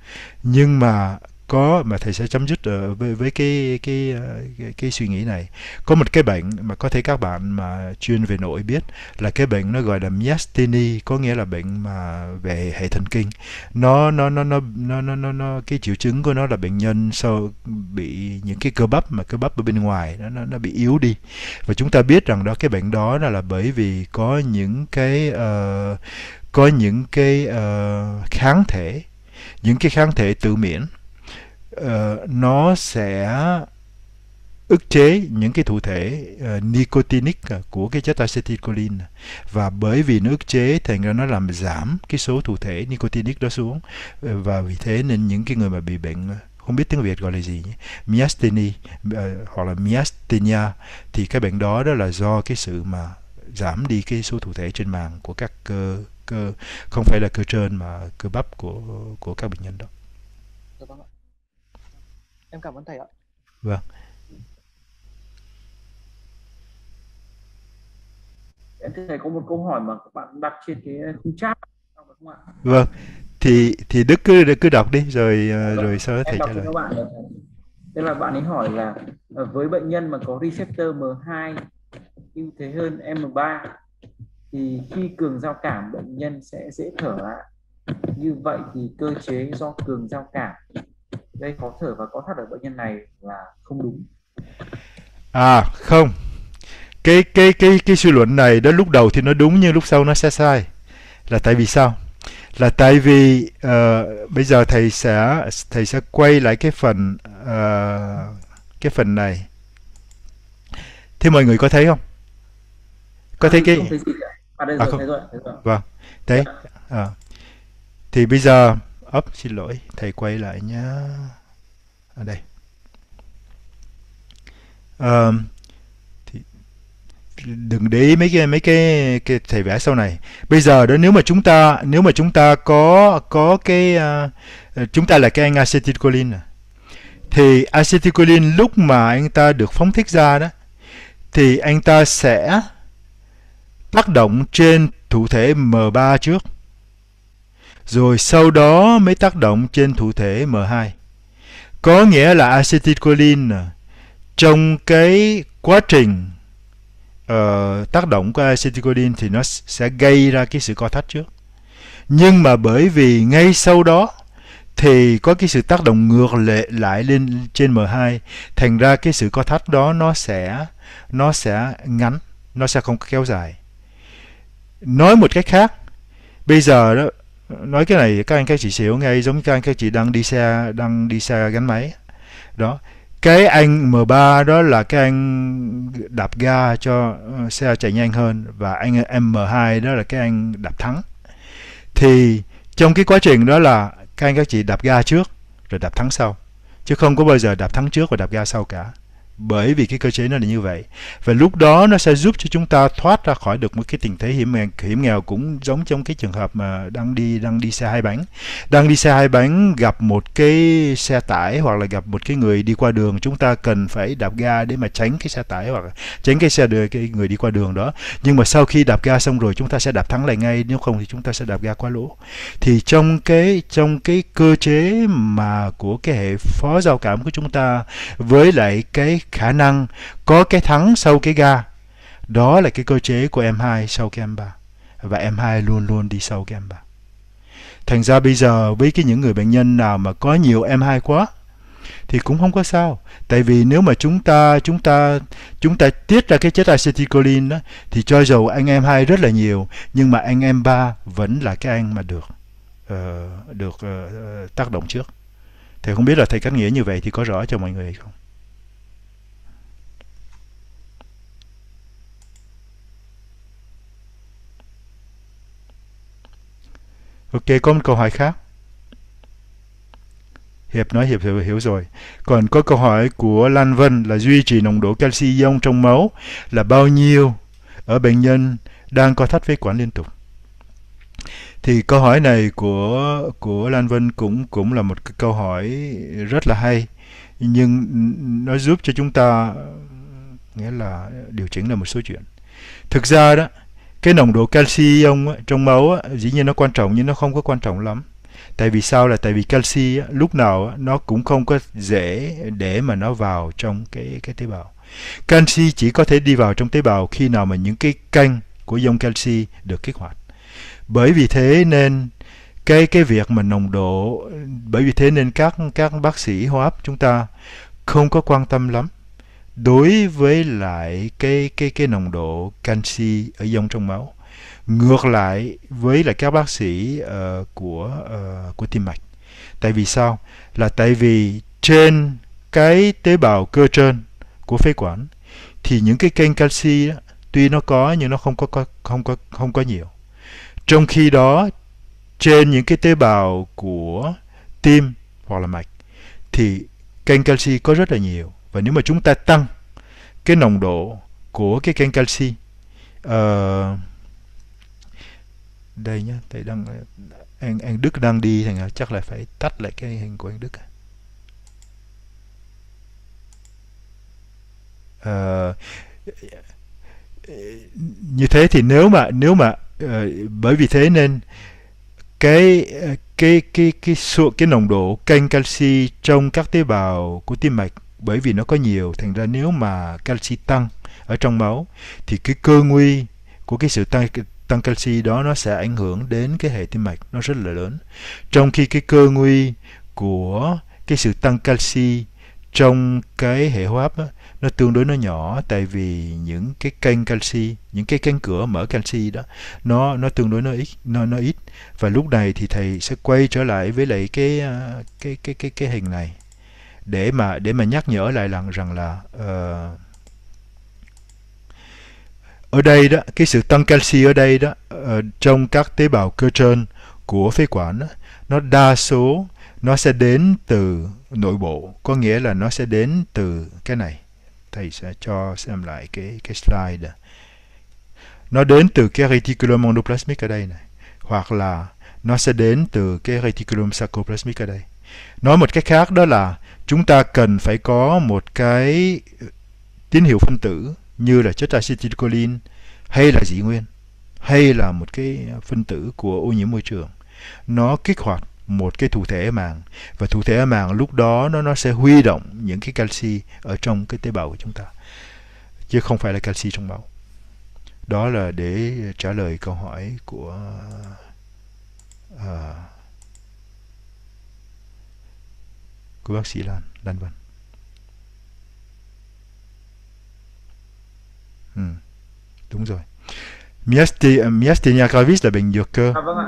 nhưng mà có mà thầy sẽ chấm dứt ờ, với, với cái, cái ờ, cái cái suy nghĩ này có một cái bệnh mà có thể các bạn mà chuyên về nội biết là cái bệnh nó gọi là miastini có nghĩa là bệnh mà về hệ thần kinh nó nó nó nó nó nó, nó, nó cái triệu chứng của nó là bệnh nhân sau bị những cái cơ bắp mà cơ bắp ở bên ngoài nó nó, nó bị yếu đi và chúng ta biết rằng đó cái bệnh đó là, là bởi vì có những cái uh, có những cái uh, kháng thể những cái kháng thể tự miễn Ờ, nó sẽ ức chế những cái thụ thể uh, nicotinic ờ, của cái chất acetylcholine và bởi vì nó ức chế thành ra nó làm giảm cái số thụ thể nicotinic đó xuống và vì thế nên những cái người mà bị bệnh không biết tiếng Việt gọi là gì nhé. miasthenia uh, hoặc là miasthenia thì cái bệnh đó đó là do cái sự mà giảm đi cái số thụ thể trên màng của các cơ cơ không phải là cơ trơn mà cơ bắp của của các bệnh nhân đó. Dạ vâng ạ em cảm ơn thầy ạ vâng em thầy có một câu hỏi mà các bạn đặt trên cái khung chat không ạ vâng thì thì đức cứ cứ đọc đi rồi ờ, vâng. rồi sau đó thầy trả lời bạn tức là bạn ấy hỏi là ờ, với bệnh nhân mà có receptor M2 ưu thế hơn M3 thì khi cường giao cảm bệnh nhân sẽ dễ thở ạ như vậy thì cơ chế do cường giao cảm gây khó thở và co thắt ở bệnh nhân này là không đúng à không cái cái cái cái suy luận này đến lúc đầu thì nó đúng nhưng lúc sau nó sẽ sai là tại vì sao là tại vì uh, bây giờ thầy sẽ thầy sẽ quay lại cái phần uh, cái phần này thế mọi người có thấy không có à, thấy cái à, à không. Thấy rồi, vâng thấy dạ. à. thì bây giờ ấp xin lỗi thầy quay lại nhé ở à, đây à, thì đừng để ý mấy cái mấy cái, cái thầy vẽ sau này bây giờ đó nếu mà chúng ta nếu mà chúng ta có có cái uh, chúng ta là cái anh acetylcholine thì acetylcholine lúc mà anh ta được phóng thích ra đó thì anh ta sẽ tác động trên thụ thể M3 trước rồi sau đó mới tác động trên thụ thể M2. Có nghĩa là acetylcholine trong cái quá trình uh, tác động của acetylcholine thì nó sẽ gây ra cái sự co thắt trước. Nhưng mà bởi vì ngay sau đó thì có cái sự tác động ngược lệ lại lên trên M2 thành ra cái sự co thắt đó nó sẽ nó sẽ ngắn, nó sẽ không kéo dài. Nói một cách khác, bây giờ đó nói cái này các anh các chị hiểu ngay giống như các anh các chị đang đi xe đang đi xe gắn máy đó cái anh M3 đó là cái anh đạp ga cho ờ, xe chạy nhanh hơn và anh M2 đó là cái anh đạp thắng thì trong cái quá trình đó là các anh các chị đạp ga trước rồi đạp thắng sau chứ không có bao giờ đạp thắng trước và đạp ga sau cả bởi vì cái cơ chế nó là như vậy và lúc đó nó sẽ giúp cho chúng ta thoát ra khỏi được một cái tình thế hiểm nghèo, hiểm nghèo cũng giống trong cái trường hợp mà đang đi đang đi xe hai bánh đang đi xe hai bánh gặp một cái xe tải hoặc là gặp một cái người đi qua đường chúng ta cần phải đạp ga để mà tránh cái xe tải hoặc tránh cái xe đưa cái người đi qua đường đó nhưng mà sau khi đạp ga xong rồi chúng ta sẽ đạp thắng lại ngay nếu không thì chúng ta sẽ đạp ga quá lỗ thì trong cái trong cái cơ chế mà của cái hệ phó giao cảm của chúng ta với lại cái khả năng có cái thắng sau cái ga. Đó là cái cơ chế của em 2 sau cái M3. Và em 2 luôn luôn đi sau cái M3. Thành ra bây giờ với cái những người bệnh nhân nào mà có nhiều em 2 quá thì cũng không có sao. Tại vì nếu mà chúng ta chúng ta chúng ta tiết ra cái chất acetylcholine đó thì cho dù anh em hai rất là nhiều nhưng mà anh em ba vẫn là cái anh mà được uh, được uh, tác động trước. Thì không biết là thầy cách nghĩa như vậy thì có rõ cho mọi người hay không? Ok, có một câu hỏi khác. Hiệp nói Hiệp hiểu, rồi. Còn có câu hỏi của Lan Vân là duy trì nồng độ canxi ion trong máu là bao nhiêu ở bệnh nhân đang có thắt phế quản liên tục? Thì câu hỏi này của của Lan Vân cũng cũng là một câu hỏi rất là hay nhưng nó giúp cho chúng ta nghĩa là điều chỉnh là một số chuyện. Thực ra đó cái nồng độ canxi ông trong máu dĩ nhiên nó quan trọng nhưng nó không có quan trọng lắm tại vì sao là tại vì canxi lúc nào nó cũng không có dễ để mà nó vào trong cái cái tế bào canxi chỉ có thể đi vào trong tế bào khi nào mà những cái kênh của dòng canxi được kích hoạt bởi vì thế nên cái cái việc mà nồng độ bởi vì thế nên các các bác sĩ hô hấp chúng ta không có quan tâm lắm đối với lại cái cái cái nồng độ canxi ở dòng trong máu ngược lại với lại các bác sĩ uh, của uh, của tim mạch tại vì sao là tại vì trên cái tế bào cơ trên của phế quản thì những cái kênh canxi đó, tuy nó có nhưng nó không có, có không có không có nhiều trong khi đó trên những cái tế bào của tim hoặc là mạch thì kênh canxi có rất là nhiều và nếu mà chúng ta tăng cái nồng độ của cái kẽm canxi uh, đây nhá thầy đang anh anh Đức đang đi thành chắc là phải tắt lại cái hình của anh Đức uh, như thế thì nếu mà nếu mà uh, bởi vì thế nên cái cái cái cái cái, cái nồng độ kênh canxi trong các tế bào của tim mạch bởi vì nó có nhiều thành ra nếu mà canxi tăng ở trong máu thì cái cơ nguy của cái sự tăng tăng canxi đó nó sẽ ảnh hưởng đến cái hệ tim mạch nó rất là lớn trong khi cái cơ nguy của cái sự tăng canxi trong cái hệ hô hấp đó, nó tương đối nó nhỏ tại vì những cái kênh canxi những cái cánh cửa mở canxi đó nó nó tương đối nó ít nó nó ít và lúc này thì thầy sẽ quay trở lại với lại cái à, cái cái cái cái hình này để mà để mà nhắc nhở lại lần rằng là uh, ở đây đó cái sự tăng canxi ở đây đó uh, trong các tế bào cơ trơn của phế quản đó, nó đa số nó sẽ đến từ nội bộ có nghĩa là nó sẽ đến từ cái này thầy sẽ cho xem lại cái cái slide nó đến từ cái reticulum endoplasmic ở đây này hoặc là nó sẽ đến từ cái reticulum sarcoplasmic ở đây nói một cách khác đó là chúng ta cần phải có một cái tín hiệu phân tử như là chất acetylcholine hay là dị nguyên hay là một cái phân tử của ô nhiễm môi trường nó kích hoạt một cái thụ thể màng và thụ thể màng lúc đó nó nó sẽ huy động những cái canxi ở trong cái tế bào của chúng ta chứ không phải là canxi trong máu đó là để trả lời câu hỏi của uh, của bác sĩ Lan, Lan Vân. Ừ, đúng rồi. Myasthenia gravis là bệnh dược cơ. À, vâng ạ.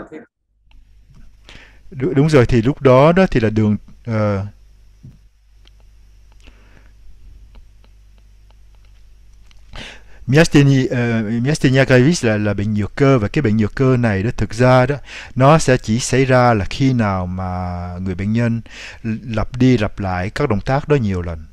Đúng, đúng rồi thì lúc đó đó thì là đường uh, Myasthenia, ờ, uh, gravis là là bệnh nhược cơ và cái bệnh nhược cơ này đó thực ra đó nó sẽ chỉ xảy ra là khi nào mà người bệnh nhân lặp đi lặp lại các động tác đó nhiều lần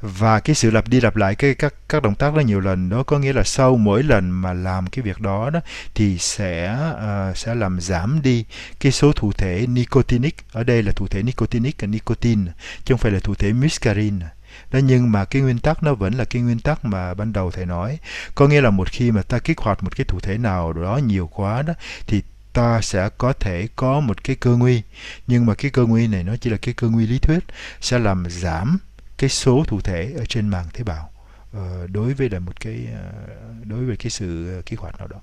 và cái sự lặp đi lặp lại cái các các động tác đó nhiều lần đó có nghĩa là sau mỗi lần mà làm cái việc đó đó thì sẽ uh, sẽ làm giảm đi cái số thụ thể nicotinic ở đây là thụ thể nicotinic là nicotine chứ không phải là thụ thể muscarine đó nhưng mà cái nguyên tắc nó vẫn là cái nguyên tắc mà ban đầu thầy nói có nghĩa là một khi mà ta kích hoạt một cái thủ thể nào đó nhiều quá đó thì ta sẽ có thể có một cái cơ nguy nhưng mà cái cơ nguy này nó chỉ là cái cơ nguy lý thuyết sẽ làm giảm cái số thủ thể ở trên màng tế bào ờ, đối với là một cái ờ, đối với cái sự ờ, kích hoạt nào đó